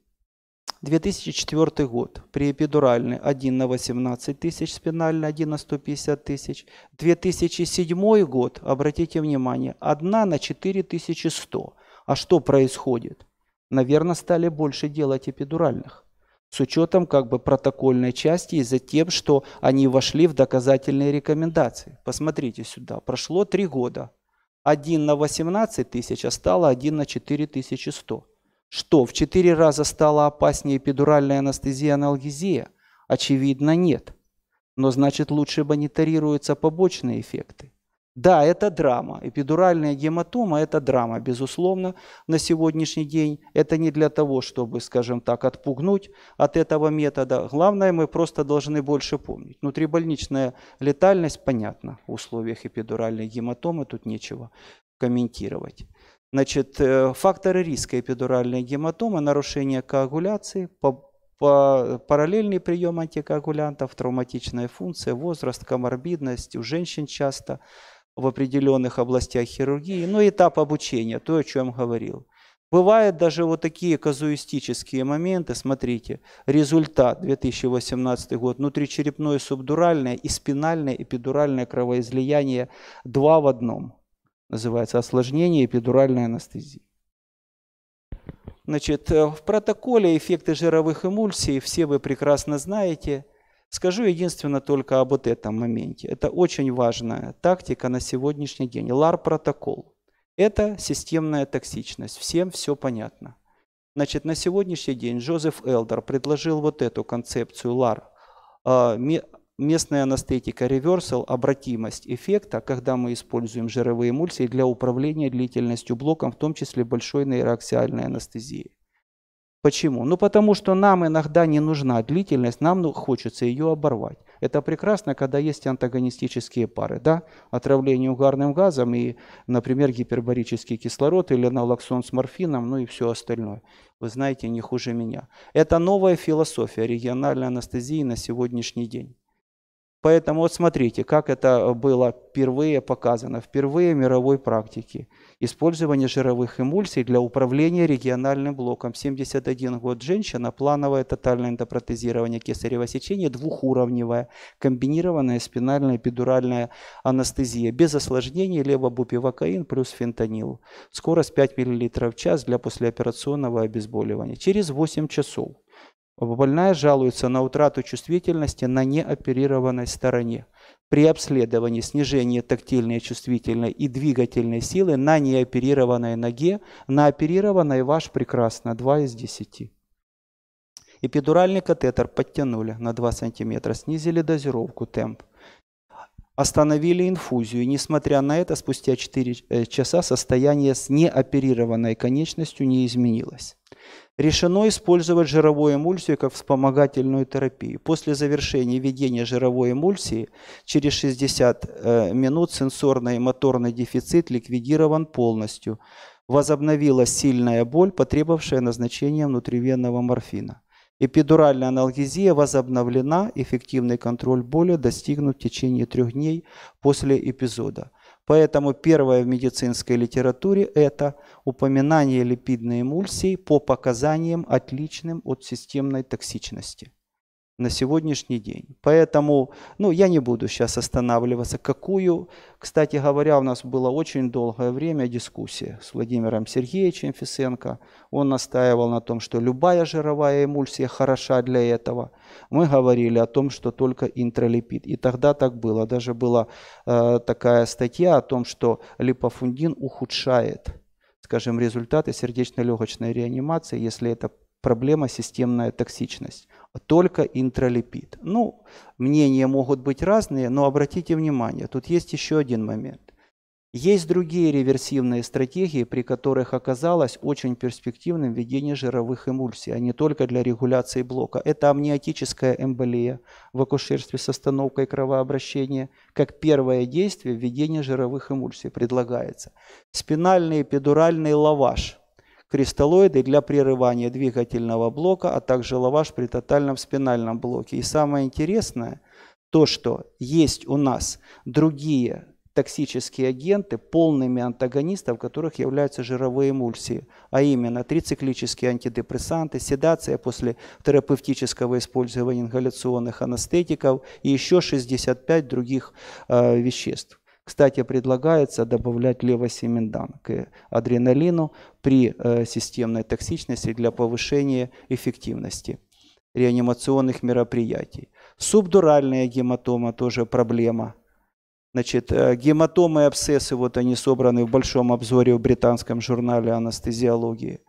2004 год. При эпидуральной 1 на 18 тысяч, спинальный 1 на 150 тысяч. 2007 год, обратите внимание, 1 на 4100. А что происходит? Наверное, стали больше делать эпидуральных с учетом как бы протокольной части и за тем, что они вошли в доказательные рекомендации. Посмотрите сюда, прошло три года. Один на 18 тысяч, а стало 1 на 4100. Что, в четыре раза стала опаснее эпидуральная анестезия-аналгезия? Очевидно, нет. Но значит, лучше мониторируются побочные эффекты. Да, это драма. Эпидуральная гематома – это драма, безусловно, на сегодняшний день. Это не для того, чтобы, скажем так, отпугнуть от этого метода. Главное, мы просто должны больше помнить. Внутрибольничная летальность, понятно, в условиях эпидуральной гематомы тут нечего комментировать. Значит, э, факторы риска эпидуральной гематомы, нарушение коагуляции, параллельный прием антикоагулянтов, травматичная функция, возраст, коморбидность, у женщин часто – в определенных областях хирургии, но ну, этап обучения, то, о чем говорил. Бывают даже вот такие казуистические моменты. Смотрите, результат 2018 год, внутричерепное субдуральное и спинальное эпидуральное кровоизлияние два в одном. Называется осложнение эпидуральной анестезии. Значит, э, в протоколе эффекты жировых эмульсий все вы прекрасно знаете – Скажу единственно только об вот этом моменте. Это очень важная тактика на сегодняшний день. ЛАР-протокол. Это системная токсичность. Всем все понятно. Значит, на сегодняшний день Джозеф Элдер предложил вот эту концепцию ЛАР. А, местная анестетика реверсал, обратимость эффекта, когда мы используем жировые эмульсии для управления длительностью блоком, в том числе большой нейроаксиальной анестезии. Почему? Ну потому что нам иногда не нужна длительность, нам ну, хочется ее оборвать. Это прекрасно, когда есть антагонистические пары, да? Отравление угарным газом и, например, гиперборический кислород или налоксон с морфином, ну и все остальное. Вы знаете, не хуже меня. Это новая философия региональной анестезии на сегодняшний день. Поэтому вот смотрите, как это было впервые показано, впервые в мировой практике. Использование жировых эмульсий для управления региональным блоком. 71 год женщина, плановое тотальное эндопротезирование кесарево сечения, двухуровневая комбинированная спинальная эпидуральная анестезия, без осложнений левобупивокаин плюс фентанил. Скорость 5 мл в час для послеоперационного обезболивания. Через 8 часов Больная жалуется на утрату чувствительности на неоперированной стороне. При обследовании снижение тактильной, чувствительной и двигательной силы на неоперированной ноге, на оперированной ваш прекрасно, 2 из 10. Эпидуральный катетер подтянули на 2 см, снизили дозировку, темп. Остановили инфузию. И Несмотря на это, спустя 4 э, часа состояние с неоперированной конечностью не изменилось решено использовать жировую эмульсию как вспомогательную терапию. После завершения введения жировой эмульсии через 60 э, минут сенсорный и моторный дефицит ликвидирован полностью. Возобновилась сильная боль, потребовавшая назначения внутривенного морфина. Эпидуральная аналгезия возобновлена, эффективный контроль боли достигнут в течение трех дней после эпизода. Поэтому первое в медицинской литературе – это упоминание липидной эмульсии по показаниям, отличным от системной токсичности на сегодняшний день. Поэтому ну, я не буду сейчас останавливаться, какую, кстати говоря, у нас было очень долгое время дискуссия с Владимиром Сергеевичем Фисенко. Он настаивал на том, что любая жировая эмульсия хороша для этого. Мы говорили о том, что только интралипид, И тогда так было. Даже была э, такая статья о том, что липофундин ухудшает скажем, результаты сердечно-легочной реанимации, если это проблема системная токсичность только интролипид. Ну, мнения могут быть разные, но обратите внимание, тут есть еще один момент. Есть другие реверсивные стратегии, при которых оказалось очень перспективным введение жировых эмульсий, а не только для регуляции блока. Это амниотическая эмболия в акушерстве с остановкой кровообращения. Как первое действие введение жировых эмульсий предлагается. Спинальный эпидуральный лаваш – кристаллоиды для прерывания двигательного блока, а также лаваш при тотальном спинальном блоке. И самое интересное, то, что есть у нас другие токсические агенты полными антагонистов, которых являются жировые эмульсии, а именно трициклические антидепрессанты, седация после терапевтического использования ингаляционных анестетиков и еще 65 других э, веществ. Кстати, предлагается добавлять левосеминдан к адреналину при э, системной токсичности для повышения эффективности реанимационных мероприятий. Субдуральная гематома тоже проблема. Значит, э, гематомы и абсцессы, вот они собраны в большом обзоре в британском журнале анестезиологии.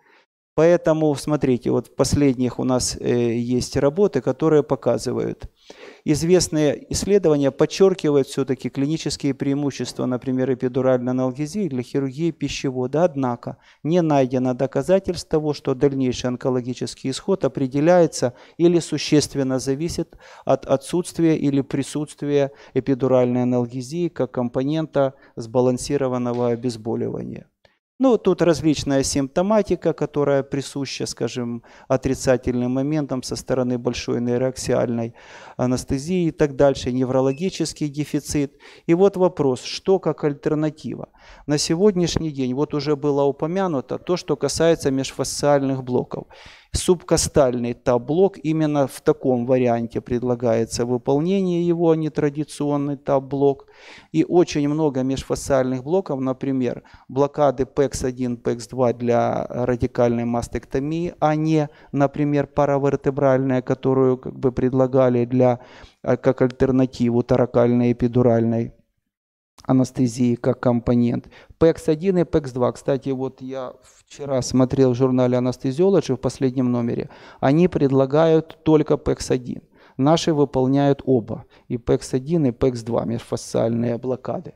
Поэтому, смотрите, вот в последних у нас э, есть работы, которые показывают – Известные исследования подчеркивают все-таки клинические преимущества, например, эпидуральной аналгезии для хирургии пищевода. Однако не найдено доказательств того, что дальнейший онкологический исход определяется или существенно зависит от отсутствия или присутствия эпидуральной аналгезии как компонента сбалансированного обезболивания. Ну, тут различная симптоматика, которая присуща, скажем, отрицательным моментам со стороны большой нейроаксиальной анестезии и так дальше, неврологический дефицит. И вот вопрос, что как альтернатива? На сегодняшний день, вот уже было упомянуто, то, что касается межфасциальных блоков. Субкостальный таблок именно в таком варианте предлагается выполнение его, а не традиционный таблок И очень много межфасциальных блоков, например, блокады PEX-1, PEX-2 для радикальной мастектомии, а не, например, паравертебральная, которую как бы предлагали для, а, как альтернативу таракальной эпидуральной анестезии как компонент. PEX-1 и PEX-2. Кстати, вот я вчера смотрел в журнале Anesthesiology в последнем номере. Они предлагают только PEX-1. Наши выполняют оба. И PEX-1, и PEX-2, межфасциальные блокады.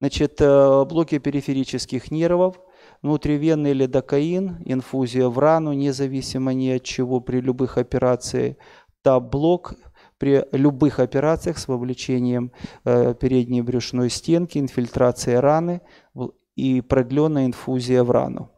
Значит, э, блоки периферических нервов, внутривенный лидокаин, инфузия в рану, независимо ни от чего, при любых операциях. Таб-блок – при любых операциях с вовлечением э, передней брюшной стенки, инфильтрацией раны и продленная инфузия в рану.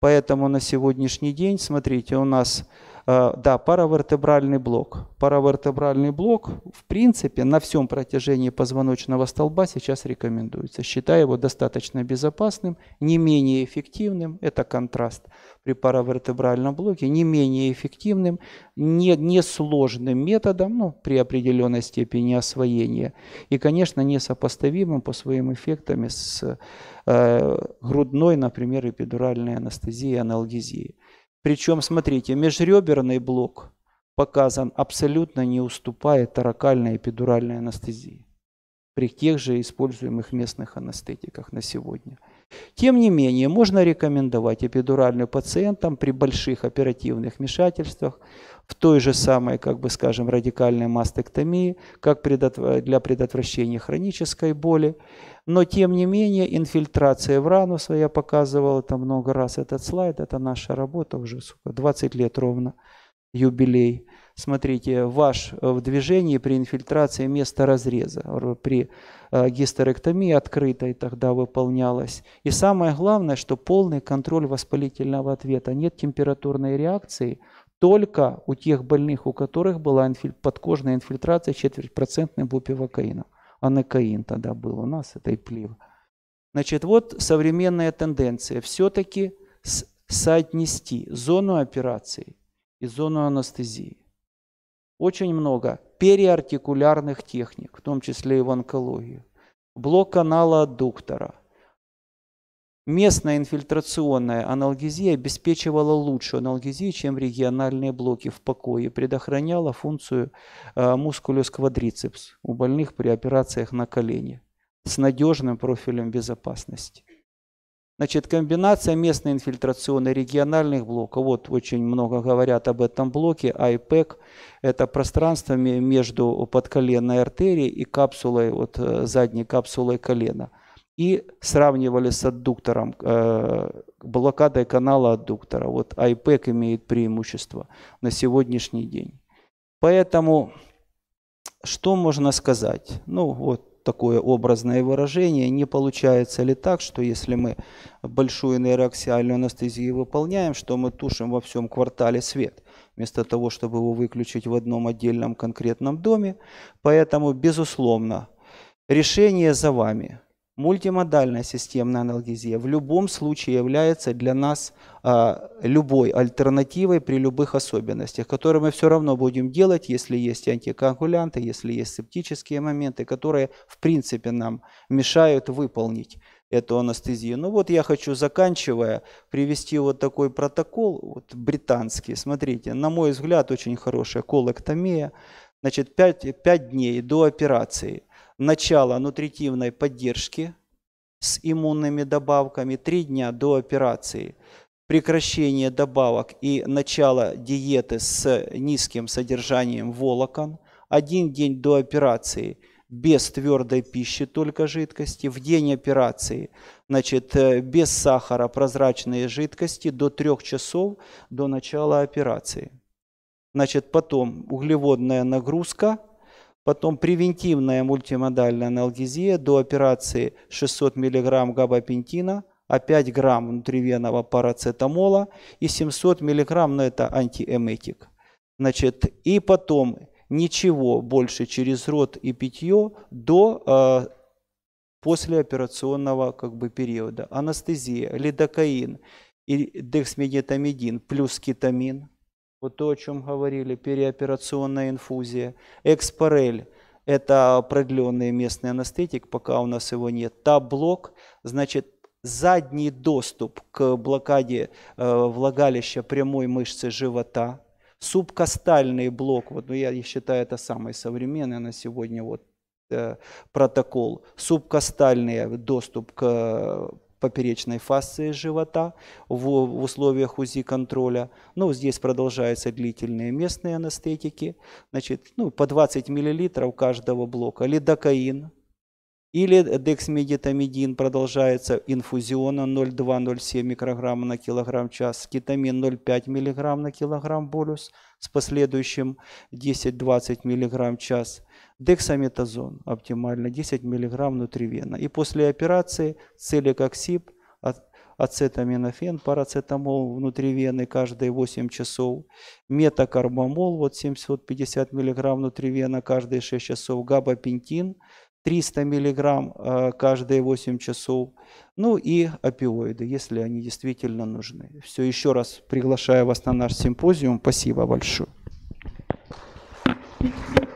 Поэтому на сегодняшний день, смотрите, у нас э, да, паравертебральный блок. Паравертебральный блок, в принципе, на всем протяжении позвоночного столба сейчас рекомендуется, считая его достаточно безопасным, не менее эффективным. Это контраст при паравертебральном блоке не менее эффективным, не, несложным методом, ну, при определенной степени освоения, и, конечно, несопоставимым по своим эффектам с э, грудной, например, эпидуральной анестезией, аналгезией. Причем, смотрите, межреберный блок показан абсолютно не уступая таракальной эпидуральной анестезии при тех же используемых местных анестетиках на сегодня – тем не менее, можно рекомендовать эпидуральную пациентам при больших оперативных вмешательствах в той же самой, как бы скажем, радикальной мастектомии, как для предотвращения хронической боли. Но тем не менее, инфильтрация в рану, я показывал это много раз, этот слайд, это наша работа уже, сука, 20 лет ровно, юбилей смотрите, ваш э, в движении при инфильтрации место разреза, при э, гистерэктомии открытой тогда выполнялось, И самое главное, что полный контроль воспалительного ответа, нет температурной реакции, только у тех больных, у которых была инфиль... подкожная инфильтрация четвертьпроцентной бупивокаина. Анекаин тогда был у нас, это и плива. Значит, вот современная тенденция все-таки соотнести зону операции и зону анестезии очень много периартикулярных техник, в том числе и в онкологии. Блок канала аддуктора. Местная инфильтрационная аналгезия обеспечивала лучшую аналгезию, чем региональные блоки в покое, предохраняла функцию э, мускулюс квадрицепс у больных при операциях на колени с надежным профилем безопасности. Значит, комбинация местной инфильтрационной региональных блоков. Вот очень много говорят об этом блоке. IPEC – это пространство между подколенной артерией и капсулой, вот э, задней капсулой колена. И сравнивали с аддуктором, э, блокадой канала аддуктора. Вот IPEC имеет преимущество на сегодняшний день. Поэтому что можно сказать? Ну вот такое образное выражение, не получается ли так, что если мы большую нейроаксиальную анестезию выполняем, что мы тушим во всем квартале свет, вместо того, чтобы его выключить в одном отдельном конкретном доме. Поэтому, безусловно, решение за вами. Мультимодальная системная аналгезия в любом случае является для нас а, любой альтернативой при любых особенностях, которые мы все равно будем делать, если есть антикоагулянты, если есть септические моменты, которые в принципе нам мешают выполнить эту анестезию. Ну вот я хочу, заканчивая, привести вот такой протокол, вот британский, смотрите, на мой взгляд, очень хорошая колоктомия, значит, 5, 5 дней до операции – начала нутритивной поддержки с иммунными добавками, три дня до операции прекращение добавок и начало диеты с низким содержанием волокон, один день до операции без твердой пищи, только жидкости, в день операции, значит, э, без сахара, прозрачные жидкости до трех часов до начала операции. Значит, потом углеводная нагрузка – Потом превентивная мультимодальная аналгезия до операции 600 мг габапентина, опять грамм внутривенного парацетамола и 700 мг, но это антиэметик. Значит, и потом ничего больше через рот и питье до э, послеоперационного как бы, периода. Анестезия, лидокаин и дексмедетамидин плюс кетамин – вот то, о чем говорили, переоперационная инфузия, экспорель – это продленный местный анестетик, пока у нас его нет. Таблок – значит задний доступ к блокаде э, влагалища прямой мышцы живота, субкостальный блок, вот, ну, я считаю, это самый современный на сегодня вот, э, протокол, субкостальный доступ к поперечной фасции живота в, в условиях УЗИ контроля. Ну, здесь продолжаются длительные местные анестетики. Значит, ну, по 20 мл каждого блока. Лидокаин или дексмедитамидин продолжается инфузиона 0,2-0,7 микрограмма на килограмм час, кетамин 0,5 миллиграмм на килограмм болюс с последующим 10-20 миллиграмм час – Дексаметазон оптимально 10 мг внутривенно. И после операции целикоксиб, ацетаминофен, парацетамол внутривенный каждые 8 часов, метакарбамол вот 750 мг внутривенно каждые 6 часов, габапентин 300 мг э, каждые 8 часов, ну и опиоиды, если они действительно нужны. Все, еще раз приглашаю вас на наш симпозиум. Спасибо большое. Thank you.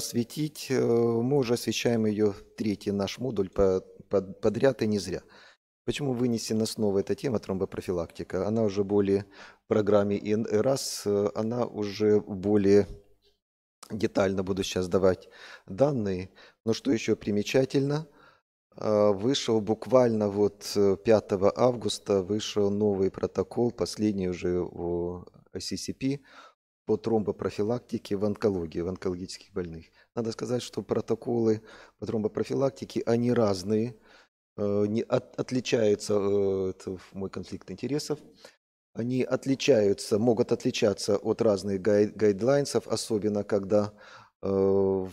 осветить, э, мы уже освещаем ее третий наш модуль подряд и не зря. Почему вынесена снова эта тема тромбопрофилактика? Она уже более в программе раз, э, она уже более детально буду сейчас давать данные. Но что еще примечательно, э, вышел буквально вот 5 августа, вышел новый протокол, последний уже у CCP, по тромбопрофилактике в онкологии, в онкологических больных. Надо сказать, что протоколы по тромбопрофилактике, они разные, э, не от, отличаются, э, это мой конфликт интересов, они отличаются, могут отличаться от разных гайд, гайдлайнсов, особенно когда э,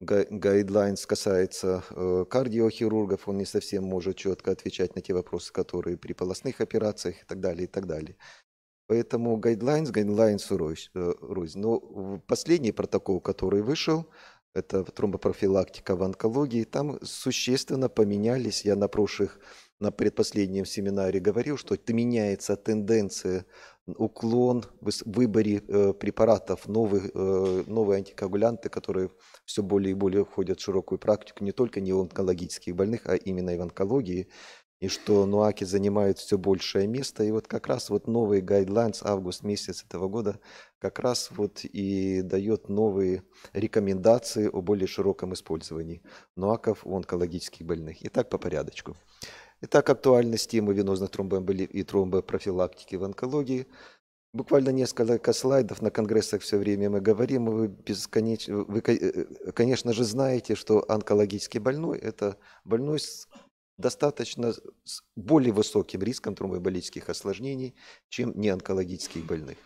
гайдлайнс касается э, кардиохирургов, он не совсем может четко отвечать на те вопросы, которые при полостных операциях и так далее, и так далее. Поэтому гайдлайнс, гайдлайнс рознь. Э, Но последний протокол, который вышел, это тромбопрофилактика в онкологии, там существенно поменялись. Я на прошлых, на предпоследнем семинаре говорил, что меняется тенденция, уклон в выборе э, препаратов, новые, э, новые антикоагулянты, которые все более и более входят в широкую практику не только не у онкологических больных, а именно и в онкологии и что нуаки занимают все большее место. И вот как раз вот новый гайдлайнс август месяц этого года как раз вот и дает новые рекомендации о более широком использовании нуаков у онкологических больных. Итак, по порядочку. Итак, актуальность темы венозных тромбоэмболий и тромбопрофилактики в онкологии – Буквально несколько слайдов на конгрессах все время мы говорим, вы, бесконечно, вы, э, конечно же, знаете, что онкологический больной – это больной с достаточно с более высоким риском тромбоэмболических осложнений, чем неонкологических больных.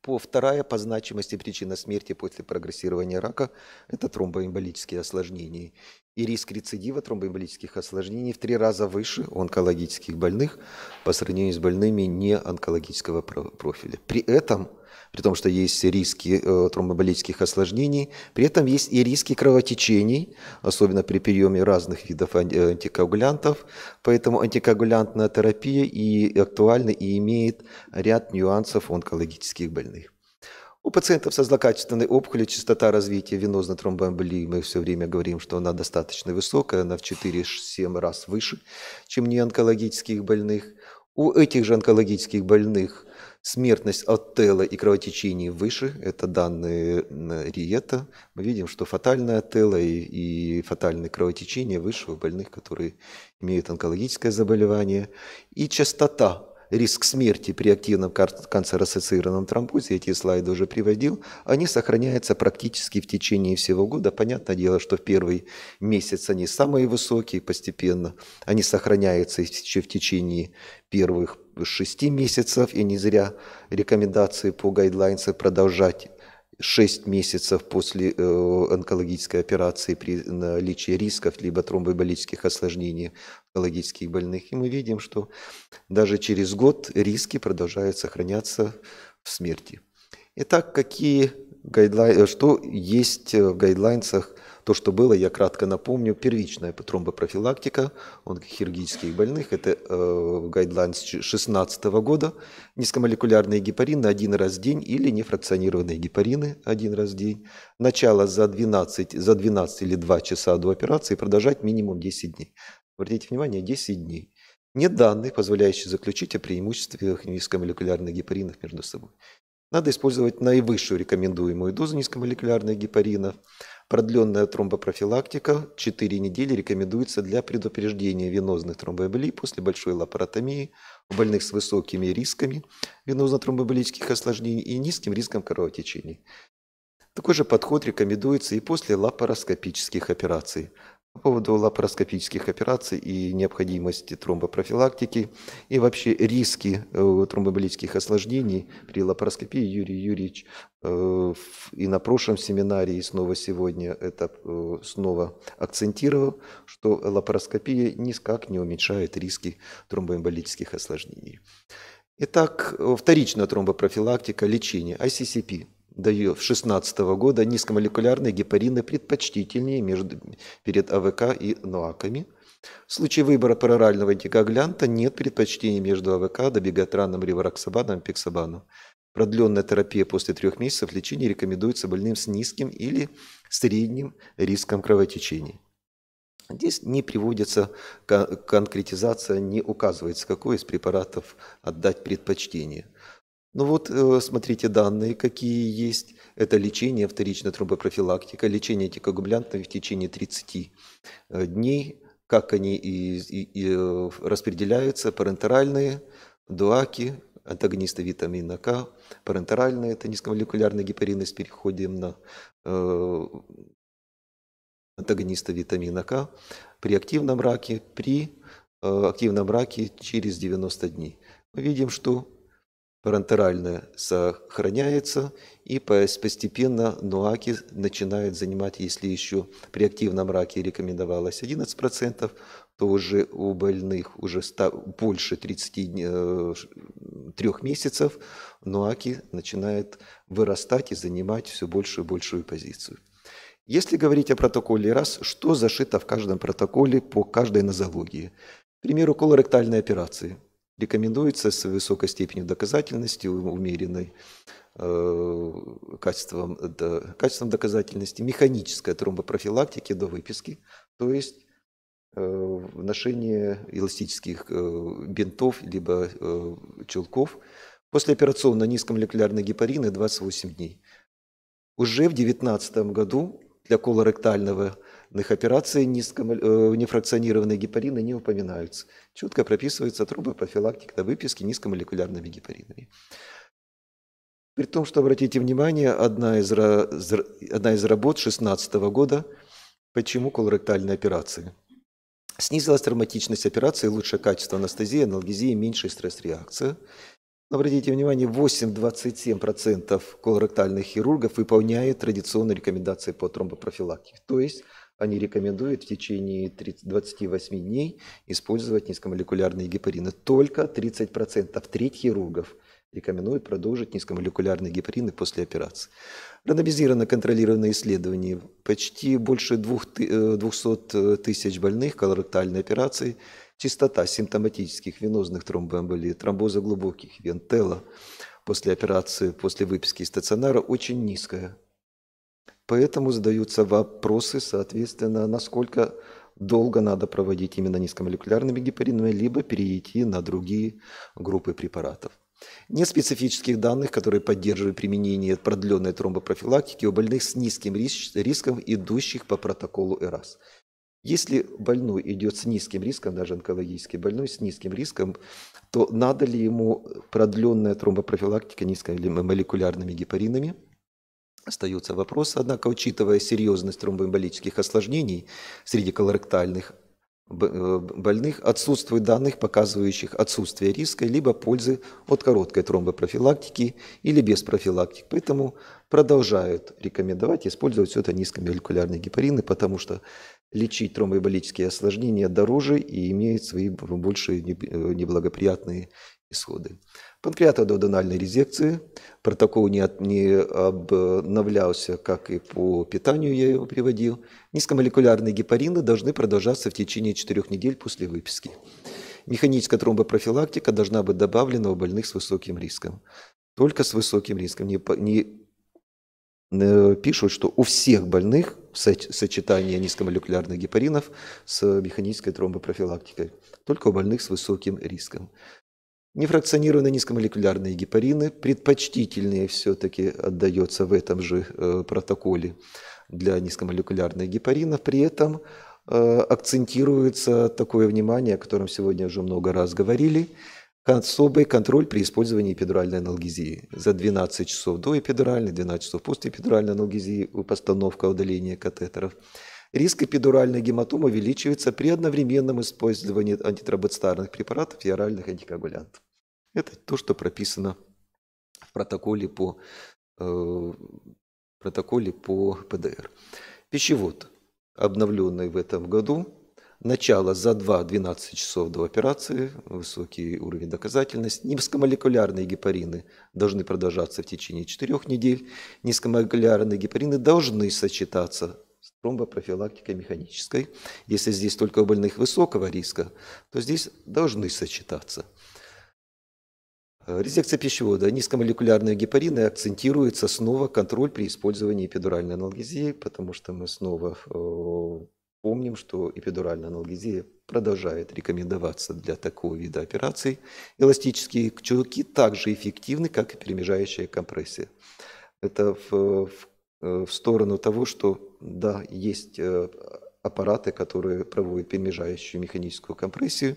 По вторая по значимости причина смерти после прогрессирования рака – это тромбоэмболические осложнения. И риск рецидива тромбоэмболических осложнений в три раза выше у онкологических больных по сравнению с больными неонкологического профиля. При этом – при том, что есть риски э, тромбоболических осложнений. При этом есть и риски кровотечений, особенно при приеме разных видов э, антикоагулянтов. Поэтому антикоагулянтная терапия и актуальна, и имеет ряд нюансов онкологических больных. У пациентов со злокачественной опухолью частота развития венозной тромбоэмболии, мы все время говорим, что она достаточно высокая, она в 4-7 раз выше, чем не онкологических больных. У этих же онкологических больных смертность от тела и кровотечений выше, это данные Риета. Мы видим, что фатальное тело и, и фатальное кровотечение выше у больных, которые имеют онкологическое заболевание. И частота риск смерти при активном канцерассоциированном тромбозе, эти слайды уже приводил, они сохраняются практически в течение всего года. Понятное дело, что в первый месяц они самые высокие постепенно, они сохраняются еще в течение первых шести месяцев, и не зря рекомендации по гайдлайнсу продолжать 6 месяцев после э, онкологической операции при наличии рисков либо тромбоэмболических осложнений онкологических больных. И мы видим, что даже через год риски продолжают сохраняться в смерти. Итак, какие гайдлайн, что есть в гайдлайнсах то, что было, я кратко напомню, первичная тромбопрофилактика онкохирургических больных, это э, гайдлайн 2016 года, низкомолекулярные гепарины один раз в день или нефракционированные гепарины один раз в день, начало за 12, за 12 или 2 часа до операции продолжать минимум 10 дней. Обратите внимание, 10 дней. Нет данных, позволяющих заключить о преимуществах низкомолекулярных гепаринов между собой. Надо использовать наивысшую рекомендуемую дозу низкомолекулярных гепаринов – Продленная тромбопрофилактика 4 недели рекомендуется для предупреждения венозных тромбоэмболий после большой лапаротомии у больных с высокими рисками венозно-тромбоэмболических осложнений и низким риском кровотечений. Такой же подход рекомендуется и после лапароскопических операций по поводу лапароскопических операций и необходимости тромбопрофилактики и вообще риски э, тромбоэмболических осложнений при лапароскопии Юрий Юрьевич э, и на прошлом семинаре, и снова сегодня это э, снова акцентировал, что лапароскопия никак не уменьшает риски тромбоэмболических осложнений. Итак, вторичная тромбопрофилактика, лечение, ICCP – дает 2016 года низкомолекулярные гепарины предпочтительнее между, перед АВК и НОАКами. В случае выбора прорального антикоагулянта нет предпочтений между АВК, добегатраном, ривароксабаном и пиксабаном. Продленная терапия после трех месяцев лечения рекомендуется больным с низким или средним риском кровотечения. Здесь не приводится конкретизация, не указывается, какой из препаратов отдать предпочтение. Ну вот, э, смотрите, данные какие есть. Это лечение, вторичная тромбопрофилактика, лечение тикогублянтов в течение 30 э, дней, как они и, и, и э, распределяются, парентеральные, дуаки, антагонисты витамина К, парентеральные, это низкомолекулярная гепаринность, переходим на э, антагониста витамина К, при активном раке, при э, активном раке через 90 дней. Мы видим, что парентерально сохраняется, и постепенно нуаки начинают занимать, если еще при активном раке рекомендовалось 11%, то уже у больных уже больше 33 э, месяцев нуаки начинает вырастать и занимать все большую и большую позицию. Если говорить о протоколе раз, что зашито в каждом протоколе по каждой нозологии? К примеру, колоректальной операции – рекомендуется с высокой степенью доказательности, умеренной э, качеством, до, качеством доказательности, механическая тромбопрофилактики до выписки, то есть э, ношение эластических э, бинтов либо э, чулков. После на низком молекулярной гепарины 28 дней. Уже в 2019 году для колоректального операций э, нефракционированные гепарины не упоминаются. Четко прописывается трубы профилактика выписки низкомолекулярными гепаринами. При том, что, обратите внимание, одна из, одна из работ 2016 года «Почему колоректальные операции?» Снизилась травматичность операции, лучшее качество анестезии, аналгезии, меньшая стресс-реакция. Обратите внимание, 8-27% колоректальных хирургов выполняют традиционные рекомендации по тромбопрофилактике. То есть они рекомендуют в течение 30, 28 дней использовать низкомолекулярные гепарины. Только 30%, треть хирургов рекомендуют продолжить низкомолекулярные гепарины после операции. Рандомизированно контролированное исследование. Почти больше 200 э, э, тысяч больных колоректальной операции. Частота симптоматических венозных тромбоэмболий, тромбоза глубоких вен, тела после операции, после выписки из стационара очень низкая. Поэтому задаются вопросы, соответственно, насколько долго надо проводить именно низкомолекулярными гепаринами, либо перейти на другие группы препаратов. специфических данных, которые поддерживают применение продленной тромбопрофилактики у больных с низким риском, идущих по протоколу ЭРАС. Если больной идет с низким риском, даже онкологический больной с низким риском, то надо ли ему продленная тромбопрофилактика низкомолекулярными гепаринами – остается вопрос. Однако, учитывая серьезность тромбоэмболических осложнений среди колоректальных э, больных, отсутствует данных, показывающих отсутствие риска либо пользы от короткой тромбопрофилактики или без профилактики, Поэтому продолжают рекомендовать использовать все это низкомолекулярные гепарины, потому что лечить тромбоэмболические осложнения дороже и имеет свои большие э, неблагоприятные исходы панкреатододональної резекції. Протокол не, от, не обновлялся, как и по питанию я его приводил. Низкомолекулярные гепарины должны продолжаться в течение 4 недель после выписки. Механическая тромбопрофилактика должна быть добавлена у больных с высоким риском. Только с высоким риском. Не, не э, пишут, что у всех больных сочетание низкомолекулярных гепаринов с механической тромбопрофилактикой. Только у больных с высоким риском. Нефракционированные низкомолекулярные гепарины предпочтительнее все-таки отдается в этом же э, протоколе для низкомолекулярных гепаринов. При этом э, акцентируется такое внимание, о котором сегодня уже много раз говорили, особый контроль при использовании эпидуральной аналгезии. За 12 часов до эпидуральной, 12 часов после эпидуральной аналгезии э, постановка удаления катетеров – Риск эпидуральной гематомы увеличивается при одновременном использовании антитробоцитарных препаратов и оральных антикоагулянтов. Это то, что прописано в протоколе по, э, протоколе по ПДР. Пищевод, обновленный в этом году, начало за 2-12 часов до операции, высокий уровень доказательности. Низкомолекулярные гепарины должны продолжаться в течение 4 недель. Низкомолекулярные гепарины должны сочетаться тромбопрофилактикой механической. Если здесь только у больных высокого риска, то здесь должны сочетаться. Резекция пищевода низкомолекулярной гепарины акцентируется снова контроль при использовании эпидуральной аналгезии, потому что мы снова э, помним, что эпидуральная аналгезия продолжает рекомендоваться для такого вида операций. Эластические чулки также эффективны, как и перемежающая компрессия. Это в, в Э, в сторону того, что да, есть э, аппараты, которые проводят перемежающую механическую компрессию,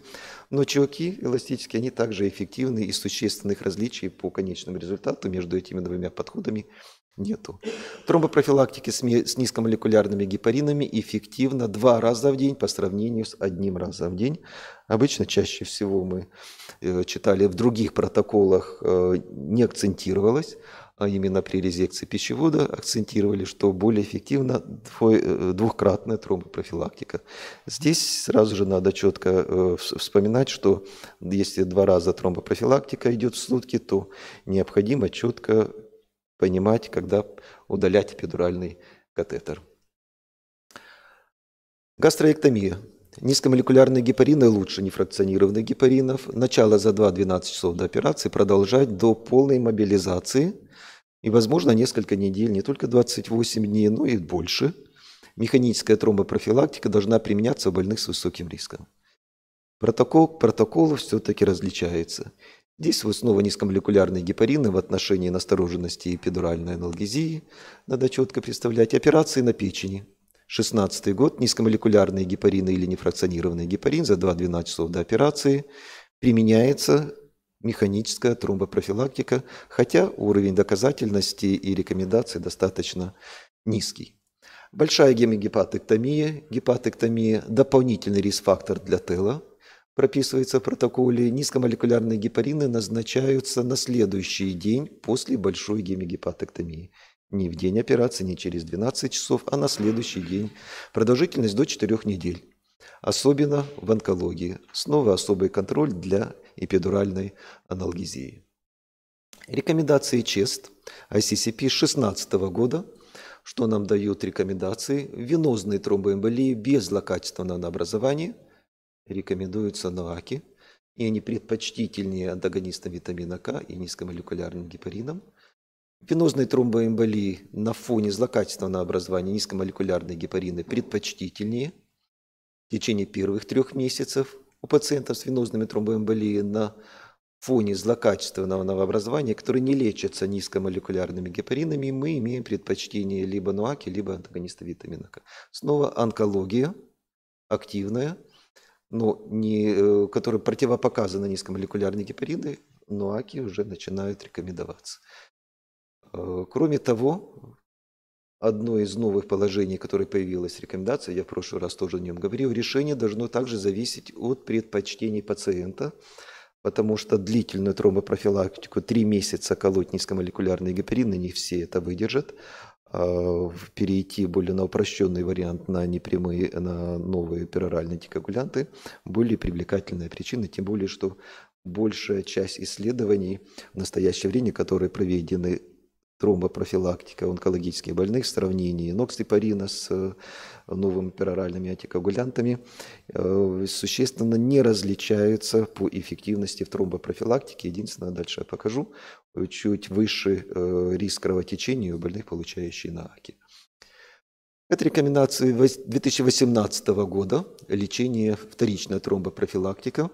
но чуваки эластические, они также эффективны и существенных различий по конечному результату между этими двумя подходами нету. Тромбопрофилактики с, низкомолекулярными гепаринами эффективно два раза в день по сравнению с одним разом в день. Обычно чаще всего мы э, читали в других протоколах не акцентировалось, а именно при резекции пищевода, акцентировали, что более эффективна э, двухкратная тромбопрофилактика. Здесь сразу же надо четко э, вспоминать, что если два раза тромбопрофилактика идет в сутки, то необходимо четко понимать, когда удалять эпидуральный катетер. Гастроэктомия – Низкомолекулярные гепарины лучше нефракционированных гепаринов. Начало за 2-12 часов до операции продолжать до полной мобилизации. И, возможно, несколько недель, не только 28 дней, но и больше. Механическая тромбопрофилактика должна применяться у больных с высоким риском. Протокол к протоколу все-таки различается. Здесь вот снова низкомолекулярные гепарины в отношении настороженности и эпидуральной аналгезии. Надо четко представлять операции на печени – 16 год, низкомолекулярные гепарины или нефракционированный гепарин за 2-12 часов до операции применяется механическая тромбопрофилактика, хотя уровень доказательности и рекомендаций достаточно низкий. Большая гемогепатоктомия, гепатэктомия дополнительный риск-фактор для тела, прописывается в протоколе, низкомолекулярные гепарины назначаются на следующий день после большой гемогепатоктомии. Не в день операции, не через 12 часов, а на следующий день. Продолжительность до 4 недель. Особенно в онкологии. Снова особый контроль для эпидуральной аналгезии. Рекомендации ЧЕСТ ICCP 16 года, что нам дают рекомендации, венозные тромбоэмболии без злокачественного образования, рекомендуются НОАКи, и они предпочтительнее антагонистам витамина К и низкомолекулярным гепарином – Венозной тромбоэмболии на фоне злокачественного образования низкомолекулярной гепарины предпочтительнее в течение первых трех месяцев у пациентов с венозными тромбоэмболией на фоне злокачественного новообразования, которые не лечатся низкомолекулярными гепаринами, мы имеем предпочтение либо нуаки, либо антагониста витамина К. Снова онкология активная, но не, э, которая противопоказана низкомолекулярной гепариной, нуаки уже начинают рекомендоваться. Э, кроме того, одно из новых положений, которое появилось в рекомендации, я в прошлый раз тоже о нем говорил, решение должно также зависеть от предпочтений пациента, потому что длительную тромбопрофилактику, три месяца колоть низкомолекулярный гепарин, и не все это выдержат, а перейти более на упрощенный вариант, на непрямые, на новые пероральные антикоагулянты более привлекательная причина, тем более, что большая часть исследований в настоящее время, которые проведены тромбопрофилактика онкологически больных в сравнении нокстепарина с э, новыми пероральными антикоагулянтами э, существенно не различаются по эффективности в тромбопрофилактике. Единственное, дальше я покажу, чуть выше э, риск кровотечения у больных, получающих НААКИ. Это рекомендации 2018 года лечение вторичная тромбопрофилактика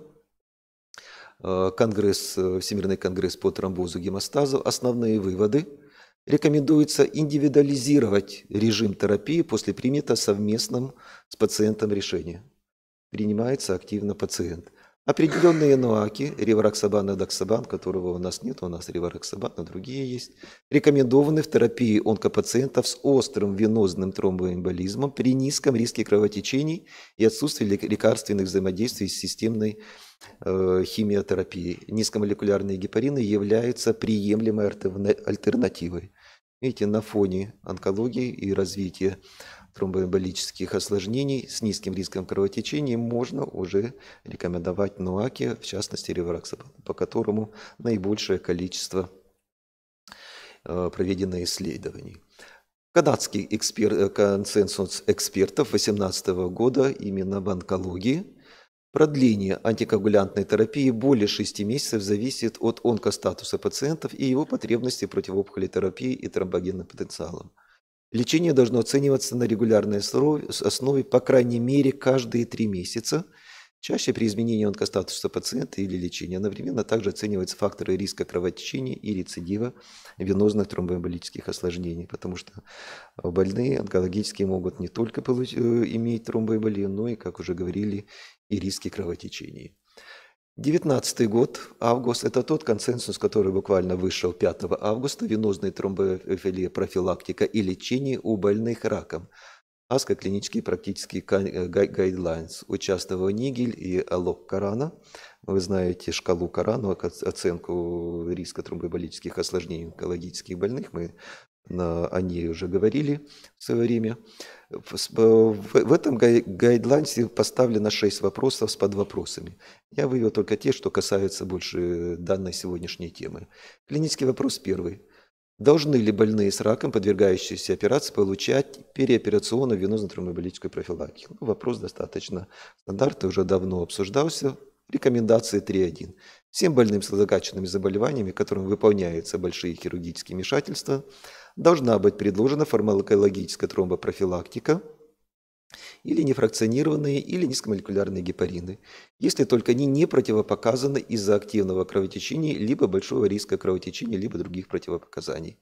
Конгресс, Всемирный конгресс по тромбозу гемостазу. Основные выводы – Рекомендуется индивидуализировать режим терапии после принятого совместным с пациентом решения. Принимается активно пациент. Определенные нуаки: ревароксабан и доксабан, которого у нас нет, у нас ревароксабан, но другие есть, рекомендованы в терапии онкопациентов с острым венозным тромбоэмболизмом при низком риске кровотечений и отсутствии лекарственных взаимодействий с системной Э, химиотерапии низкомолекулярные гепарины являются приемлемой альтернативой. Видите, на фоне онкологии и развития тромбоэмболических осложнений с низким риском кровотечения можно уже рекомендовать нуаки, в частности ревраксаб, по которому наибольшее количество э, проведено исследований. Канадский эксперт, э, консенсус экспертов 2018 года именно в онкологии – Продление антикоагулянтной терапии более 6 месяцев зависит от онкостатуса пациентов и его потребностей противоопухолей терапии и тромбогенным потенциалом. Лечение должно оцениваться на регулярной основе, по крайней мере, каждые 3 месяца – Чаще при изменении онкостатуса пациента или лечения одновременно также оцениваются факторы риска кровотечения и рецидива венозных тромбоэмболических осложнений, потому что больные онкологические могут не только получ... Э, иметь тромбоэмболию, но и, как уже говорили, и риски кровотечений. 19 год, август, это тот консенсус, который буквально вышел 5 августа, венозная тромбофилия э, профилактика и лечение у больных раком – АСКО клинические практические э, гайдлайнс. Участвовал Нигель и Алок Карана. Вы знаете шкалу Карана, оценку риска тромбоэмболических осложнений онкологических больных. Мы о ней уже говорили в свое время. В, э, этом гай, гайдлайнсе поставлено 6 вопросов с подвопросами. Я вывел только те, что касаются больше данной сегодняшней темы. Клинический вопрос первый. Должны ли больные с раком, подвергающиеся операции, получать переоперационную венозно-тромболитическую профилактику? Ну, вопрос достаточно стандартный, уже давно обсуждался. Рекомендации 3.1. Всем больным с закачанными заболеваниями, которым выполняются большие хирургические вмешательства, должна быть предложена фармакологическая тромбопрофилактика – или нефракционированные или низкомолекулярные гепарины, если только они не противопоказаны из-за активного кровотечения, либо большого риска кровотечения, либо других противопоказаний.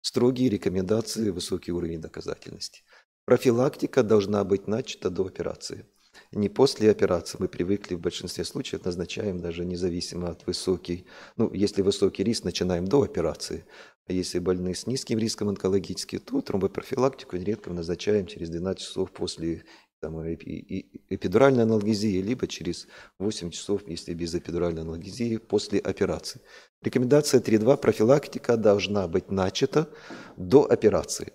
Строгие рекомендации, высокий уровень доказательности. Профилактика должна быть начата до операции. Не после операции мы привыкли в большинстве случаев назначаем даже независимо от высокий, ну если высокий риск, начинаем до операции, а если больны с низким риском онкологически, то тромбопрофилактику нередко назначаем через 12 часов после там, э, эпидуральной аналгезии, либо через 8 часов, если без эпидуральной аналгезии, после операции. Рекомендация 3.2. Профилактика должна быть начата до операции.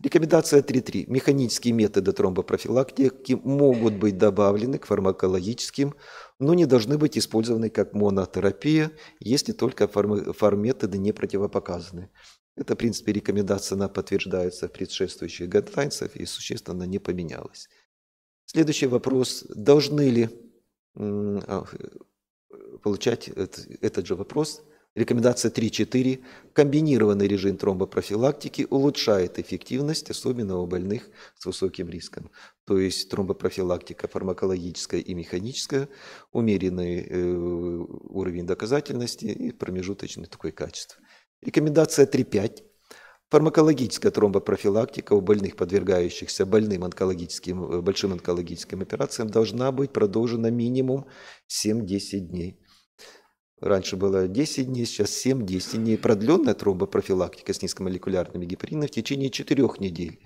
Рекомендация 3.3. Механические методы тромбопрофилактики могут быть добавлены к фармакологическим но не должны быть использованы как монотерапия, если только фарметоды не противопоказаны. Это, в принципе, рекомендация, она подтверждается в предшествующих гайдлайнсах и существенно не поменялась. Следующий вопрос. Должны ли а, получать этот же вопрос – Рекомендация 3.4. Комбинированный режим тромбопрофилактики улучшает эффективность, особенно у больных с высоким риском. То есть тромбопрофилактика фармакологическая и механическая, умеренный э, уровень доказательности и промежуточное такое качество. Рекомендация 3.5. Фармакологическая тромбопрофилактика у больных, подвергающихся больным онкологическим, э, большим онкологическим операциям, должна быть продолжена минимум 7-10 дней. Раньше было 10 дней, сейчас 7-10 дней. Продленная тромбопрофилактика с низкомолекулярными гепарином в течение 4 недель.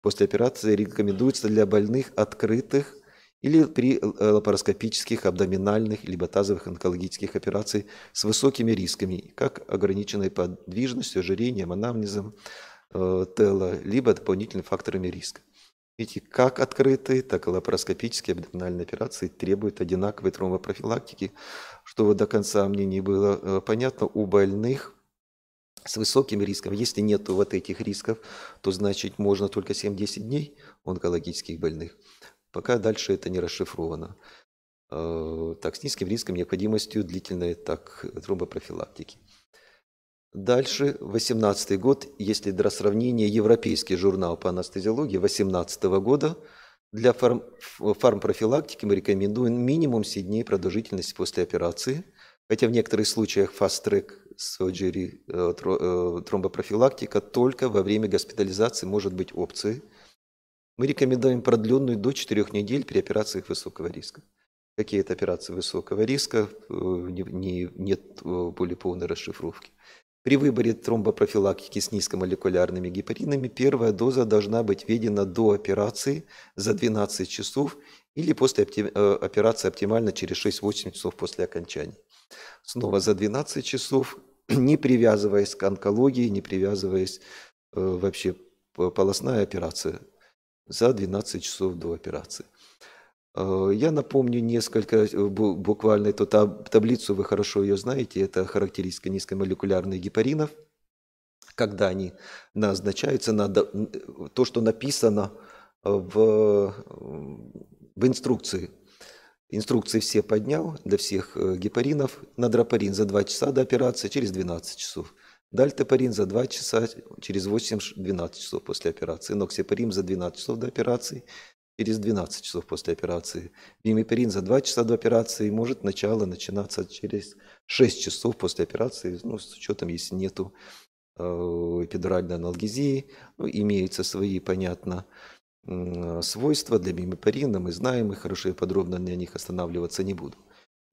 После операции рекомендуется для больных открытых или при э, лапароскопических, абдоминальных, либо тазовых онкологических операций с высокими рисками, как ограниченной подвижностью, ожирением, анамнезом э, тела, либо дополнительными факторами риска. Видите, как открытые, так и лапароскопические абдоминальные операции требуют одинаковой тромбопрофилактики чтобы до конца мне не было э, понятно, у больных с высоким риском, если нет вот этих рисков, то значит можно только 7-10 дней онкологических больных. Пока дальше это не расшифровано. Э, так, с низким риском, необходимостью длительной так, тромбопрофилактики. Дальше, 18 год, если для сравнения, европейский журнал по анестезиологии 18 года – для фарм, фармпрофилактики мы рекомендуем минимум 7 дней продолжительности после операции, хотя в некоторых случаях fast-track surgery, э, э, тромбопрофилактика только во время госпитализации может быть опцией. Мы рекомендуем продленную до 4 недель при операциях высокого риска. Какие это операции высокого риска, э, не, не, нет более полной расшифровки. При выборе тромбопрофилактики с низкомолекулярными гепаринами первая доза должна быть введена до операции за 12 часов или после э, операции оптимально через 6-8 часов после окончания. Снова за 12 часов, не привязываясь к онкологии, не привязываясь э, вообще полостная операция за 12 часов до операции. Э, я напомню несколько, э, буквально эту таблицу, вы хорошо ее знаете, это характеристика низкомолекулярных гепаринов, когда они назначаются на э, то, что написано в, в инструкции. Инструкции все поднял для всех гепаринов. Надрапарин за 2 часа до операции, через 12 часов. Дальтепарин за 2 часа, через 8-12 часов после операции. Ноксепарин за 12 часов до операции, через 12 часов после операции. Мимиперин за 2 часа до операции может начало начинаться через 6 часов после операции, ну, с учетом, если нету э, эпидуральной аналгезии, ну, имеются свои, понятно, свойства для мимипарина, мы знаем и хорошо и подробно на них останавливаться не буду.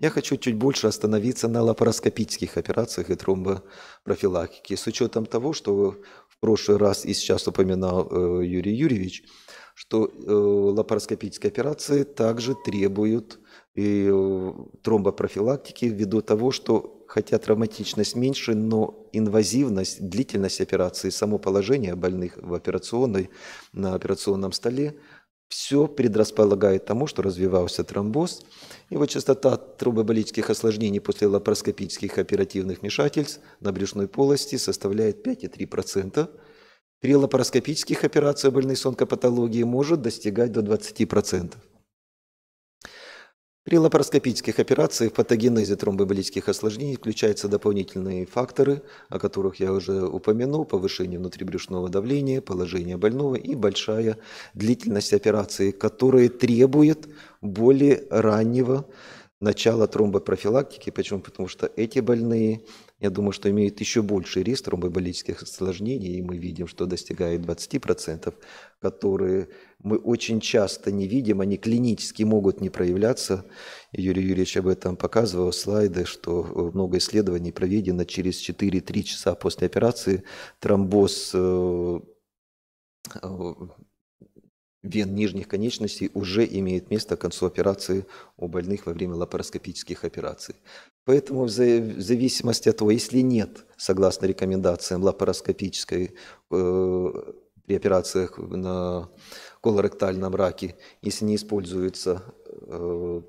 Я хочу чуть больше остановиться на лапароскопических операциях и тромбопрофилактике, с учетом того, что в прошлый раз и сейчас упоминал э, Юрий Юрьевич – что э, лапароскопические операции также требуют и э, тромбопрофилактики ввиду того, что хотя травматичность меньше, но инвазивность, длительность операции, само положение больных в операционной, на операционном столе, все предрасполагает тому, что развивался тромбоз. И вот частота тромбоболических осложнений после лапароскопических оперативных вмешательств на брюшной полости составляет 5,3%. При лапароскопических операциях больной с онкопатологией может достигать до 20%. При лапароскопических операциях в патогенезе тромбоболических осложнений включаются дополнительные факторы, о которых я уже упомянул, повышение внутрибрюшного давления, положение больного и большая длительность операции, которая требует более раннего начала тромбопрофилактики. Почему? Потому что эти больные я думаю, что имеет еще больший риск тромбоэмболических осложнений, и мы видим, что достигает 20%, которые мы очень часто не видим, они клинически могут не проявляться. Юрий Юрьевич об этом показывал слайды, что э, много исследований проведено через 4-3 часа после операции тромбоз э, э, вен нижних конечностей уже имеет место к концу операции у больных во время лапароскопических операций. Поэтому в зависимости от того, если нет, согласно рекомендациям лапароскопической э, при операциях на колоректальном раке, если не используется э,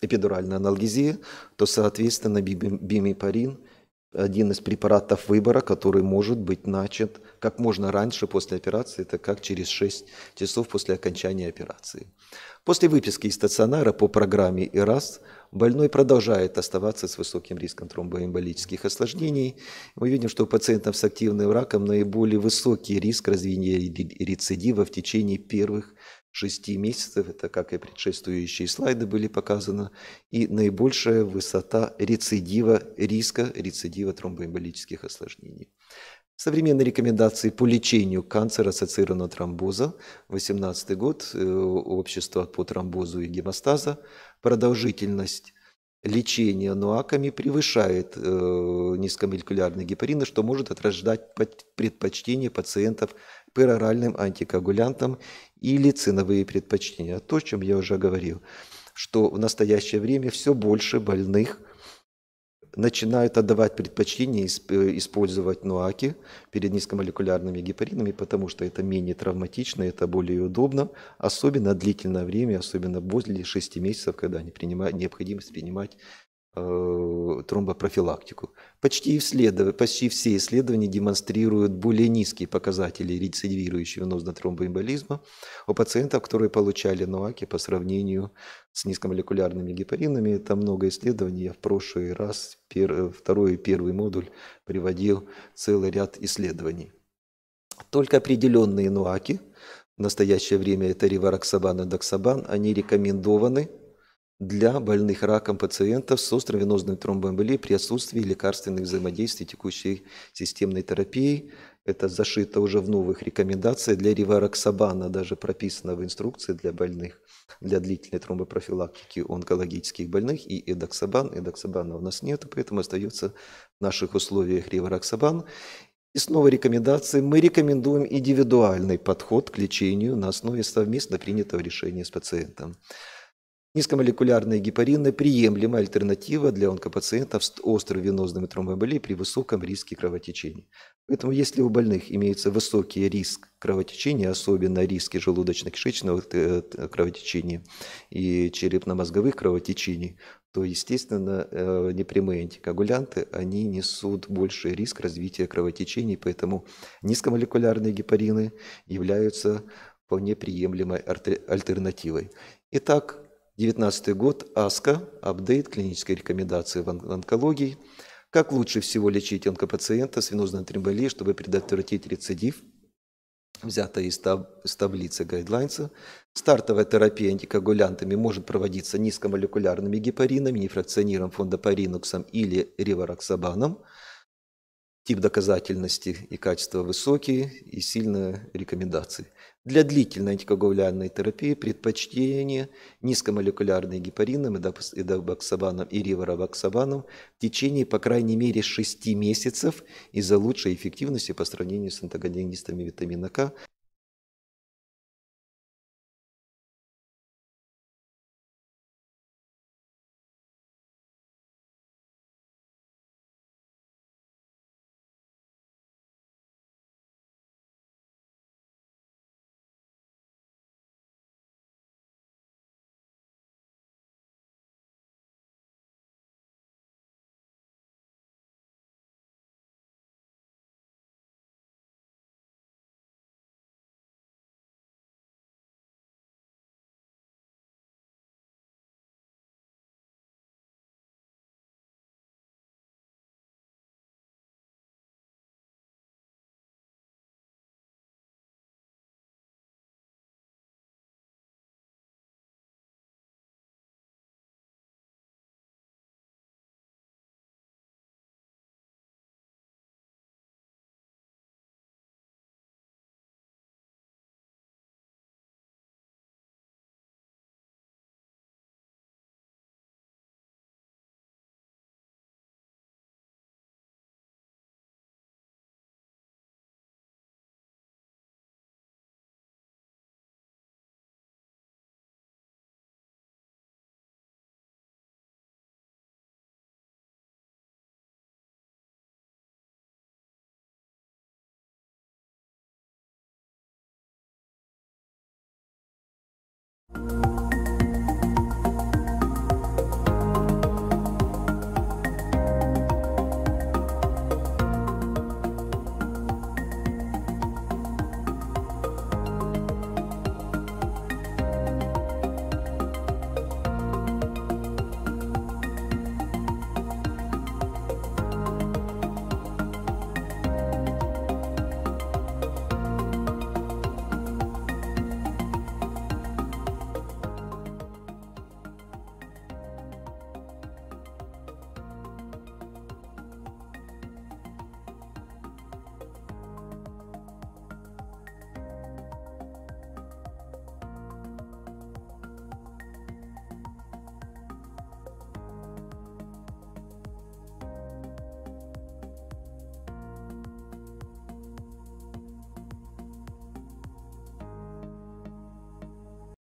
эпидуральная аналгезия, то, соответственно, бимипарин – один из препаратов выбора, который может быть начат как можно раньше после операции, это как через 6 часов после окончания операции. После выписки из стационара по программе ИРАС – больной продолжает оставаться с высоким риском тромбоэмболических осложнений. Мы видим, что у пациентов с активным раком наиболее высокий риск развития рецидива в течение первых шести месяцев, это как и предшествующие слайды были показаны, и наибольшая высота рецидива, риска рецидива тромбоэмболических осложнений. Современные рекомендации по лечению канцера-ассоциированного тромбоза, 2018 год, э, Общество по тромбозу и гемостаза, продолжительность лечения нуаками превышает э, низкомолекулярные гепарины, что может отрождать предпочтение пациентов пероральным антикоагулянтам или ценовые предпочтения. А то, о чем я уже говорил, что в настоящее время все больше больных – начинают отдавать предпочтение э, использовать нуаки перед низкомолекулярными гепаринами, потому что это менее травматично, это более удобно, особенно длительное время, особенно возле 6 месяцев, когда они принимают, необходимость принимать Э, тромбопрофилактику. Почти, почти все исследования демонстрируют более низкие показатели рецидивирующего нозно-тромбоэмболизма у пациентов, которые получали НОАКи по сравнению с низкомолекулярными гепаринами. Это много исследований. Я в прошлый раз, пер... второй и первый модуль, приводил целый ряд исследований. Только определенные НОАКи, в настоящее время это ривароксабан и доксабан, они рекомендованы – для больных раком пациентов с острой венозной тромбоэмболией при отсутствии лекарственных взаимодействий текущей системной терапии. Это зашито уже в новых рекомендациях для ревароксабана, даже прописано в инструкции для больных, для длительной тромбопрофилактики онкологических больных и эдоксабан. Эдоксабана у нас нет, поэтому остается в наших условиях ревароксабан. И снова рекомендации. Мы рекомендуем индивидуальный подход к лечению на основе совместно принятого решения с пациентом. Низкомолекулярные гепарины – приемлемая альтернатива для онкопациентов с острой венозной тромбоэмболией при высоком риске кровотечения. Поэтому если у больных имеется высокий риск кровотечения, особенно риски желудочно-кишечного э, э, кровотечения и черепно-мозговых кровотечений, то, естественно, э, непрямые антикоагулянты, они несут больший риск развития кровотечений, поэтому низкомолекулярные гепарины являются вполне приемлемой альтернативой. Итак, 19 год, АСКО, апдейт клинической рекомендации в онкологии. Как лучше всего лечить онкопациента с венозной тромболией, чтобы предотвратить рецидив? Взято из, таб из таблицы гайдлайнса. Стартовая терапия антикоагулянтами может проводиться низкомолекулярными гепаринами, нефракциониром фондопаринуксом или ривароксабаном – тип доказательности и качество высокие и сильные рекомендации. Для длительной антикоагулянной терапии предпочтение низкомолекулярной гепарином и дабаксабаном и риворабаксабаном в течение по крайней мере 6 месяцев из-за лучшей эффективности по сравнению с антагонистами витамина К